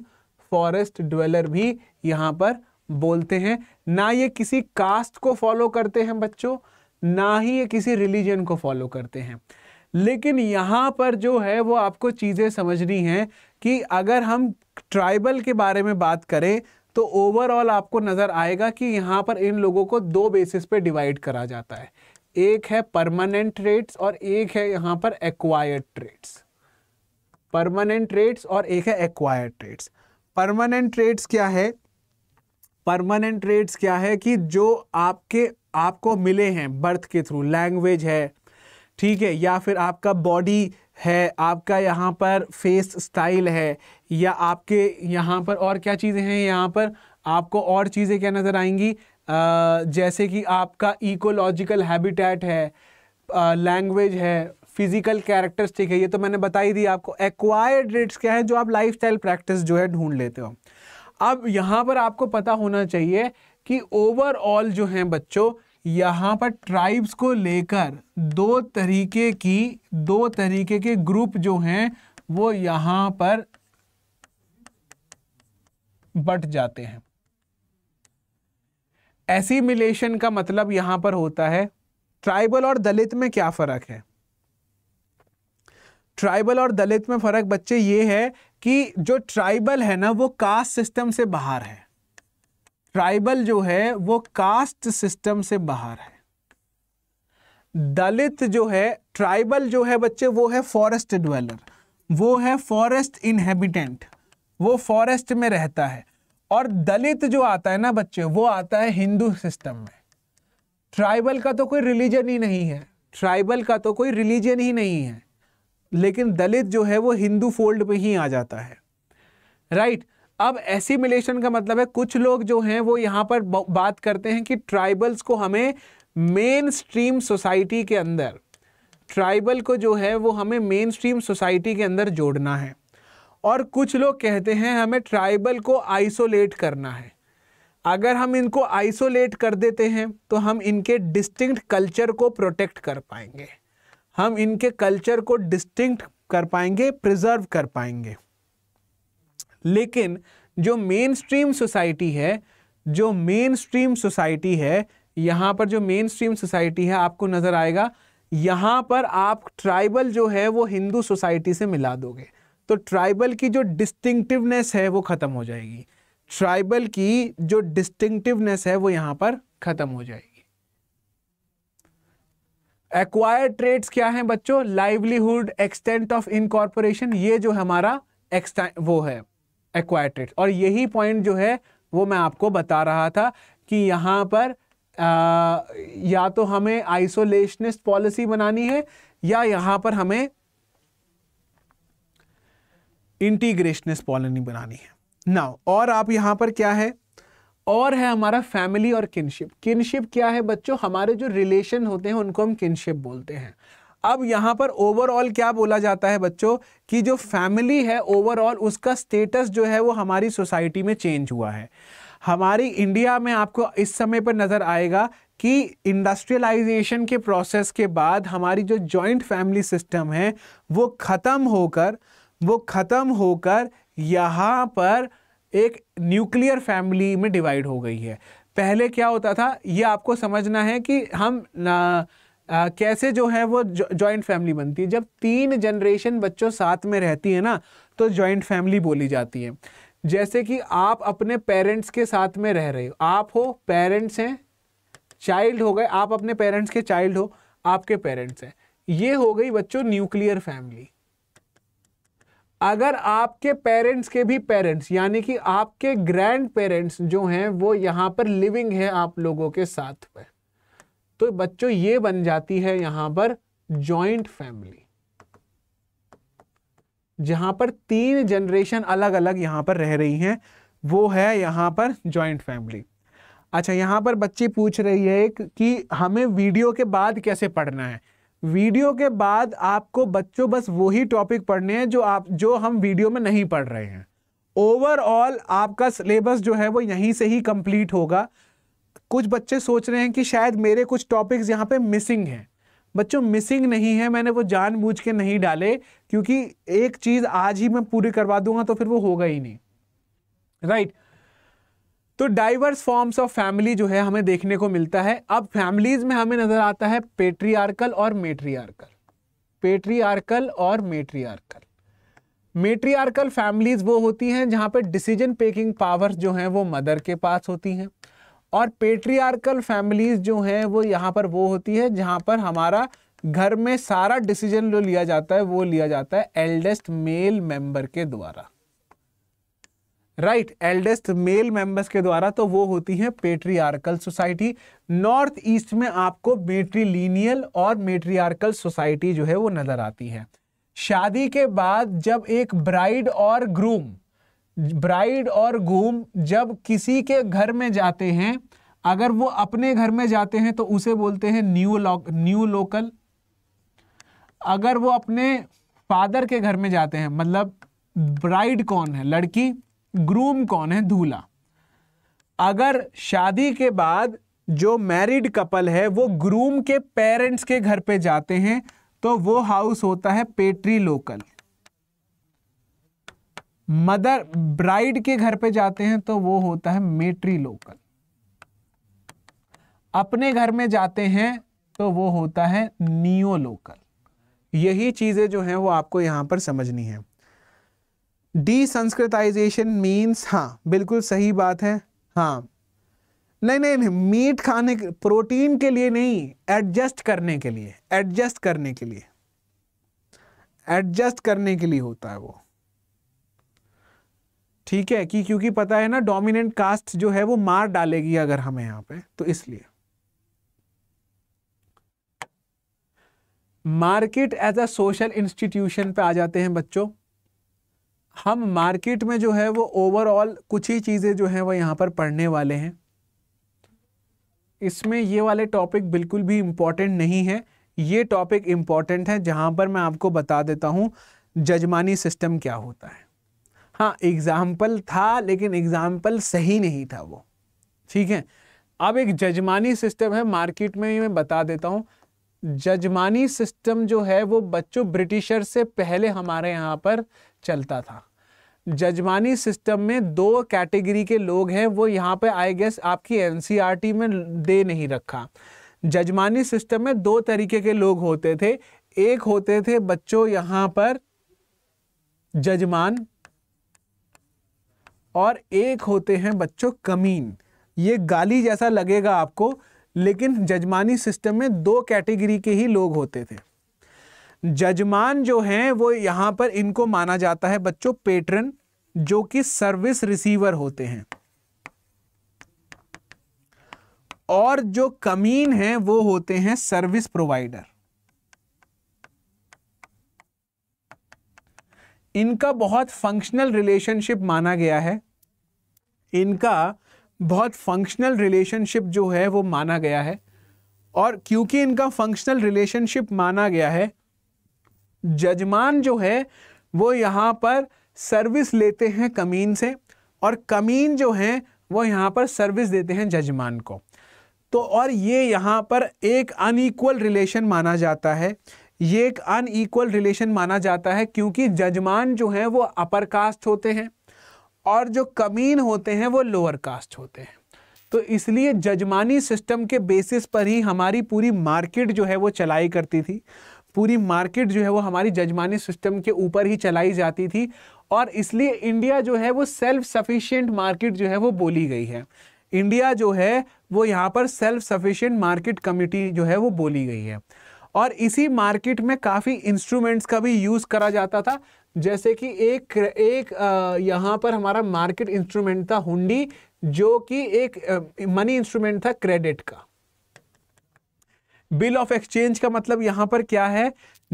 फॉरेस्ट ड्वेलर भी यहाँ पर बोलते हैं ना ये किसी कास्ट को फॉलो करते हैं बच्चों ना ही ये किसी रिलीजन को फॉलो करते हैं लेकिन यहाँ पर जो है वो आपको चीज़ें समझनी हैं कि अगर हम ट्राइबल के बारे में बात करें तो ओवरऑल आपको नज़र आएगा कि यहाँ पर इन लोगों को दो बेसिस पे डिवाइड करा जाता है एक है परमानेंट ट्रेड्स और एक है यहाँ पर एक्वायर्ड ट्रेड्स परमानेंट ट्रेड्स और एक है एक्वायर्ड ट्रेड्स परमानेंट ट्रेड्स क्या है परमानेंट रेट्स क्या है कि जो आपके आपको मिले हैं बर्थ के थ्रू लैंग्वेज है ठीक है या फिर आपका बॉडी है आपका यहाँ पर फेस स्टाइल है या आपके यहाँ पर और क्या चीज़ें हैं यहाँ पर आपको और चीज़ें क्या नज़र आएंगी जैसे कि आपका इकोलॉजिकल हैबिटेट है लैंग्वेज है फिजिकल कैरेक्टरिस्टिक है ये तो मैंने बताई दी आपको एक्वायर्ड रेट्स क्या है जो आप लाइफस्टाइल प्रैक्टिस जो है ढूंढ लेते हो अब यहाँ पर आपको पता होना चाहिए कि ओवरऑल जो हैं बच्चों यहाँ पर ट्राइब्स को लेकर दो तरीके की दो तरीके के ग्रुप जो हैं वो यहाँ पर बट जाते हैं एसिमिलेशन का मतलब यहां पर होता है ट्राइबल और दलित में क्या फ़र्क है ट्राइबल और दलित में फ़र्क बच्चे ये है कि जो ट्राइबल है ना वो कास्ट सिस्टम से बाहर है ट्राइबल जो है वो कास्ट सिस्टम से बाहर है दलित जो है ट्राइबल जो है बच्चे वो है फॉरेस्ट ड्वेलर वो है फॉरेस्ट इनहेबिटेंट वो फॉरेस्ट में रहता है और दलित जो आता है ना बच्चे वो आता है हिंदू सिस्टम में ट्राइबल का तो कोई रिलीजन ही नहीं है ट्राइबल का तो कोई रिलीजन ही नहीं है लेकिन दलित जो है वो हिंदू फोल्ड में ही आ जाता है राइट right? अब एसिमिलेशन का मतलब है कुछ लोग जो हैं वो यहाँ पर बात करते हैं कि ट्राइबल्स को हमें मेन स्ट्रीम सोसाइटी के अंदर ट्राइबल को जो है वो हमें मेन स्ट्रीम सोसाइटी के अंदर जोड़ना है और कुछ लोग कहते हैं हमें ट्राइबल को आइसोलेट करना है अगर हम इनको आइसोलेट कर देते हैं तो हम इनके डिस्टिंक्ट कल्चर को प्रोटेक्ट कर पाएंगे हम इनके कल्चर को डिस्टिंक्ट कर पाएंगे प्रिजर्व कर पाएंगे लेकिन जो मेन स्ट्रीम सोसाइटी है जो मेन स्ट्रीम सोसाइटी है यहाँ पर जो मेन स्ट्रीम सोसाइटी है आपको नज़र आएगा यहाँ पर आप ट्राइबल जो है वो हिंदू सोसाइटी से मिला दोगे तो ट्राइबल की जो डिस्टिंक्टिवनेस है वो ख़त्म हो जाएगी ट्राइबल की जो डिस्टिंक्टिवनेस है वो यहाँ पर ख़त्म हो जाएगी एक्वायर्ड ट्रेड्स क्या हैं बच्चों लाइवलीहुड एक्सटेंट ऑफ इनकॉर्पोरेशन ये जो हमारा एक्सटा वो है एक्वायर ट्रेड और यही पॉइंट जो है वो मैं आपको बता रहा था कि यहाँ पर आ, या तो हमें आइसोलेशनिस्ट पॉलिसी बनानी है या यहाँ पर हमें इंटीग्रेशनिस्ट पॉलिसी बनानी है ना और आप यहाँ पर क्या है और है हमारा फैमिली और किनशिप किनशिप क्या है बच्चों हमारे जो रिलेशन होते हैं उनको हम किनशिप बोलते हैं अब यहाँ पर ओवरऑल क्या बोला जाता है बच्चों कि जो फैमिली है ओवरऑल उसका स्टेटस जो है वो हमारी सोसाइटी में चेंज हुआ है हमारी इंडिया में आपको इस समय पर नज़र आएगा कि इंडस्ट्रियलाइजेशन के प्रोसेस के बाद हमारी जो जॉइंट फैमिली सिस्टम है वो ख़त्म होकर वो ख़त्म होकर यहाँ पर एक न्यूक्लियर फैमिली में डिवाइड हो गई है पहले क्या होता था ये आपको समझना है कि हम ना, आ, कैसे जो है वो जॉइंट फैमिली बनती है जब तीन जनरेशन बच्चों साथ में रहती है ना तो जॉइंट फैमिली बोली जाती है जैसे कि आप अपने पेरेंट्स के साथ में रह रहे हो आप हो पेरेंट्स हैं चाइल्ड हो गए आप अपने पेरेंट्स के चाइल्ड हो आपके पेरेंट्स हैं ये हो गई बच्चों न्यूक्लियर फैमिली अगर आपके पेरेंट्स के भी पेरेंट्स यानी कि आपके ग्रैंड पेरेंट्स जो हैं वो यहाँ पर लिविंग है आप लोगों के साथ में तो बच्चों ये बन जाती है यहाँ पर जॉइंट फैमिली जहां पर तीन जनरेशन अलग अलग यहां पर रह रही हैं वो है यहां पर जॉइंट फैमिली अच्छा यहां पर बच्ची पूछ रही है कि हमें वीडियो के बाद कैसे पढ़ना है वीडियो के बाद आपको बच्चों बस वही टॉपिक पढ़ने हैं जो आप जो हम वीडियो में नहीं पढ़ रहे हैं ओवरऑल आपका सिलेबस जो है वो यहीं से ही कंप्लीट होगा कुछ बच्चे सोच रहे हैं कि शायद मेरे कुछ टॉपिक्स यहाँ पे मिसिंग हैं बच्चों मिसिंग नहीं है मैंने वो जानबूझ के नहीं डाले क्योंकि एक चीज़ आज ही मैं पूरी करवा दूंगा तो फिर वो होगा ही नहीं राइट right. तो डाइवर्स फॉर्म्स ऑफ फैमिली जो है हमें देखने को मिलता है अब फैमिलीज में हमें नजर आता है पेट्रियार्कल और मेट्रियार्कल पेट्रियार्कल और मेट्रियार्कल मेट्रियार्कल फैमिलीज वो होती हैं जहाँ पर डिसीजन मेकिंग पावर्स जो हैं वो मदर के पास होती हैं और पेट्रियार्कल फैमिलीज जो हैं वो यहाँ पर वो होती है जहाँ पर हमारा घर में सारा डिसीजन जो लिया जाता है वो लिया जाता है एल्डेस्ट मेल मेंबर के द्वारा राइट एल्डेस्ट मेल मेंबर्स के द्वारा तो वो होती है पेट्रियार्कल सोसाइटी नॉर्थ ईस्ट में आपको मेट्रीलिनियल और मेट्रियार्कल सोसाइटी जो है वो नज़र आती है शादी के बाद जब एक ब्राइड और ग्रूम ब्राइड और ग्रूम जब किसी के घर में जाते हैं अगर वो अपने घर में जाते हैं तो उसे बोलते हैं न्यू लोक न्यू लोकल अगर वो अपने फादर के घर में जाते हैं मतलब ब्राइड कौन है लड़की ग्रूम कौन है दूल्हा अगर शादी के बाद जो मैरिड कपल है वो ग्रूम के पेरेंट्स के घर पे जाते हैं तो वो हाउस होता है पेट्री लोकल मदर ब्राइड के घर पे जाते हैं तो वो होता है मेट्री लोकल अपने घर में जाते हैं तो वो होता है नियो लोकल यही चीज़ें जो हैं वो आपको यहां पर समझनी है डी संस्कृताइजेशन मीन्स हाँ बिल्कुल सही बात है हाँ नहीं नहीं नहीं मीट खाने प्रोटीन के लिए नहीं एडजस्ट करने के लिए एडजस्ट करने के लिए एडजस्ट करने के लिए होता है वो ठीक है कि क्योंकि पता है ना डोमिनेंट कास्ट जो है वो मार डालेगी अगर हमें यहां पे तो इसलिए market as a social institution पे आ जाते हैं बच्चों हम मार्केट में जो है वो ओवरऑल कुछ ही चीज़ें जो है वो यहाँ पर पढ़ने वाले हैं इसमें ये वाले टॉपिक बिल्कुल भी इंपॉर्टेंट नहीं है ये टॉपिक इंपॉर्टेंट है जहां पर मैं आपको बता देता हूं जजमानी सिस्टम क्या होता है हाँ एग्ज़ाम्पल था लेकिन एग्ज़ाम्पल सही नहीं था वो ठीक है अब एक जजमानी सिस्टम है मार्केट में मैं बता देता हूं जजमानी सिस्टम जो है वो बच्चों ब्रिटिशर से पहले हमारे यहाँ पर चलता था जजमानी सिस्टम में दो कैटेगरी के लोग हैं वो यहाँ पे आई गेस आपकी एन e में दे नहीं रखा जजमानी सिस्टम में दो तरीके के लोग होते थे एक होते थे बच्चों यहाँ पर जजमान और एक होते हैं बच्चों कमीन ये गाली जैसा लगेगा आपको लेकिन जजमानी सिस्टम में दो कैटेगरी के ही लोग होते थे जजमान जो हैं वो यहाँ पर इनको माना जाता है बच्चों पेट्रन जो कि सर्विस रिसीवर होते हैं और जो कमीन है वो होते हैं सर्विस प्रोवाइडर इनका बहुत फंक्शनल रिलेशनशिप माना गया है इनका बहुत फंक्शनल रिलेशनशिप जो है वो माना गया है और क्योंकि इनका फंक्शनल रिलेशनशिप माना गया है जजमान जो है वो यहाँ पर सर्विस लेते हैं कमीन से और कमीन जो हैं वो यहाँ पर सर्विस देते हैं जजमान को तो और ये यहाँ पर एक अनईक्वल रिलेशन माना जाता है ये एक अनईक्वल रिलेशन माना जाता है क्योंकि जजमान जो हैं वो अपर कास्ट होते हैं और जो कमीन होते हैं वो लोअर कास्ट होते हैं तो इसलिए जजमानी सिस्टम के बेसिस पर ही हमारी पूरी मार्केट जो है वो चलाई करती थी पूरी मार्केट जो है वो हमारी जजमानी सिस्टम के ऊपर ही चलाई जाती थी और इसलिए इंडिया जो है वो सेल्फ सफिशियंट मार्केट जो है वो बोली गई है इंडिया जो है वो यहाँ पर सेल्फ सफिशियंट मार्केट कमिटी जो है वो बोली गई है और इसी मार्केट में काफ़ी इंस्ट्रूमेंट्स का भी यूज़ करा जाता था जैसे कि एक एक यहाँ पर हमारा मार्केट इंस्ट्रूमेंट था हुंडी जो कि एक मनी इंस्ट्रूमेंट था क्रेडिट का बिल ऑफ एक्सचेंज का मतलब यहाँ पर क्या है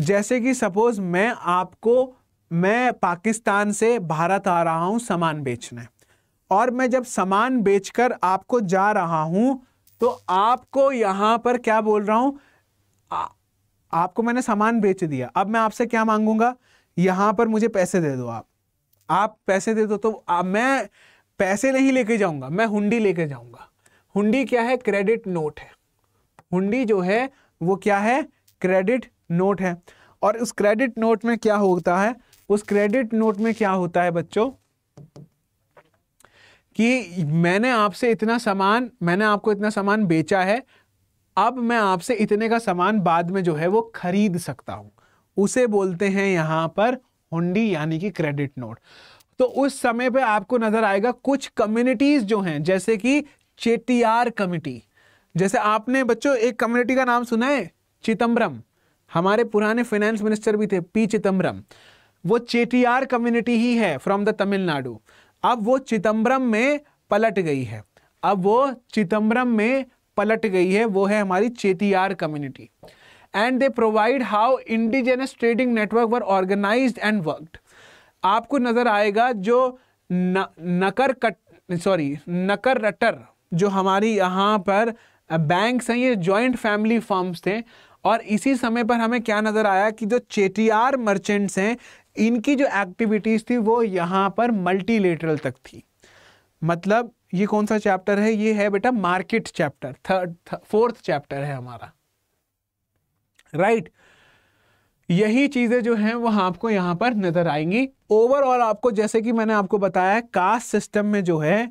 जैसे कि सपोज मैं आपको मैं पाकिस्तान से भारत आ रहा हूँ सामान बेचने और मैं जब सामान बेचकर आपको जा रहा हूँ तो आपको यहाँ पर क्या बोल रहा हूँ आपको मैंने सामान बेच दिया अब मैं आपसे क्या मांगूंगा यहाँ पर मुझे पैसे दे दो आप आप पैसे दे दो तो आ, मैं पैसे नहीं लेके जाऊँगा मैं हुंडी लेके जाऊंगा हुंडी क्या है क्रेडिट नोट है हुंडी जो है वो क्या है क्रेडिट नोट है और उस क्रेडिट नोट में क्या होता है उस क्रेडिट नोट में क्या होता है बच्चों कि मैंने आपसे इतना सामान मैंने आपको इतना सामान बेचा है अब मैं आपसे इतने का सामान बाद में जो है वो खरीद सकता हूं उसे बोलते हैं यहां पर हुंडी यानी कि क्रेडिट नोट तो उस समय पे आपको नजर आएगा कुछ कम्युनिटीज जो हैं जैसे कि चेटीआर कमिटी जैसे आपने बच्चों एक कम्युनिटी का नाम सुना है चिदम्बरम हमारे पुराने फाइनेंस मिनिस्टर भी थे पी चिदम्बरम वो चेटीआर कम्युनिटी ही है फ्रॉम द तमिलनाडु अब वो चिदम्बरम में पलट गई है अब वो चिदम्बरम में पलट गई है वो है हमारी Chettiar community and they provide how indigenous trading network were organise and worked आपको नज़र आएगा जो न, नकर कट सॉरी नकर रटर जो हमारी यहाँ पर बैंक्स हैं ये जॉइंट फैमिली फॉर्म्स थे और इसी समय पर हमें क्या नज़र आया कि जो चेटीआर मर्चेंट्स हैं इनकी जो एक्टिविटीज़ थी वो यहाँ पर मल्टीलेटरल तक थी मतलब ये कौन सा चैप्टर है ये है बेटा market chapter third fourth chapter है हमारा राइट right. यही चीज़ें जो हैं वह आपको यहां पर नज़र आएंगी ओवरऑल आपको जैसे कि मैंने आपको बताया कास्ट सिस्टम में जो है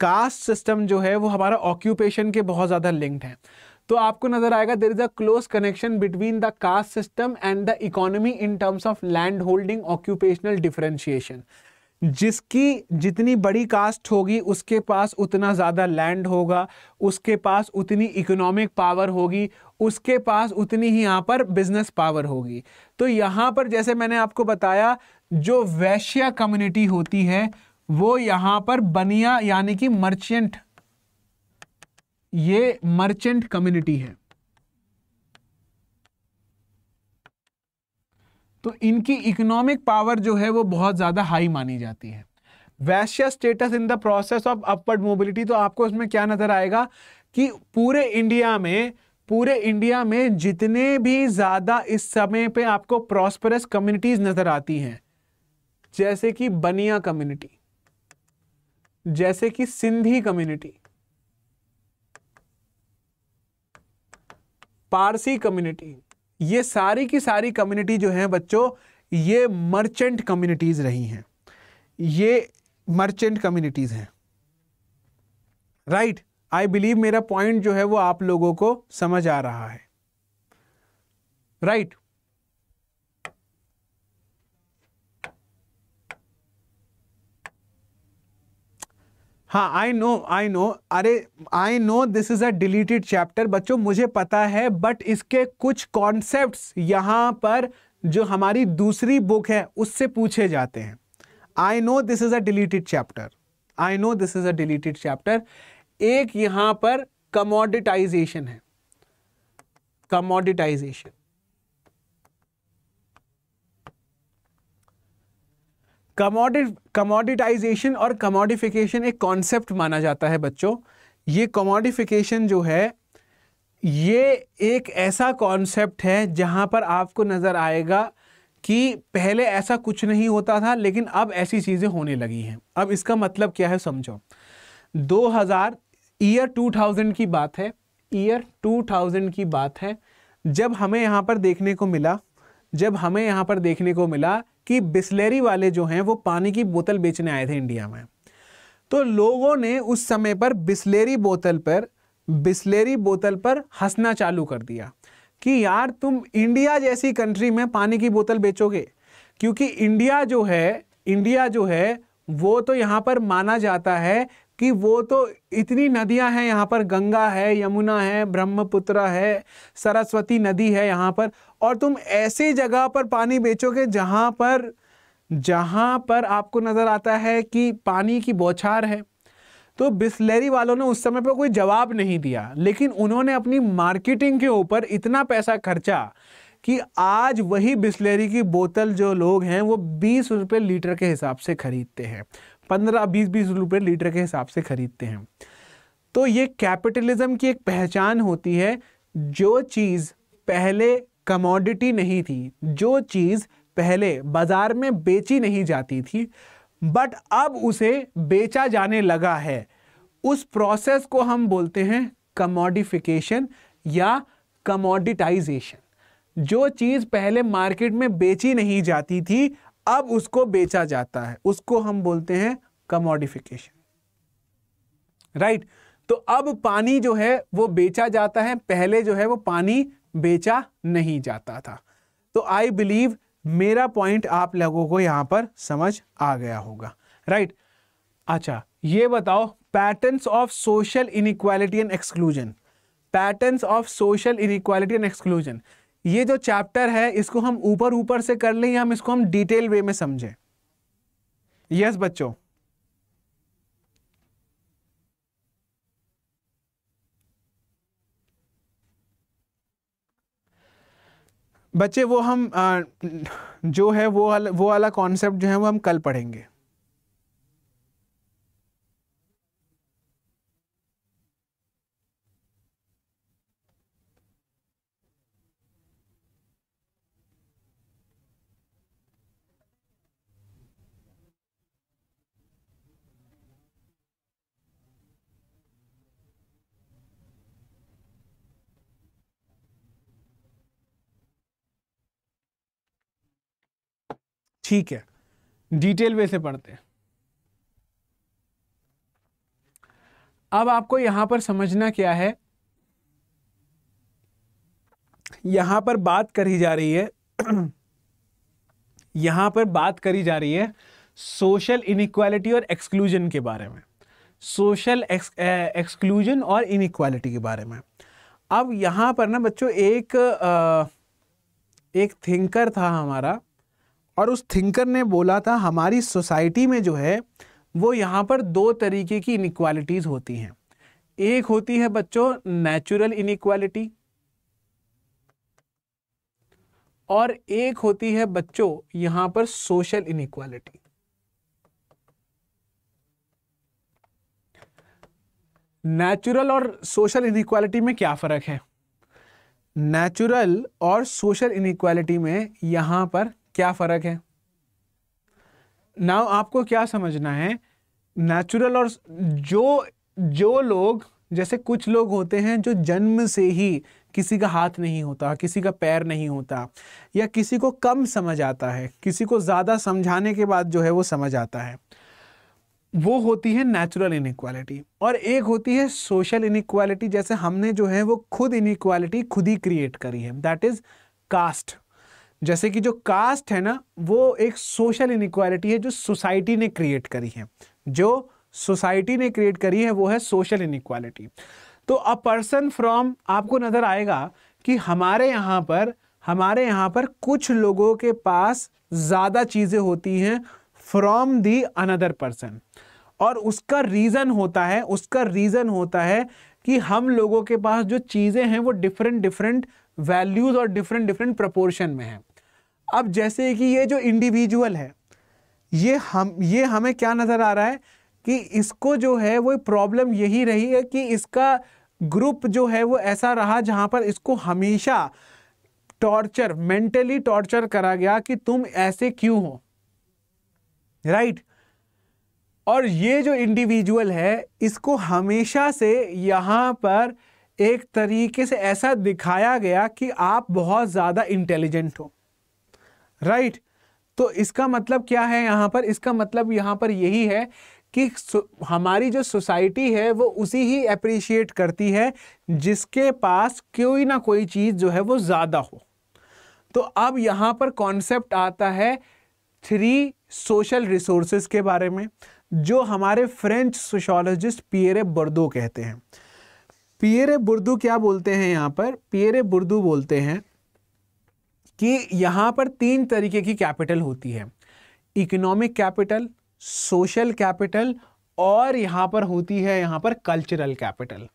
कास्ट सिस्टम जो है वो हमारा ऑक्यूपेशन के बहुत ज़्यादा लिंक्ड है तो आपको नजर आएगा there is a close connection between the caste system and the economy in terms of land holding occupational differentiation जिसकी जितनी बड़ी कास्ट होगी उसके पास उतना ज़्यादा लैंड होगा उसके पास उतनी इकोनॉमिक पावर होगी उसके पास उतनी ही यहाँ पर बिजनेस पावर होगी तो यहाँ पर जैसे मैंने आपको बताया जो वैश्य कम्युनिटी होती है वो यहां पर बनिया यानी कि मर्चेंट ये मर्चेंट कम्युनिटी है तो इनकी इकोनॉमिक पावर जो है वो बहुत ज़्यादा हाई मानी जाती है Vaishya status in the process of upward mobility तो आपको इसमें क्या नज़र आएगा कि पूरे इंडिया में पूरे इंडिया में जितने भी ज़्यादा इस समय पे आपको प्रॉस्परस कम्युनिटीज़ नज़र आती हैं जैसे कि बनिया कम्युनिटी जैसे कि सिंधी कम्युनिटी पारसी कम्युनिटी ये सारी की सारी कम्युनिटी जो है बच्चों ये मर्चेंट कम्युनिटीज़ रही हैं ये मर्चेंट कम्युनिटीज़ हैं राइट आई बिलीव मेरा पॉइंट जो है वो आप लोगों को समझ आ रहा है राइट हाँ आई नो आई नो अरे I know this is a deleted chapter बच्चों मुझे पता है बट इसके कुछ कॉन्सेप्ट यहाँ पर जो हमारी दूसरी बुक है उससे पूछे जाते हैं I know this is a deleted chapter I know this is a deleted chapter एक यहाँ पर कमोडिटाइजेशन है कमोडिटाइजेशन कमोडि कमोडिटाइजेशन और कमोडिफिकेशन एक कॉन्सेप्ट माना जाता है बच्चों ये कमोडिफिकेशन जो है ये एक ऐसा कॉन्सेप्ट है जहाँ पर आपको नज़र आएगा कि पहले ऐसा कुछ नहीं होता था लेकिन अब ऐसी चीज़ें होने लगी हैं अब इसका मतलब क्या है समझो 2000 ईयर टू की बात है ईयर 2000 की बात है जब हमें यहाँ पर देखने को मिला जब हमें यहाँ पर देखने को मिला कि बिस्लेरी वाले जो हैं वो पानी की बोतल बेचने आए थे इंडिया में तो लोगों ने उस समय पर बिस्लेरी बोतल पर बिस्लेरी बोतल पर हंसना चालू कर दिया कि यार तुम इंडिया जैसी कंट्री में पानी की बोतल बेचोगे क्योंकि इंडिया जो है इंडिया जो है वो तो यहाँ पर माना जाता है कि वो तो इतनी नदियां हैं यहाँ पर गंगा है यमुना है ब्रह्मपुत्र है सरस्वती नदी है यहाँ पर और तुम ऐसी जगह पर पानी बेचोगे जहाँ पर जहाँ पर आपको नज़र आता है कि पानी की बौछार है तो बिस्लेरी वालों ने उस समय पर कोई जवाब नहीं दिया लेकिन उन्होंने अपनी मार्केटिंग के ऊपर इतना पैसा खर्चा कि आज वही बिस्लेरी की बोतल जो लोग हैं वो बीस रुपये लीटर के हिसाब से खरीदते हैं पंद्रह बीस बीस रुपये लीटर के हिसाब से खरीदते हैं तो ये कैपिटलिज्म की एक पहचान होती है जो चीज़ पहले कमोडिटी नहीं थी जो चीज़ पहले बाज़ार में बेची नहीं जाती थी बट अब उसे बेचा जाने लगा है उस प्रोसेस को हम बोलते हैं कमोडिफिकेशन या कमोडिटाइजेशन जो चीज़ पहले मार्केट में बेची नहीं जाती थी अब उसको बेचा जाता है उसको हम बोलते हैं कमोडिफिकेशन राइट तो अब पानी जो है वो बेचा जाता है पहले जो है वो पानी बेचा नहीं जाता था तो आई बिलीव मेरा पॉइंट आप लोगों को यहां पर समझ आ गया होगा राइट अच्छा ये बताओ patterns of social inequality and exclusion patterns of social inequality and exclusion ये जो चैप्टर है इसको हम ऊपर ऊपर से कर लें या हम इसको हम डिटेल वे में समझें यस बच्चों बच्चे वो हम आ, जो है वो वाला वो वाला कॉन्सेप्ट जो है वो हम कल पढ़ेंगे ठीक है डिटेल वे से पढ़ते हैं अब आपको यहां पर समझना क्या है यहां पर बात करी जा रही है [CLEARS THROAT] यहां पर बात करी जा रही है सोशल इनक्वालिटी और एक्सक्लूजन के बारे में सोशल एक्सक्लूजन और इनक्वालिटी के बारे में अब यहां पर ना बच्चों एक आ, एक थिंकर था हमारा और उस थिंकर ने बोला था हमारी सोसाइटी में जो है वो यहाँ पर दो तरीके की इनक्वालिटीज़ होती हैं एक होती है बच्चों नेचुरल इनक्वालिटी और एक होती है बच्चों यहां पर सोशल इनक्वालिटी नेचुरल और सोशल इनक्वालिटी में क्या फ़र्क है नेचुरल और सोशल इनक्वालिटी में यहां पर क्या फ़र्क है नाउ आपको क्या समझना है नेचुरल और जो जो लोग जैसे कुछ लोग होते हैं जो जन्म से ही किसी का हाथ नहीं होता किसी का पैर नहीं होता या किसी को कम समझ आता है किसी को ज़्यादा समझाने के बाद जो है वो समझ आता है वो होती है नेचुरल इनक्वालिटी और एक होती है सोशल इनक्वालिटी जैसे हमने जो है वो खुद इनक्वालिटी खुद ही क्रिएट करी है दैट इज़ कास्ट जैसे कि जो कास्ट है ना वो एक सोशल इनक्वालिटी है जो सोसाइटी ने क्रिएट करी है जो सोसाइटी ने क्रिएट करी है वो है सोशल इनक्वालिटी तो अ पर्सन फ्रॉम आपको नज़र आएगा कि हमारे यहाँ पर हमारे यहाँ पर कुछ लोगों के पास ज़्यादा चीज़ें होती हैं फ्रॉम दी अनदर पर्सन और उसका रीज़न होता है उसका रीज़न होता है कि हम लोगों के पास जो चीज़ें हैं वो डिफरेंट डिफरेंट वैल्यूज़ और डिफरेंट डिफरेंट प्रपोर्शन में हैं अब जैसे कि ये जो इंडिविजुअल है ये हम ये हमें क्या नज़र आ रहा है कि इसको जो है वो प्रॉब्लम यही रही है कि इसका ग्रुप जो है वो ऐसा रहा जहाँ पर इसको हमेशा टॉर्चर मेंटली टॉर्चर करा गया कि तुम ऐसे क्यों हो राइट right? और ये जो इंडिविजुअल है इसको हमेशा से यहाँ पर एक तरीके से ऐसा दिखाया गया कि आप बहुत ज़्यादा इंटेलिजेंट हो राइट right? तो इसका मतलब क्या है यहाँ पर इसका मतलब यहाँ पर यही है कि हमारी जो सोसाइटी है वो उसी ही अप्रिशिएट करती है जिसके पास कोई ना कोई चीज़ जो है वो ज़्यादा हो तो अब यहाँ पर कॉन्सेप्ट आता है थ्री सोशल रिसोर्सेस के बारे में जो हमारे फ्रेंच सोशोलॉजिस्ट पियरे बर्दो कहते हैं पियरे बुर्दू क्या बोलते हैं यहाँ पर पियरे बुर्दू बोलते हैं कि यहाँ पर तीन तरीके की कैपिटल होती है इकोनॉमिक कैपिटल सोशल कैपिटल और यहाँ पर होती है यहाँ पर कल्चरल कैपिटल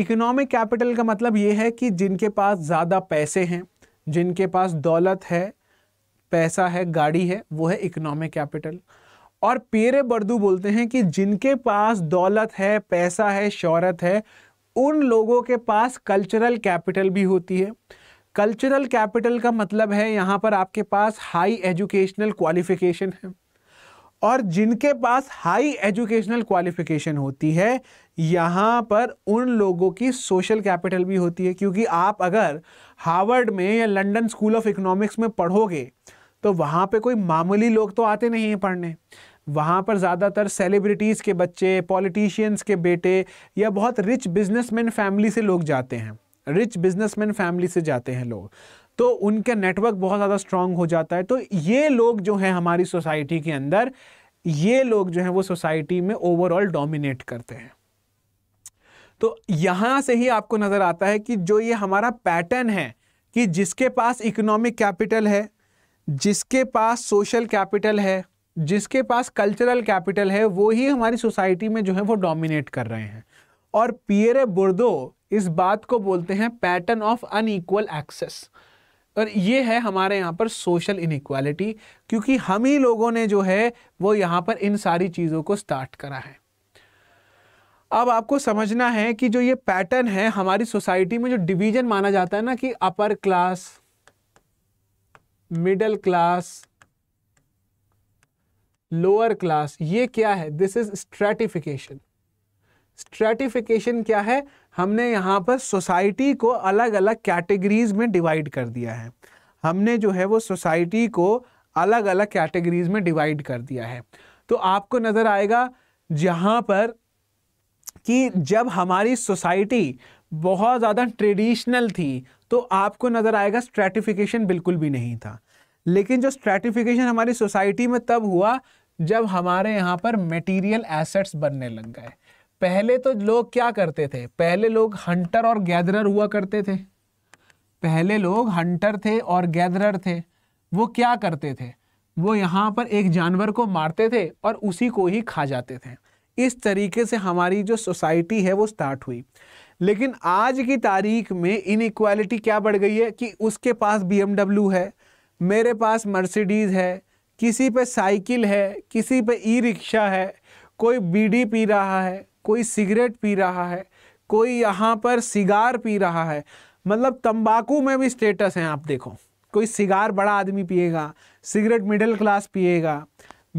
इकोनॉमिक कैपिटल का मतलब ये है कि जिनके पास ज़्यादा पैसे हैं जिनके पास दौलत है पैसा है गाड़ी है वो है इकोनॉमिक कैपिटल और पेरे बर्दू बोलते हैं कि जिनके पास दौलत है पैसा है शौहरत है उन लोगों के पास कल्चरल कैपिटल भी होती है कल्चरल कैपिटल का मतलब है यहाँ पर आपके पास हाई एजुकेशनल क्वालिफिकेशन है और जिनके पास हाई एजुकेशनल क्वालिफिकेशन होती है यहाँ पर उन लोगों की सोशल कैपिटल भी होती है क्योंकि आप अगर हार्वर्ड में या लंदन स्कूल ऑफ इकोनॉमिक्स में पढ़ोगे तो वहाँ पे कोई मामूली लोग तो आते नहीं हैं पढ़ने वहाँ पर ज़्यादातर सेलिब्रिटीज़ के बच्चे पॉलिटिशियंस के बेटे या बहुत रिच बिजनेसमैन फैमिली से लोग जाते हैं रिच बिजनेसमैन फैमिली से जाते हैं लोग तो उनका नेटवर्क बहुत ज़्यादा स्ट्रांग हो जाता है तो ये लोग जो हैं हमारी सोसाइटी के अंदर ये लोग जो हैं वो सोसाइटी में ओवरऑल डोमिनेट करते हैं तो यहाँ से ही आपको नज़र आता है कि जो ये हमारा पैटर्न है कि जिसके पास इकोनॉमिक कैपिटल है जिसके पास सोशल कैपिटल है जिसके पास कल्चरल कैपिटल है वो ही हमारी सोसाइटी में जो है वो डोमिनेट कर रहे हैं और पियरे बुर्दो इस बात को बोलते हैं पैटर्न ऑफ अनईक्वल एक्सेस और ये है हमारे यहाँ पर सोशल इनक्वालिटी क्योंकि हम ही लोगों ने जो है वो यहाँ पर इन सारी चीज़ों को स्टार्ट करा है अब आपको समझना है कि जो ये पैटर्न है हमारी सोसाइटी में जो डिवीजन माना जाता है ना कि upper class middle class lower class ये क्या है दिस इज स्ट्रेटिफिकेशन स्ट्रेटिफिकेशन क्या है हमने यहाँ पर सोसाइटी को अलग अलग कैटेगरीज में डिवाइड कर दिया है हमने जो है वो सोसाइटी को अलग अलग कैटेगरीज में डिवाइड कर दिया है तो आपको नज़र आएगा जहाँ पर कि जब हमारी सोसाइटी बहुत ज़्यादा ट्रेडिशनल थी तो आपको नज़र आएगा स्ट्रेटिफिकेशन बिल्कुल भी नहीं था लेकिन जो स्ट्रेटिफिकेशन हमारी सोसाइटी में तब हुआ जब हमारे यहाँ पर मटेरियल एसेट्स बनने लग गए पहले तो लोग क्या करते थे पहले लोग हंटर और गैदरर हुआ करते थे पहले लोग हंटर थे और गैदरर थे वो क्या करते थे वो यहाँ पर एक जानवर को मारते थे और उसी को ही खा जाते थे इस तरीके से हमारी जो सोसाइटी है वो स्टार्ट हुई लेकिन आज की तारीख में इनक्वालिटी क्या बढ़ गई है कि उसके पास बी है मेरे पास मर्सिडीज़ है किसी पे साइकिल है किसी पे ई रिक्शा है कोई बीड़ी पी रहा है कोई सिगरेट पी रहा है कोई यहाँ पर सिगार पी रहा है मतलब तंबाकू में भी स्टेटस है आप देखो कोई सिगार बड़ा आदमी पिएगा सिगरेट मिडिल क्लास पिएगा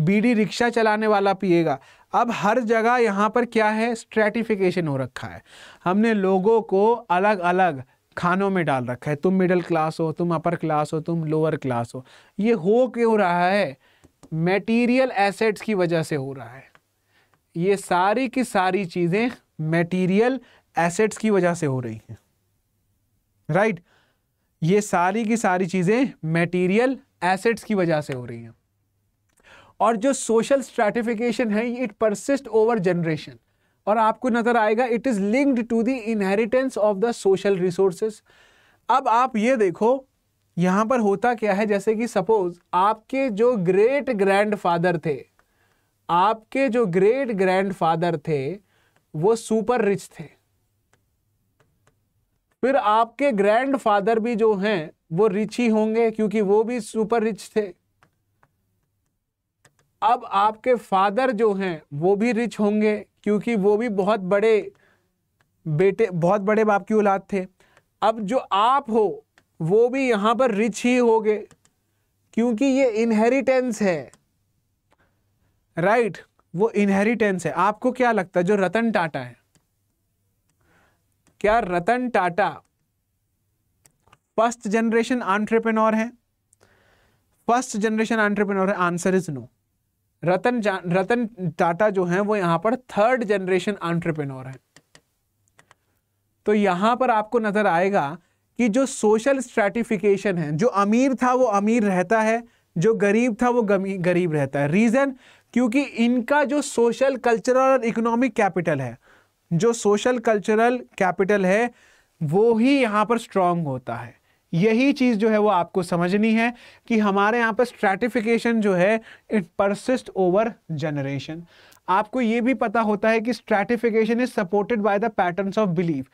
बीड़ी रिक्शा चलाने वाला पिएगा अब हर जगह यहाँ पर क्या है स्ट्रेटिफिकेशन हो रखा है हमने लोगों को अलग अलग खानों में डाल रखा है तुम मिडिल क्लास हो तुम अपर क्लास हो तुम लोअर क्लास हो ये हो क्यों रहा है मटेरियल एसेट्स की वजह से हो रहा है ये सारी की सारी चीज़ें मेटीरियल एसेट्स की वजह से हो रही हैं राइट right? ये सारी की सारी चीज़ें मेटीरियल एसेट्स की वजह से हो रही हैं और जो सोशल स्ट्रेटिफिकेशन है इट परसिस्ट ओवर जनरेशन और आपको नज़र आएगा it is linked to the inheritance of the social resources अब आप ये देखो यहां पर होता क्या है जैसे कि सपोज आपके जो ग्रेट ग्रैंडफादर थे आपके जो ग्रेट ग्रैंडफादर थे वो सुपर रिच थे फिर आपके ग्रैंडफादर भी जो हैं वो रिच ही होंगे क्योंकि वो भी सुपर रिच थे अब आपके फादर जो हैं वो भी रिच होंगे क्योंकि वो भी बहुत बड़े बेटे बहुत बड़े बाप की औलाद थे अब जो आप हो वो भी यहाँ पर रिच ही होगे क्योंकि ये इनहेरिटेंस है राइट right, वो इनहेरिटेंस है आपको क्या लगता है जो रतन टाटा है क्या Ratan Tata first generation entrepreneur है फर्स्ट जनरेशन आंट्रप्रनोर है answer is no Ratan Ratan Tata जो है वो यहां पर थर्ड जनरेशन आंट्रप्रनोर है तो यहां पर आपको नजर आएगा कि जो सोशल स्ट्रेटिफिकेशन है जो अमीर था वो अमीर रहता है जो गरीब था वो गरीब रहता है रीजन क्योंकि इनका जो सोशल कल्चरल और इकोनॉमिक कैपिटल है जो सोशल कल्चरल कैपिटल है वो ही यहाँ पर स्ट्रांग होता है यही चीज़ जो है वो आपको समझनी है कि हमारे यहाँ पर स्ट्रेटिफिकेशन जो है इट परसिस्ट ओवर जनरेशन आपको ये भी पता होता है कि stratification is supported by the patterns of belief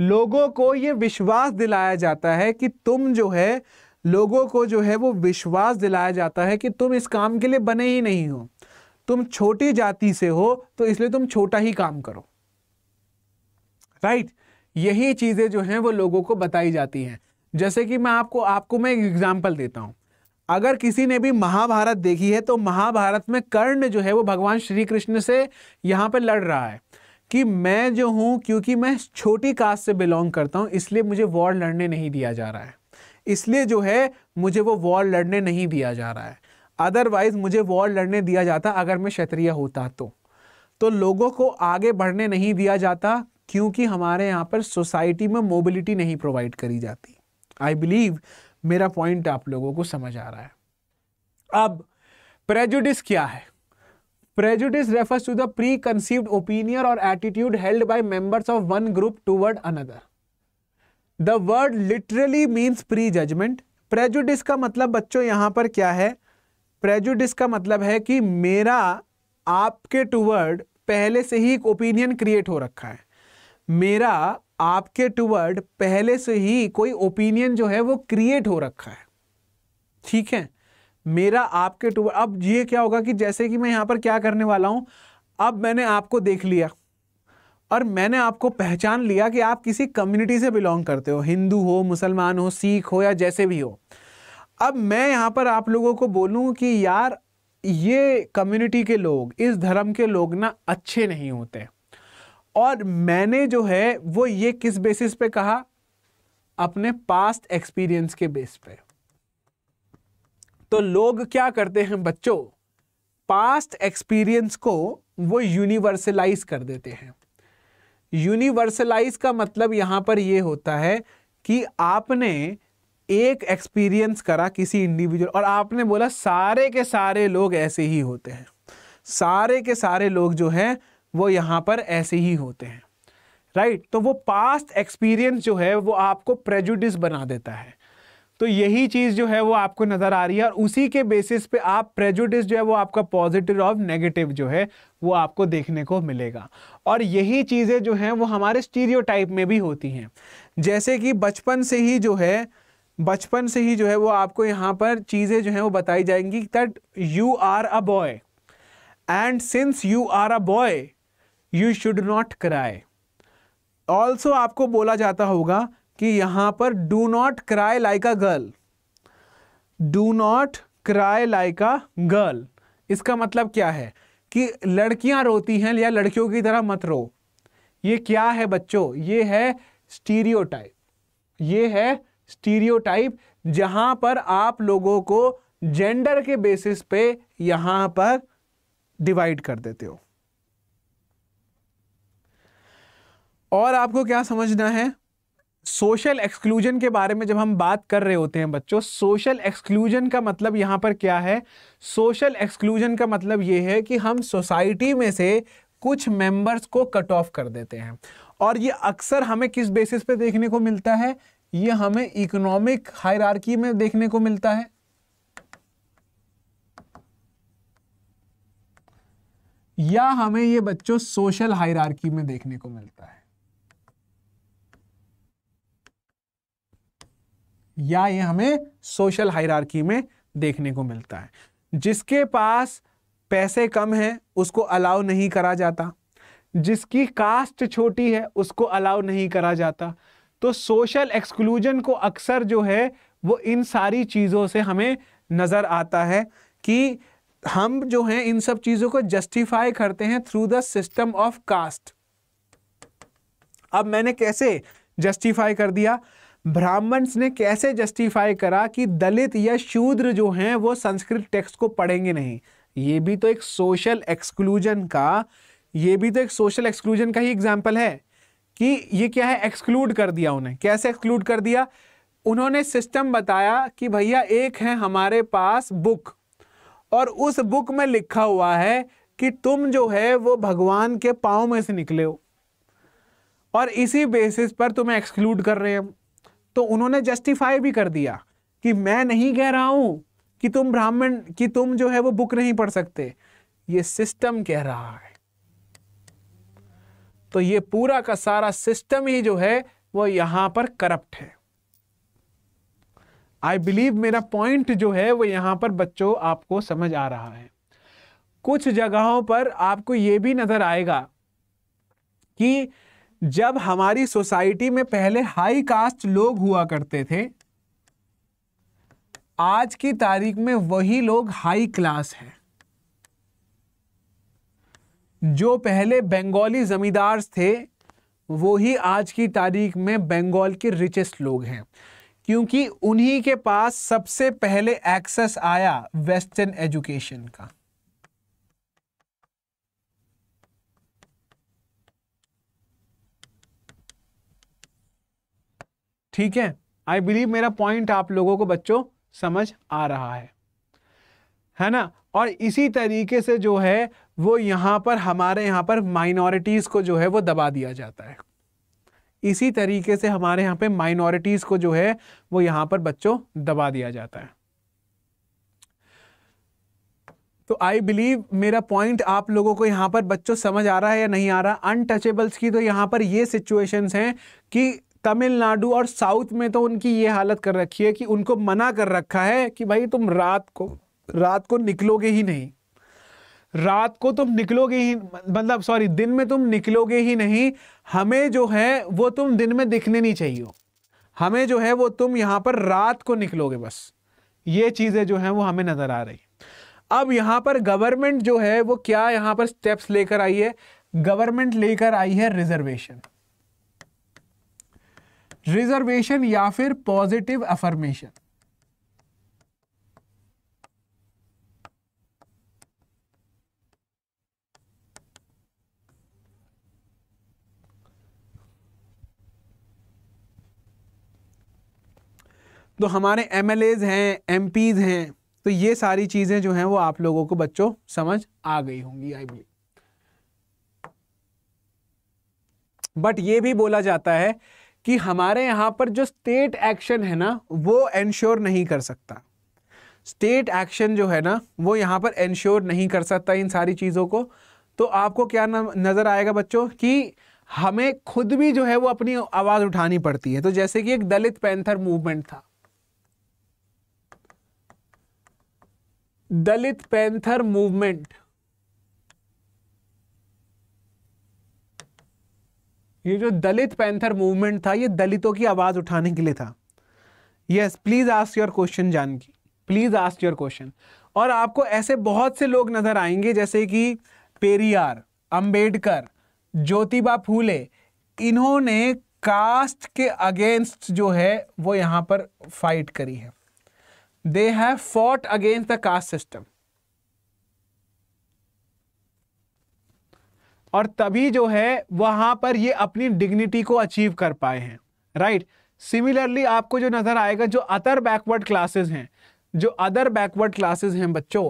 लोगों को ये विश्वास दिलाया जाता है कि तुम जो है लोगों को जो है वो विश्वास दिलाया जाता है कि तुम इस काम के लिए बने ही नहीं हो तुम छोटी जाति से हो तो इसलिए तुम छोटा ही काम करो राइट यही चीज़ें जो हैं वो लोगों को बताई जाती हैं जैसे कि मैं आपको आपको मैं एग्जाम्पल देता हूँ अगर किसी ने भी महाभारत देखी है तो महाभारत में कर्ण जो है वो भगवान श्री कृष्ण से यहाँ पर लड़ रहा है कि मैं जो हूँ क्योंकि मैं छोटी कास्ट से बिलोंग करता हूँ इसलिए मुझे वॉर लड़ने नहीं दिया जा रहा है इसलिए जो है मुझे वो वॉर लड़ने नहीं दिया जा रहा है अदरवाइज मुझे वॉर लड़ने दिया जाता अगर मैं क्षत्रिय होता तो तो लोगों को आगे बढ़ने नहीं दिया जाता क्योंकि हमारे यहाँ पर सोसाइटी में मोबिलिटी नहीं प्रोवाइड करी जाती आई बिलीव मेरा पॉइंट आप लोगों को समझ आ रहा है अब प्रेजुडिस क्या है prejudice refers to the preconceived opinion और attitude held by members of one group toward another the word literally means prejudgement prejudice का मतलब बच्चों यहां पर क्या है प्रेजुडिस का मतलब है कि मेरा आपके टूवर्ड पहले से ही एक ओपिनियन क्रिएट हो रखा है मेरा आपके टूवर्ड पहले से ही कोई ओपिनियन जो है वो क्रिएट हो रखा है ठीक है मेरा आपके टूवर्ड अब ये क्या होगा कि जैसे कि मैं यहाँ पर क्या करने वाला हूँ अब मैंने आपको देख लिया और मैंने आपको पहचान लिया कि आप किसी कम्युनिटी से बिलोंग करते हो हिंदू हो मुसलमान हो सिख हो या जैसे भी हो अब मैं यहाँ पर आप लोगों को बोलूँ कि यार ये कम्युनिटी के लोग इस धर्म के लोग ना अच्छे नहीं होते और मैंने जो है वो ये किस बेसिस पे कहा अपने पास्ट एक्सपीरियंस के बेस पे तो लोग क्या करते हैं बच्चों पास्ट एक्सपीरियंस को वो यूनिवर्सलाइज कर देते हैं यूनिवर्सलाइज का मतलब यहां पर ये होता है कि आपने एक एक्सपीरियंस करा किसी इंडिविजुअल और आपने बोला सारे के सारे लोग ऐसे ही होते हैं सारे के सारे लोग जो हैं वो यहाँ पर ऐसे ही होते हैं राइट right? तो वो पास्ट एक्सपीरियंस जो है वो आपको प्रेजुडिस बना देता है तो यही चीज़ जो है वो आपको नज़र आ रही है और उसी के बेसिस पे आप प्रेजुडिस जो है वो आपका पॉजिटिव और नेगेटिव जो है वो आपको देखने को मिलेगा और यही चीज़ें जो हैं वो हमारे स्टीरियोटाइप में भी होती हैं जैसे कि बचपन से ही जो है बचपन से ही जो है वो आपको यहाँ पर चीज़ें जो हैं वो बताई जाएंगी that you are a boy and since you are a boy you should not cry also आपको बोला जाता होगा कि यहाँ पर do not cry like a girl do not cry like a girl इसका मतलब क्या है कि लड़कियाँ रोती हैं या लड़कियों की तरह मत रो ये क्या है बच्चों ये है स्टीरियोटाइप ये है स्टीरियोटाइप जहां पर आप लोगों को जेंडर के बेसिस पे यहां पर डिवाइड कर देते हो और आपको क्या समझना है सोशल एक्सक्लूजन के बारे में जब हम बात कर रहे होते हैं बच्चों सोशल एक्सक्लूजन का मतलब यहां पर क्या है सोशल एक्सक्लूजन का मतलब यह है कि हम सोसाइटी में से कुछ मेंबर्स को कट ऑफ कर देते हैं और ये अक्सर हमें किस बेसिस पे देखने को मिलता है ये हमें इकोनॉमिक हायरार्की में देखने को मिलता है या हमें ये बच्चों सोशल हायरार्की में देखने को मिलता है या ये हमें सोशल हायरार्की में देखने को मिलता है जिसके पास पैसे कम हैं उसको अलाउ नहीं करा जाता जिसकी कास्ट छोटी है उसको अलाउ नहीं करा जाता तो सोशल एक्सक्लूजन को अक्सर जो है वो इन सारी चीज़ों से हमें नज़र आता है कि हम जो हैं इन सब चीज़ों को जस्टिफाई करते हैं through the system of caste अब मैंने कैसे जस्टिफाई कर दिया ब्राह्मण्स ने कैसे जस्टिफाई करा कि दलित या शूद्र जो हैं वो संस्कृत टेक्स्ट को पढ़ेंगे नहीं ये भी तो एक सोशल एक्सक्लूजन का ये भी तो एक सोशल एक्सक्लूजन का ही एग्जाम्पल है कि ये क्या है एक्सक्लूड कर दिया उन्हें कैसे एक्सक्लूड कर दिया उन्होंने सिस्टम बताया कि भैया एक है हमारे पास बुक और उस बुक में लिखा हुआ है कि तुम जो है वो भगवान के पाँव में से निकले हो और इसी बेसिस पर तुम्हें एक्सक्लूड कर रहे हैं तो उन्होंने जस्टिफाई भी कर दिया कि मैं नहीं कह रहा हूँ कि तुम ब्राह्मण कि तुम जो है वो बुक नहीं पढ़ सकते ये सिस्टम कह रहा है तो ये पूरा का सारा सिस्टम ही जो है वो यहां पर करप्ट है आई बिलीव मेरा पॉइंट जो है वो यहां पर बच्चों आपको समझ आ रहा है कुछ जगहों पर आपको ये भी नज़र आएगा कि जब हमारी सोसाइटी में पहले हाई कास्ट लोग हुआ करते थे आज की तारीख में वही लोग हाई क्लास हैं जो पहले बंगाली जमींदार थे वो ही आज की तारीख में बंगाल के रिचेस्ट लोग हैं क्योंकि उन्हीं के पास सबसे पहले एक्सेस आया वेस्टर्न एजुकेशन का ठीक है आई बिलीव मेरा पॉइंट आप लोगों को बच्चों समझ आ रहा है है ना और इसी तरीके से जो है वो यहाँ पर हमारे यहाँ पर माइनॉरिटीज़ को जो है वो दबा दिया जाता है इसी तरीके से हमारे यहाँ पे माइनॉरिटीज़ को जो है वो यहाँ पर बच्चों दबा दिया जाता है तो आई बिलीव मेरा पॉइंट आप लोगों को यहाँ पर बच्चों समझ आ रहा है या नहीं आ रहा अनटचेबल्स की तो यहाँ पर ये सिचुएशंस हैं कि तमिलनाडु और साउथ में तो उनकी ये हालत कर रखी है कि उनको मना कर रखा है कि भाई तुम रात को रात को निकलोगे ही नहीं रात को तुम निकलोगे ही मतलब सॉरी दिन में तुम निकलोगे ही नहीं हमें जो है वो तुम दिन में दिखने नहीं चाहिए हो हमें जो है वो तुम यहाँ पर रात को निकलोगे बस ये चीज़ें जो हैं वो हमें नज़र आ रही अब यहाँ पर गवर्नमेंट जो है वो क्या यहाँ पर स्टेप्स लेकर आई है गवर्नमेंट लेकर आई है रिजर्वेशन रिजर्वेशन या फिर पॉजिटिव अफर्मेशन तो हमारे एम हैं एम हैं तो ये सारी चीज़ें जो हैं वो आप लोगों को बच्चों समझ आ गई होंगी आई बिलीव बट ये भी बोला जाता है कि हमारे यहां पर जो स्टेट एक्शन है ना वो एंश्योर नहीं कर सकता स्टेट एक्शन जो है ना वो यहाँ पर एंश्योर नहीं कर सकता इन सारी चीज़ों को तो आपको क्या नज़र आएगा बच्चों कि हमें खुद भी जो है वो अपनी आवाज़ उठानी पड़ती है तो जैसे कि एक दलित पैंथर मूवमेंट था दलित पैंथर मूवमेंट ये जो दलित पैंथर मूवमेंट था ये दलितों की आवाज उठाने के लिए था yes please ask your question Janaki please ask your question और आपको ऐसे बहुत से लोग नजर आएंगे जैसे कि पेरियार अंबेडकर ज्योतिबा फूले इन्होंने कास्ट के अगेंस्ट जो है वो यहां पर फाइट करी है they have fought against the caste system और तभी जो है वहां पर ये अपनी डिग्निटी को अचीव कर पाए हैं राइट right? सिमिलरली आपको जो नजर आएगा जो अदर बैकवर्ड क्लासेस हैं जो अदर बैकवर्ड क्लासेस हैं बच्चों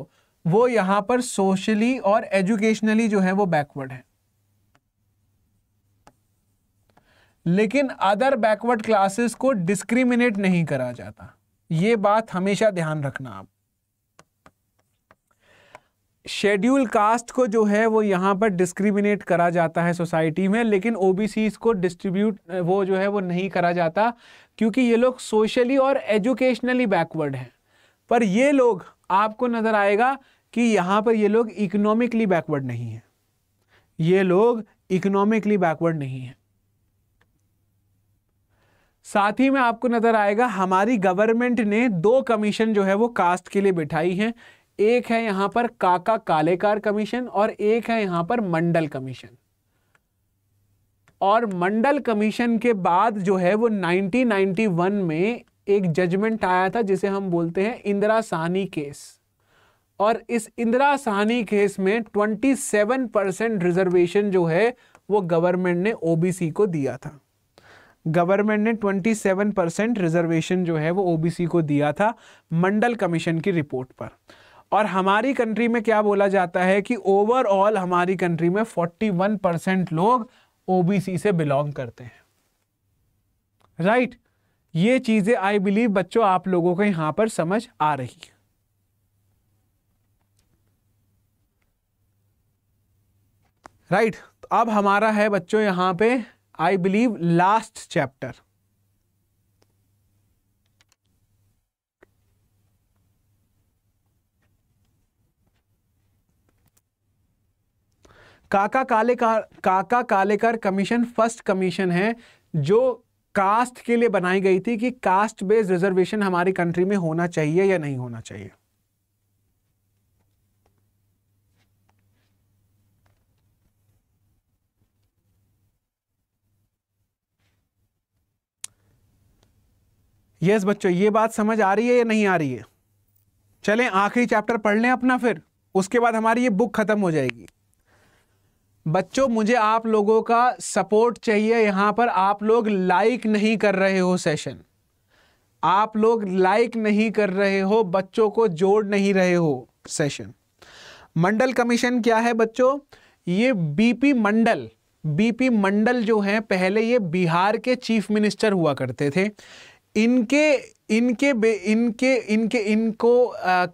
वो यहां पर सोशली और एजुकेशनली जो है वो बैकवर्ड है लेकिन अदर बैकवर्ड क्लासेस को डिस्क्रिमिनेट नहीं करा जाता ये बात हमेशा ध्यान रखना आप शेड्यूल कास्ट को जो है वो यहाँ पर डिस्क्रिमिनेट करा जाता है सोसाइटी में लेकिन ओ को डिस्ट्रीब्यूट वो जो है वो नहीं करा जाता क्योंकि ये लोग सोशली और एजुकेशनली बैकवर्ड हैं पर ये लोग आपको नज़र आएगा कि यहाँ पर ये लोग इकोनॉमिकली बैकवर्ड नहीं हैं ये लोग इकोनॉमिकली बैकवर्ड नहीं हैं साथ ही में आपको नज़र आएगा हमारी गवर्नमेंट ने दो कमीशन जो है वो कास्ट के लिए बिठाई हैं एक है यहाँ पर काका कालेकार कमीशन और एक है यहाँ पर मंडल कमीशन और मंडल कमीशन के बाद जो है वो 1991 में एक जजमेंट आया था जिसे हम बोलते हैं इंदिरा सहनी केस और इस इंदिरा सहनी केस में 27 परसेंट रिजर्वेशन जो है वो गवर्नमेंट ने ओबीसी को दिया था गवर्नमेंट ने 27 परसेंट रिजर्वेशन जो है वो ओबीसी को दिया था मंडल कमीशन की रिपोर्ट पर और हमारी कंट्री में क्या बोला जाता है कि ओवरऑल हमारी कंट्री में 41 परसेंट लोग ओबीसी से बिलोंग करते हैं राइट right? ये चीज़ें आई बिलीव बच्चों आप लोगों को यहां पर समझ आ रही है राइट right? तो अब हमारा है बच्चों यहां पे आई बिलीव लास्ट चैप्टर काका कालेकर काका कालेकर कमीशन फर्स्ट कमीशन है जो कास्ट के लिए बनाई गई थी कि कास्ट बेस्ड रिजर्वेशन हमारी कंट्री में होना चाहिए या नहीं होना चाहिए यस बच्चों ये बात समझ आ रही है या नहीं आ रही है चलें आखिरी चैप्टर पढ़ लें अपना फिर उसके बाद हमारी ये बुक ख़त्म हो जाएगी बच्चों मुझे आप लोगों का सपोर्ट चाहिए यहां पर आप लोग लाइक नहीं कर रहे हो सेशन आप लोग लाइक नहीं कर रहे हो बच्चों को जोड़ नहीं रहे हो सेशन मंडल कमीशन क्या है बच्चों ये बीपी मंडल बीपी मंडल जो है पहले ये बिहार के चीफ मिनिस्टर हुआ करते थे इनके इनके बे, इनके इनके इनको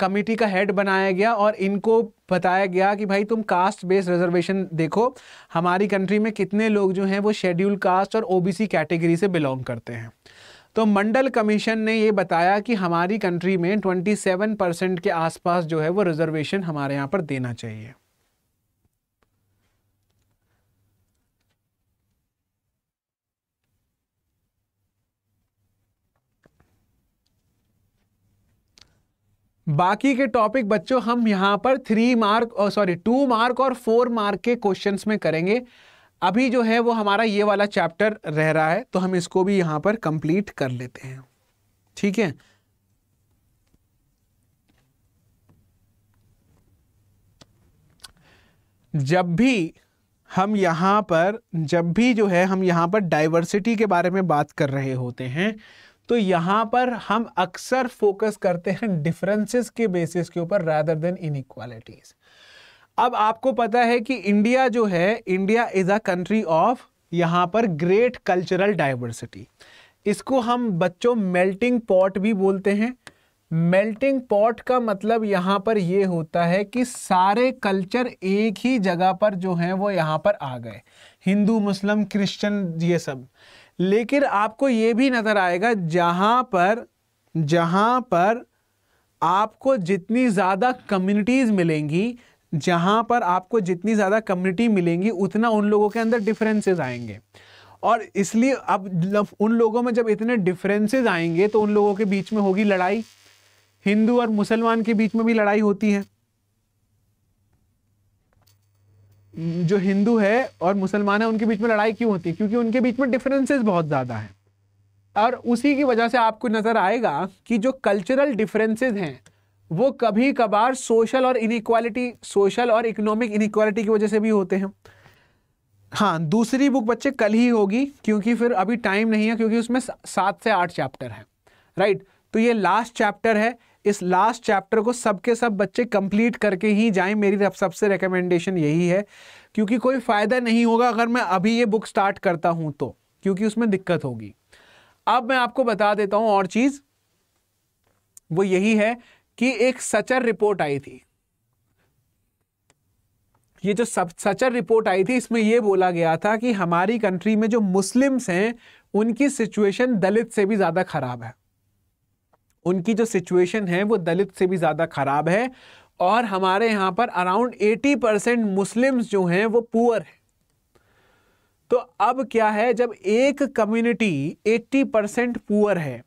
कमेटी का हेड बनाया गया और इनको बताया गया कि भाई तुम कास्ट बेस्ड रिजर्वेशन देखो हमारी कंट्री में कितने लोग जो हैं वो शेड्यूल कास्ट और ओबीसी कैटेगरी से बिलोंग करते हैं तो मंडल कमीशन ने ये बताया कि हमारी कंट्री में 27 परसेंट के आसपास जो है वो रिजर्वेशन हमारे यहाँ पर देना चाहिए बाकी के टॉपिक बच्चों हम यहाँ पर थ्री मार्क oh, और सॉरी टू मार्क और फोर मार्क के क्वेश्चन में करेंगे अभी जो है वो हमारा ये वाला चैप्टर रह रहा है तो हम इसको भी यहाँ पर कंप्लीट कर लेते हैं ठीक है जब भी हम यहाँ पर जब भी जो है हम यहाँ पर डाइवर्सिटी के बारे में बात कर रहे होते हैं तो यहाँ पर हम अक्सर फोकस करते हैं डिफरेंसेस के बेसिस के ऊपर रादर देन इन अब आपको पता है कि इंडिया जो है India is a country of यहाँ पर ग्रेट कल्चरल डाइवर्सिटी इसको हम बच्चों मेल्टिंग पॉट भी बोलते हैं मेल्टिंग पॉट का मतलब यहाँ पर ये होता है कि सारे कल्चर एक ही जगह पर जो हैं वो यहाँ पर आ गए हिंदू मुस्लिम क्रिश्चियन ये सब लेकिन आपको ये भी नज़र आएगा जहाँ पर जहाँ पर आपको जितनी ज़्यादा कम्युनिटीज़ मिलेंगी जहाँ पर आपको जितनी ज़्यादा कम्युनिटी मिलेंगी उतना उन लोगों के अंदर डिफरेंसेस आएंगे और इसलिए अब उन लोगों में जब इतने डिफरेंसेस आएंगे तो उन लोगों के बीच में होगी लड़ाई हिंदू और मुसलमान के बीच में भी लड़ाई होती है जो हिंदू है और मुसलमान है उनके बीच में लड़ाई क्यों होती है क्योंकि उनके बीच में डिफरेंसेस बहुत ज़्यादा हैं और उसी की वजह से आपको नज़र आएगा कि जो कल्चरल डिफरेंसेस हैं वो कभी कभार सोशल और इनक्वालिटी सोशल और इकोनॉमिक इनक्वालिटी की वजह से भी होते हैं हाँ दूसरी बुक बच्चे कल ही होगी क्योंकि फिर अभी टाइम नहीं है क्योंकि उसमें सात से आठ चैप्टर हैं राइट तो ये लास्ट चैप्टर है इस लास्ट चैप्टर को सबके सब बच्चे कंप्लीट करके ही जाएं मेरी सबसे रिकमेंडेशन यही है क्योंकि कोई फ़ायदा नहीं होगा अगर मैं अभी ये बुक स्टार्ट करता हूँ तो क्योंकि उसमें दिक्कत होगी अब मैं आपको बता देता हूँ और चीज़ वो यही है कि एक सचर रिपोर्ट आई थी ये जो सब सचर रिपोर्ट आई थी इसमें यह बोला गया था कि हमारी कंट्री में जो मुस्लिम्स हैं उनकी सिचुएशन दलित से भी ज़्यादा ख़राब है उनकी जो सिचुएशन है वो दलित से भी ज़्यादा ख़राब है और हमारे यहाँ पर अराउंड 80 परसेंट मुस्लिम्स जो हैं वो पुअर हैं तो अब क्या है जब एक कम्युनिटी 80 परसेंट पुअर है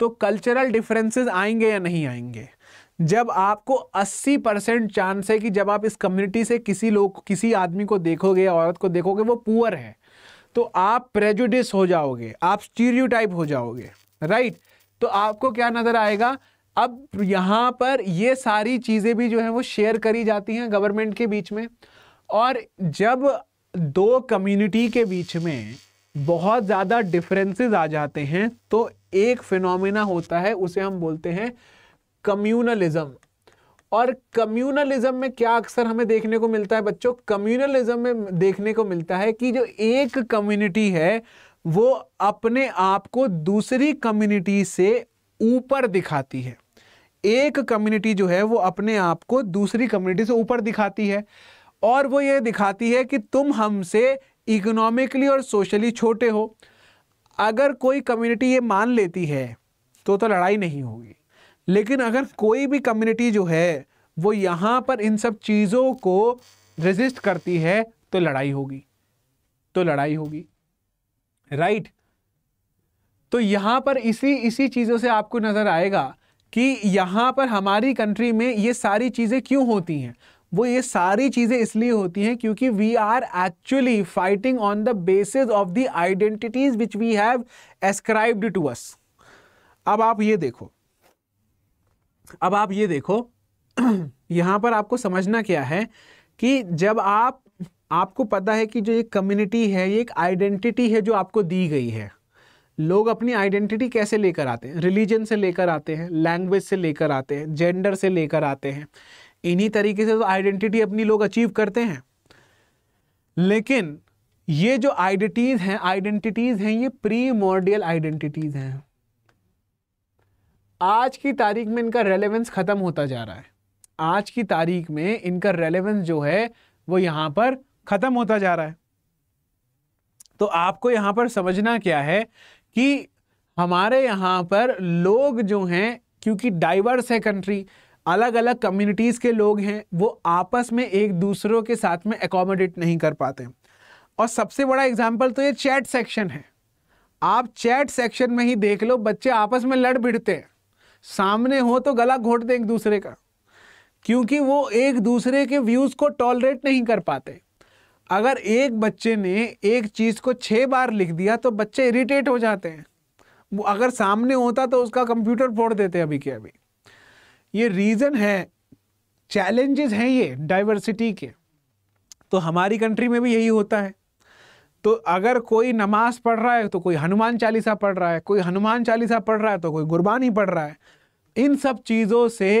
तो कल्चरल डिफरेंसेस आएंगे या नहीं आएंगे जब आपको 80 परसेंट चांस है कि जब आप इस कम्युनिटी से किसी लोग किसी आदमी को देखोगे औरत को देखोगे वो पुअर है तो आप प्रेजुडिस हो जाओगे आप स्टीरियोटाइप हो जाओगे राइट right? तो आपको क्या नज़र आएगा अब यहाँ पर ये सारी चीज़ें भी जो है वो शेयर करी जाती हैं गवर्नमेंट के बीच में और जब दो कम्युनिटी के बीच में बहुत ज़्यादा डिफरेंसेस आ जाते हैं तो एक फिनोमिना होता है उसे हम बोलते हैं कम्युनलिज्म और कम्युनलिज्म में क्या अक्सर हमें देखने को मिलता है बच्चों कम्युनलिज्म में देखने को मिलता है कि जो एक कम्युनिटी है वो अपने आप को दूसरी कम्युनिटी से ऊपर दिखाती है एक कम्युनिटी जो है वो अपने आप को दूसरी कम्युनिटी से ऊपर दिखाती है और वो ये दिखाती है कि तुम हमसे इकोनॉमिकली और सोशली छोटे हो अगर कोई कम्युनिटी ये मान लेती है तो तो लड़ाई नहीं होगी लेकिन अगर कोई भी कम्युनिटी जो है वो यहाँ पर इन सब चीज़ों को रेजिस्ट करती है तो लड़ाई होगी तो लड़ाई होगी राइट तो यहां पर इसी इसी चीज़ों से आपको नज़र आएगा कि यहां पर हमारी कंट्री में ये सारी चीज़ें क्यों होती हैं वो ये सारी चीज़ें इसलिए होती हैं क्योंकि we are actually fighting on the basis of the identities which we have ascribed to us अब आप ये देखो अब आप ये देखो [CLEARS THROAT] यहां पर आपको समझना क्या है कि जब आप आपको पता है कि जो ये कम्युनिटी है ये एक आइडेंटिटी है जो आपको दी गई है लोग अपनी आइडेंटिटी कैसे लेकर आते हैं रिलीजन से लेकर आते हैं लैंग्वेज से लेकर आते हैं जेंडर से लेकर आते हैं इन्हीं तरीके से तो आइडेंटिटी अपनी लोग अचीव करते हैं लेकिन ये जो आइडेंटिटीज़ हैं आइडेंटिटीज़ हैं ये प्री मॉडियल आइडेंटिटीज़ हैं आज की तारीख में इनका रेलेवेंस ख़त्म होता जा रहा है आज की तारीख में इनका रेलेवेंस जो है वो यहाँ पर खत्म होता जा रहा है तो आपको यहाँ पर समझना क्या है कि हमारे यहाँ पर लोग जो हैं क्योंकि डाइवर्स है कंट्री अलग अलग कम्युनिटीज़ के लोग हैं वो आपस में एक दूसरों के साथ में एकोमोडेट नहीं कर पाते और सबसे बड़ा एग्जाम्पल तो ये चैट सेक्शन है आप चैट सेक्शन में ही देख लो बच्चे आपस में लड़ भिड़ते हैं सामने हो तो गला घोट दें एक दूसरे का क्योंकि वो एक दूसरे के व्यूज़ को टॉलरेट नहीं कर पाते अगर एक बच्चे ने एक चीज़ को छः बार लिख दिया तो बच्चे इरिटेट हो जाते हैं वो अगर सामने होता तो उसका कंप्यूटर फोड़ देते अभी के अभी ये रीज़न है चैलेंजेस हैं ये डाइवर्सिटी के तो हमारी कंट्री में भी यही होता है तो अगर कोई नमाज पढ़ रहा है तो कोई हनुमान चालीसा पढ़ रहा है कोई हनुमान चालीसा पढ़ रहा है तो कोई गुरबानी पढ़ रहा है इन सब चीज़ों से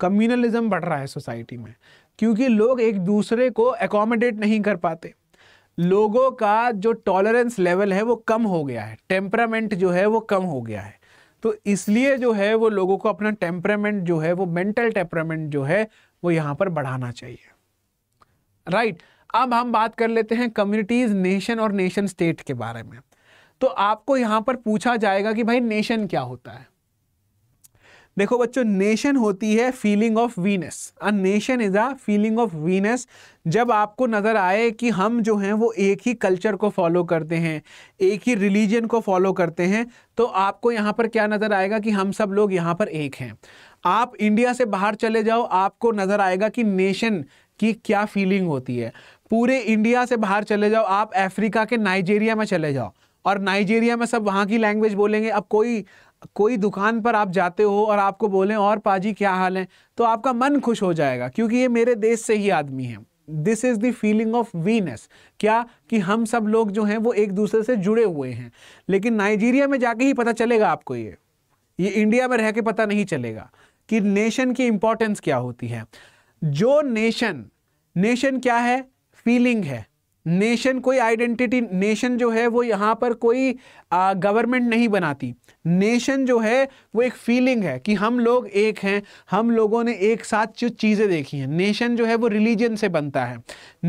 कम्युनलिज्म बढ़ रहा है सोसाइटी में क्योंकि लोग एक दूसरे को एकोमोडेट नहीं कर पाते लोगों का जो टॉलरेंस लेवल है वो कम हो गया है टेम्परामेंट जो है वो कम हो गया है तो इसलिए जो है वो लोगों को अपना टेम्परामेंट जो है वो मेंटल टेम्परामेंट जो है वो यहाँ पर बढ़ाना चाहिए राइट right. अब हम बात कर लेते हैं कम्युनिटीज़ नेशन और नेशन स्टेट के बारे में तो आपको यहाँ पर पूछा जाएगा कि भाई नेशन क्या होता है देखो बच्चों नेशन होती है feeling of weness a nation is a feeling of weness जब आपको नज़र आए कि हम जो हैं वो एक ही कल्चर को फॉलो करते हैं एक ही रिलीजन को फॉलो करते हैं तो आपको यहाँ पर क्या नज़र आएगा कि हम सब लोग यहाँ पर एक हैं आप इंडिया से बाहर चले जाओ आपको नज़र आएगा कि नेशन की क्या फीलिंग होती है पूरे इंडिया से बाहर चले जाओ आप अफ्रीका के नाइजेरिया में चले जाओ और नाइजेरिया में सब वहाँ की लैंग्वेज बोलेंगे अब कोई कोई दुकान पर आप जाते हो और आपको बोलें और पाजी क्या हाल है तो आपका मन खुश हो जाएगा क्योंकि ये मेरे देश से ही आदमी है this is the feeling of weness क्या कि हम सब लोग जो हैं वो एक दूसरे से जुड़े हुए हैं लेकिन नाइजीरिया में जाके ही पता चलेगा आपको ये ये इंडिया में रह के पता नहीं चलेगा कि नेशन की इंपॉर्टेंस क्या होती है जो नेशन नेशन क्या है फीलिंग है नेशन कोई आइडेंटिटी नेशन जो है वो यहाँ पर कोई गवर्नमेंट नहीं बनाती नेशन जो है वो एक फीलिंग है कि हम लोग एक हैं हम लोगों ने एक साथ जो चीज़ें देखी हैं नेशन जो है वो रिलीजन से बनता है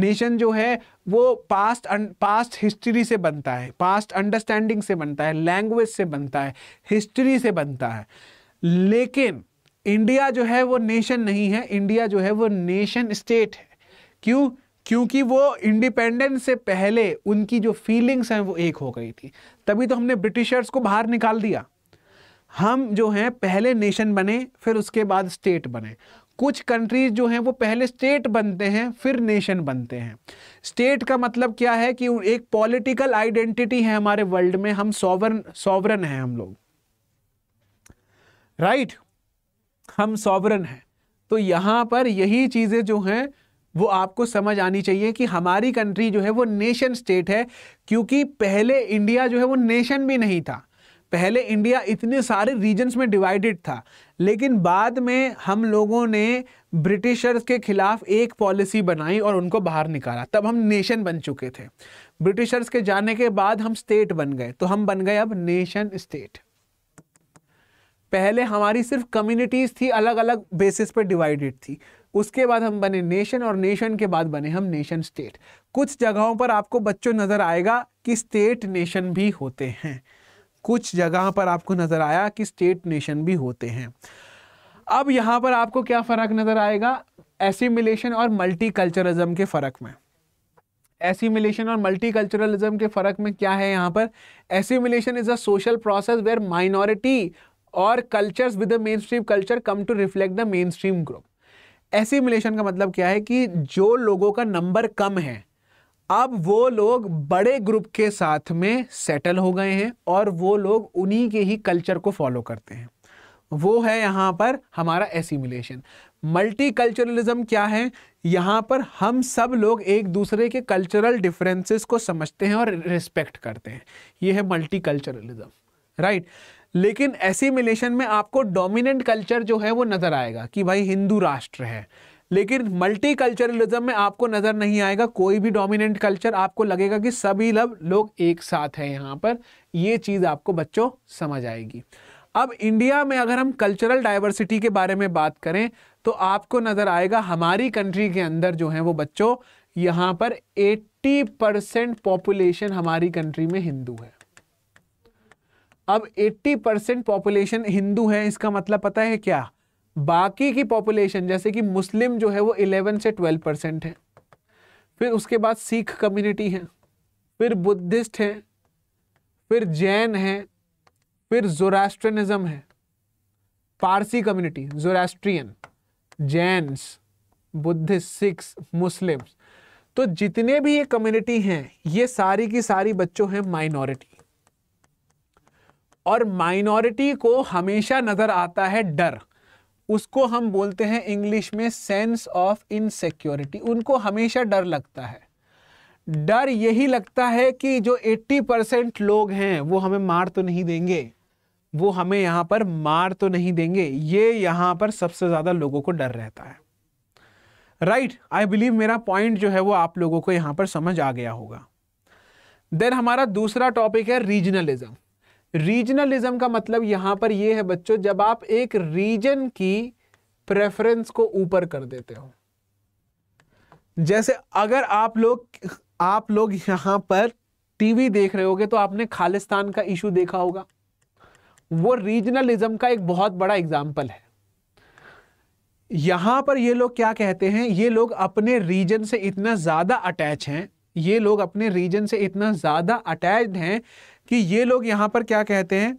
नेशन जो है वो पास्ट अं, पास्ट हिस्ट्री से बनता है पास्ट अंडरस्टैंडिंग से बनता है लैंग्वेज से बनता है हिस्ट्री से बनता है लेकिन इंडिया जो है वो नेशन नहीं है इंडिया जो है वो नेशन स्टेट है क्यों क्योंकि वो इंडिपेंडेंस से पहले उनकी जो फीलिंग्स हैं वो एक हो गई थी तभी तो हमने ब्रिटिशर्स को बाहर निकाल दिया हम जो हैं पहले नेशन बने फिर उसके बाद स्टेट बने कुछ कंट्रीज जो हैं वो पहले स्टेट बनते हैं फिर नेशन बनते हैं स्टेट का मतलब क्या है कि एक पॉलिटिकल आइडेंटिटी है हमारे वर्ल्ड में हम सॉवरन सॉवरन हैं हम लोग राइट right? हम सॉवरन हैं तो यहाँ पर यही चीज़ें जो हैं वो आपको समझ आनी चाहिए कि हमारी कंट्री जो है वो नेशन स्टेट है क्योंकि पहले इंडिया जो है वो नेशन भी नहीं था पहले इंडिया इतने सारे रीजन्स में डिवाइडेड था लेकिन बाद में हम लोगों ने ब्रिटिशर्स के खिलाफ एक पॉलिसी बनाई और उनको बाहर निकाला तब हम नेशन बन चुके थे ब्रिटिशर्स के जाने के बाद हम स्टेट बन गए तो हम बन गए अब नेशन स्टेट पहले हमारी सिर्फ कम्युनिटीज़ थी अलग अलग बेसिस पर डिवाइडेड थी उसके बाद हम बने नेशन और नेशन के बाद बने हम नेशन स्टेट कुछ जगहों पर आपको बच्चों नज़र आएगा कि स्टेट नेशन भी होते हैं कुछ जगह पर आपको नज़र आया कि स्टेट नेशन भी होते हैं अब यहाँ पर आपको क्या फ़र्क नज़र आएगा एसिमिलेशन और मल्टीकल्चरलिज्म के फ़र्क में एसिमिलेशन और मल्टीकल्चरलिज्म के फ़र्क में क्या है यहाँ पर assimilation is a social process where minority और cultures with the mainstream culture come to reflect the mainstream group assimilation का मतलब क्या है कि जो लोगों का नंबर कम है अब वो लोग बड़े ग्रुप के साथ में सेटल हो गए हैं और वो लोग उन्हीं के ही कल्चर को फॉलो करते हैं वो है यहाँ पर हमारा एसिमुलेशन मल्टी कल्चरलिज्म क्या है यहाँ पर हम सब लोग एक दूसरे के कल्चरल डिफरेंसेस को समझते हैं और रिस्पेक्ट करते हैं ये है मल्टी कल्चरलिज्म राइट right? लेकिन एसिमिलेशन में आपको डोमिनेंट कल्चर जो है वो नज़र आएगा कि भाई हिंदू राष्ट्र है लेकिन मल्टी कल्चरलिज्म में आपको नज़र नहीं आएगा कोई भी डोमिनेंट कल्चर आपको लगेगा कि सभी लब लोग एक साथ हैं यहाँ पर ये चीज़ आपको बच्चों समझ आएगी अब इंडिया में अगर हम कल्चरल डाइवर्सिटी के बारे में बात करें तो आपको नज़र आएगा हमारी कंट्री के अंदर जो है वो बच्चों यहाँ पर 80 परसेंट पॉपुलेशन हमारी कंट्री में हिंदू है अब 80 परसेंट पॉपुलेशन हिंदू है इसका मतलब पता है क्या बाकी की पॉपुलेशन जैसे कि मुस्लिम जो है वो 11 से 12 परसेंट है फिर उसके बाद सिख कम्युनिटी है फिर बुद्धिस्ट है फिर जैन है फिर जोरास्ट्रनिज्म है Parsi community Zoroastrian Jain Buddhist Sikh Muslim तो जितने भी ये कम्युनिटी हैं ये सारी की सारी बच्चों हैं माइनॉरिटी और माइनॉरिटी को हमेशा नज़र आता है डर उसको हम बोलते हैं इंग्लिश में सेंस ऑफ इनसेक्योरिटी उनको हमेशा डर लगता है डर यही लगता है कि जो 80 परसेंट लोग हैं वो हमें मार तो नहीं देंगे वो हमें यहाँ पर मार तो नहीं देंगे ये यहाँ पर सबसे ज़्यादा लोगों को डर रहता है राइट आई बिलीव मेरा पॉइंट जो है वो आप लोगों को यहाँ पर समझ आ गया होगा देन हमारा दूसरा टॉपिक है रीजनलिज्म रीजनलिज्म का मतलब यहां पर यह है बच्चों जब आप एक रीजन की प्रेफरेंस को ऊपर कर देते हो जैसे अगर आप लोग आप लोग यहां पर टीवी देख रहे होगे तो आपने खालिस्तान का इशू देखा होगा वो रीजनलिज्म का एक बहुत बड़ा एग्जाम्पल है यहां पर ये लोग क्या कहते हैं ये लोग अपने रीजन से इतना ज़्यादा अटैच हैं ये लोग अपने रीजन से इतना ज़्यादा अटैच हैं कि ये लोग यहां पर क्या कहते हैं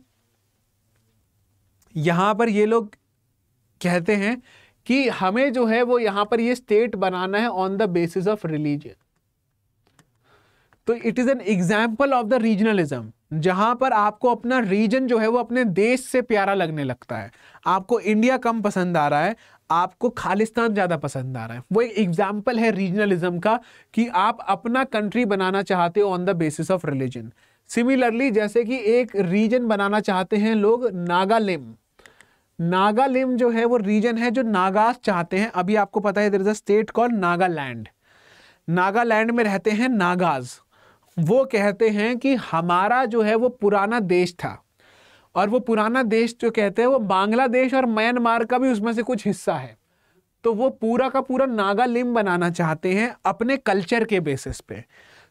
यहां पर ये लोग कहते हैं कि हमें जो है वो यहां पर ये स्टेट बनाना है on the basis of religion तो it is an example of the regionalism जहां पर आपको अपना रीजन जो है वो अपने देश से प्यारा लगने लगता है आपको इंडिया कम पसंद आ रहा है आपको खालिस्तान ज़्यादा पसंद आ रहा है वो एक एग्जाम्पल है रीजनलिज्म का कि आप अपना कंट्री बनाना चाहते हो on the basis of religion similarly जैसे कि एक रीजन बनाना चाहते हैं लोग नागालिम नागालिम जो है वो रीजन है जो नागास चाहते हैं अभी आपको पता है स्टेट कॉल नागालैंड नागालैंड में रहते हैं नागाज वो कहते हैं कि हमारा जो है वो पुराना देश था और वो पुराना देश जो कहते हैं वो बांग्लादेश और म्यांमार का भी उसमें से कुछ हिस्सा है तो वो पूरा का पूरा नागालिम बनाना चाहते हैं अपने कल्चर के बेसिस पे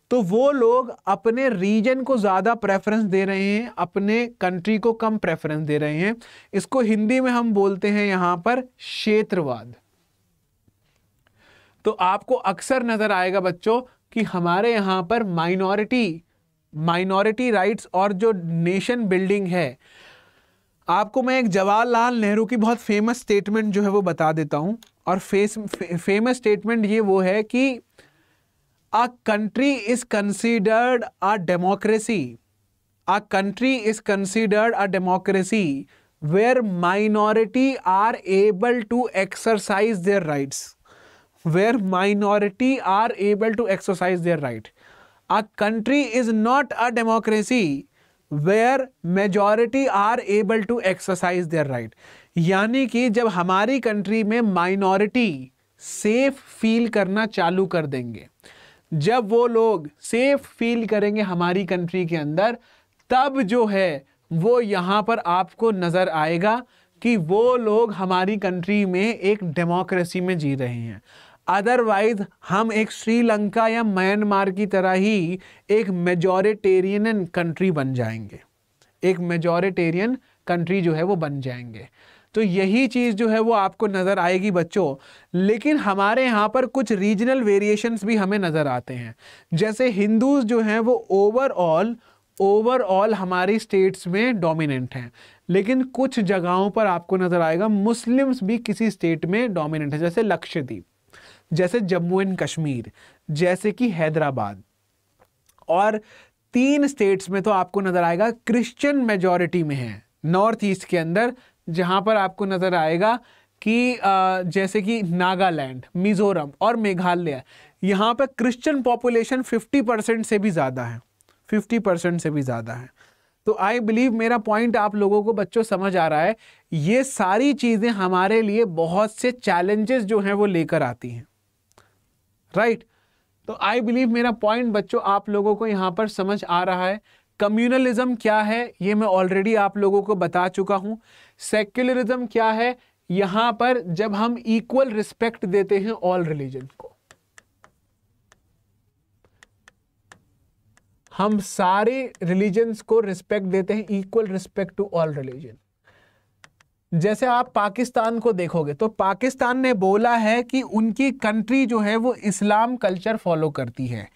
तो वो लोग अपने रीजन को ज़्यादा प्रेफरेंस दे रहे हैं अपने कंट्री को कम प्रेफरेंस दे रहे हैं इसको हिंदी में हम बोलते हैं यहाँ पर क्षेत्रवाद तो आपको अक्सर नज़र आएगा बच्चों कि हमारे यहाँ पर माइनॉरिटी माइनॉरिटी राइट्स और जो नेशन बिल्डिंग है आपको मैं एक जवाहरलाल नेहरू की बहुत फेमस स्टेटमेंट जो है वो बता देता हूँ और फेस फे, फेमस स्टेटमेंट ये वो है कि a country is considered a democracy a country is considered a democracy where minority are able to exercise their rights where minority are able to exercise their right a country is not a democracy where majority are able to exercise their right यानी कि जब हमारी country में minority safe feel करना चालू कर देंगे जब वो लोग सेफ फील करेंगे हमारी कंट्री के अंदर तब जो है वो यहाँ पर आपको नज़र आएगा कि वो लोग हमारी कंट्री में एक डेमोक्रेसी में जी रहे हैं अदरवाइज हम एक श्रीलंका या म्यांमार की तरह ही एक मेजॉरिटेरियन कंट्री बन जाएंगे एक मेजॉरिटेरियन कंट्री जो है वो बन जाएंगे तो यही चीज़ जो है वो आपको नज़र आएगी बच्चों लेकिन हमारे यहाँ पर कुछ रीजनल वेरिएशंस भी हमें नज़र आते हैं जैसे हिंदूज़ जो हैं वो ओवरऑल ओवरऑल हमारी स्टेट्स में डोमिनेंट हैं लेकिन कुछ जगहों पर आपको नज़र आएगा मुस्लिम्स भी किसी स्टेट में डोमिनेंट है जैसे लक्षद्वीप जैसे जम्मू एंड कश्मीर जैसे कि हैदराबाद और तीन स्टेट्स में तो आपको नज़र आएगा क्रिश्चियन मेजॉरिटी में है नॉर्थ ईस्ट के अंदर जहां पर आपको नज़र आएगा कि जैसे कि नागालैंड मिज़ोरम और मेघालय यहाँ पर क्रिश्चियन पॉपुलेशन 50 परसेंट से भी ज़्यादा है 50 परसेंट से भी ज़्यादा है तो आई बिलीव मेरा पॉइंट आप लोगों को बच्चों समझ आ रहा है ये सारी चीज़ें हमारे लिए बहुत से चैलेंजेस जो हैं वो लेकर आती हैं राइट right? तो आई बिलीव मेरा पॉइंट बच्चों आप लोगों को यहाँ पर समझ आ रहा है कम्युनलिज्म क्या है ये मैं ऑलरेडी आप लोगों को बता चुका हूँ सेक्युलरिज्म क्या है यहां पर जब हम इक्वल रिस्पेक्ट देते हैं ऑल रिलीजन को हम सारे रिलीजन्स को रिस्पेक्ट देते हैं equal respect to all religion जैसे आप पाकिस्तान को देखोगे तो पाकिस्तान ने बोला है कि उनकी कंट्री जो है वो इस्लाम कल्चर फॉलो करती है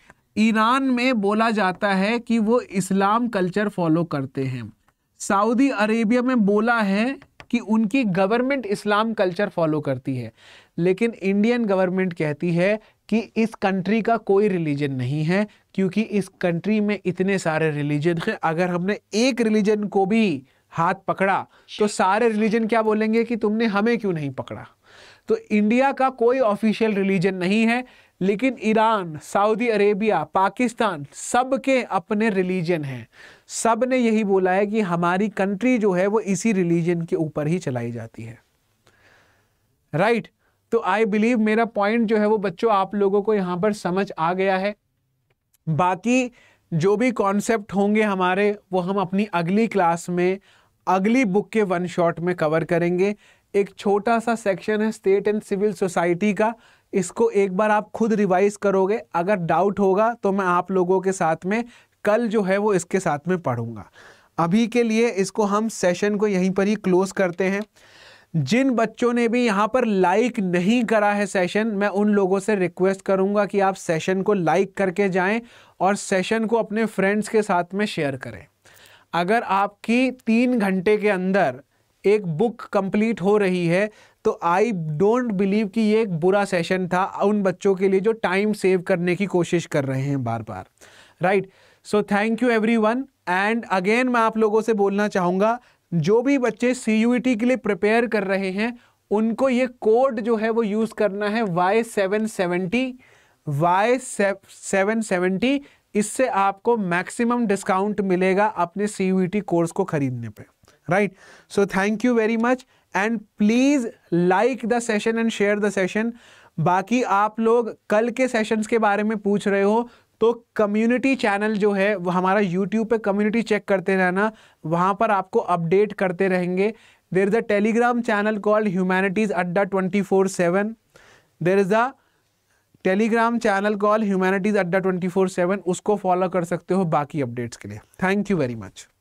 ईरान में बोला जाता है कि वो इस्लाम कल्चर फॉलो करते हैं सऊदी अरेबिया में बोला है कि उनकी गवर्नमेंट इस्लाम कल्चर फॉलो करती है लेकिन इंडियन गवर्नमेंट कहती है कि इस कंट्री का कोई रिलीजन नहीं है क्योंकि इस कंट्री में इतने सारे रिलीजन हैं अगर हमने एक रिलीजन को भी हाथ पकड़ा तो सारे रिलीजन क्या बोलेंगे कि तुमने हमें क्यों नहीं पकड़ा तो इंडिया का कोई ऑफिशियल रिलीजन नहीं है लेकिन ईरान सऊदी अरेबिया पाकिस्तान सबके अपने रिलीजन हैं सब ने यही बोला है कि हमारी कंट्री जो है वो इसी रिलीजन के ऊपर ही चलाई जाती है राइट right? तो आई बिलीव मेरा पॉइंट जो है वो बच्चों आप लोगों को यहां पर समझ आ गया है बाकी जो भी कॉन्सेप्ट होंगे हमारे वो हम अपनी अगली क्लास में अगली बुक के वन शॉट में कवर करेंगे एक छोटा सा सेक्शन है स्टेट एंड सिविल सोसाइटी का इसको एक बार आप खुद रिवाइज करोगे अगर डाउट होगा तो मैं आप लोगों के साथ में कल जो है वो इसके साथ में पढ़ूंगा अभी के लिए इसको हम सेशन को यहीं पर ही क्लोज करते हैं जिन बच्चों ने भी यहाँ पर लाइक नहीं करा है सेशन मैं उन लोगों से रिक्वेस्ट करूँगा कि आप सेशन को लाइक करके जाएं और सेशन को अपने फ्रेंड्स के साथ में शेयर करें अगर आपकी तीन घंटे के अंदर एक बुक कंप्लीट हो रही है तो आई डोंट बिलीव कि ये एक बुरा सेशन था उन बच्चों के लिए जो टाइम सेव करने की कोशिश कर रहे हैं बार बार right right? So thank you everyone and again मैं आप लोगों से बोलना चाहूँगा जो भी बच्चे सी यू टी के लिए प्रिपेयर कर रहे हैं उनको ये कोड जो है वो यूज़ करना है Y seven seventy Y seven seventy इससे आपको मैक्सिमम डिस्काउंट मिलेगा अपने सी यू टी कोर्स को ख़रीदने पे right so thank you very much and please like the session and share the session बाकी आप लोग कल के सेशंस के बारे में पूछ रहे हो तो कम्युनिटी चैनल जो है वो हमारा यूट्यूब पे कम्युनिटी चेक करते रहना वहाँ पर आपको अपडेट करते रहेंगे there is a Telegram channel called humanities adda twenty four seven there is a Telegram channel call humanities adda twenty four seven उसको फॉलो कर सकते हो बाकी अपडेट्स के लिए थैंक यू वेरी मच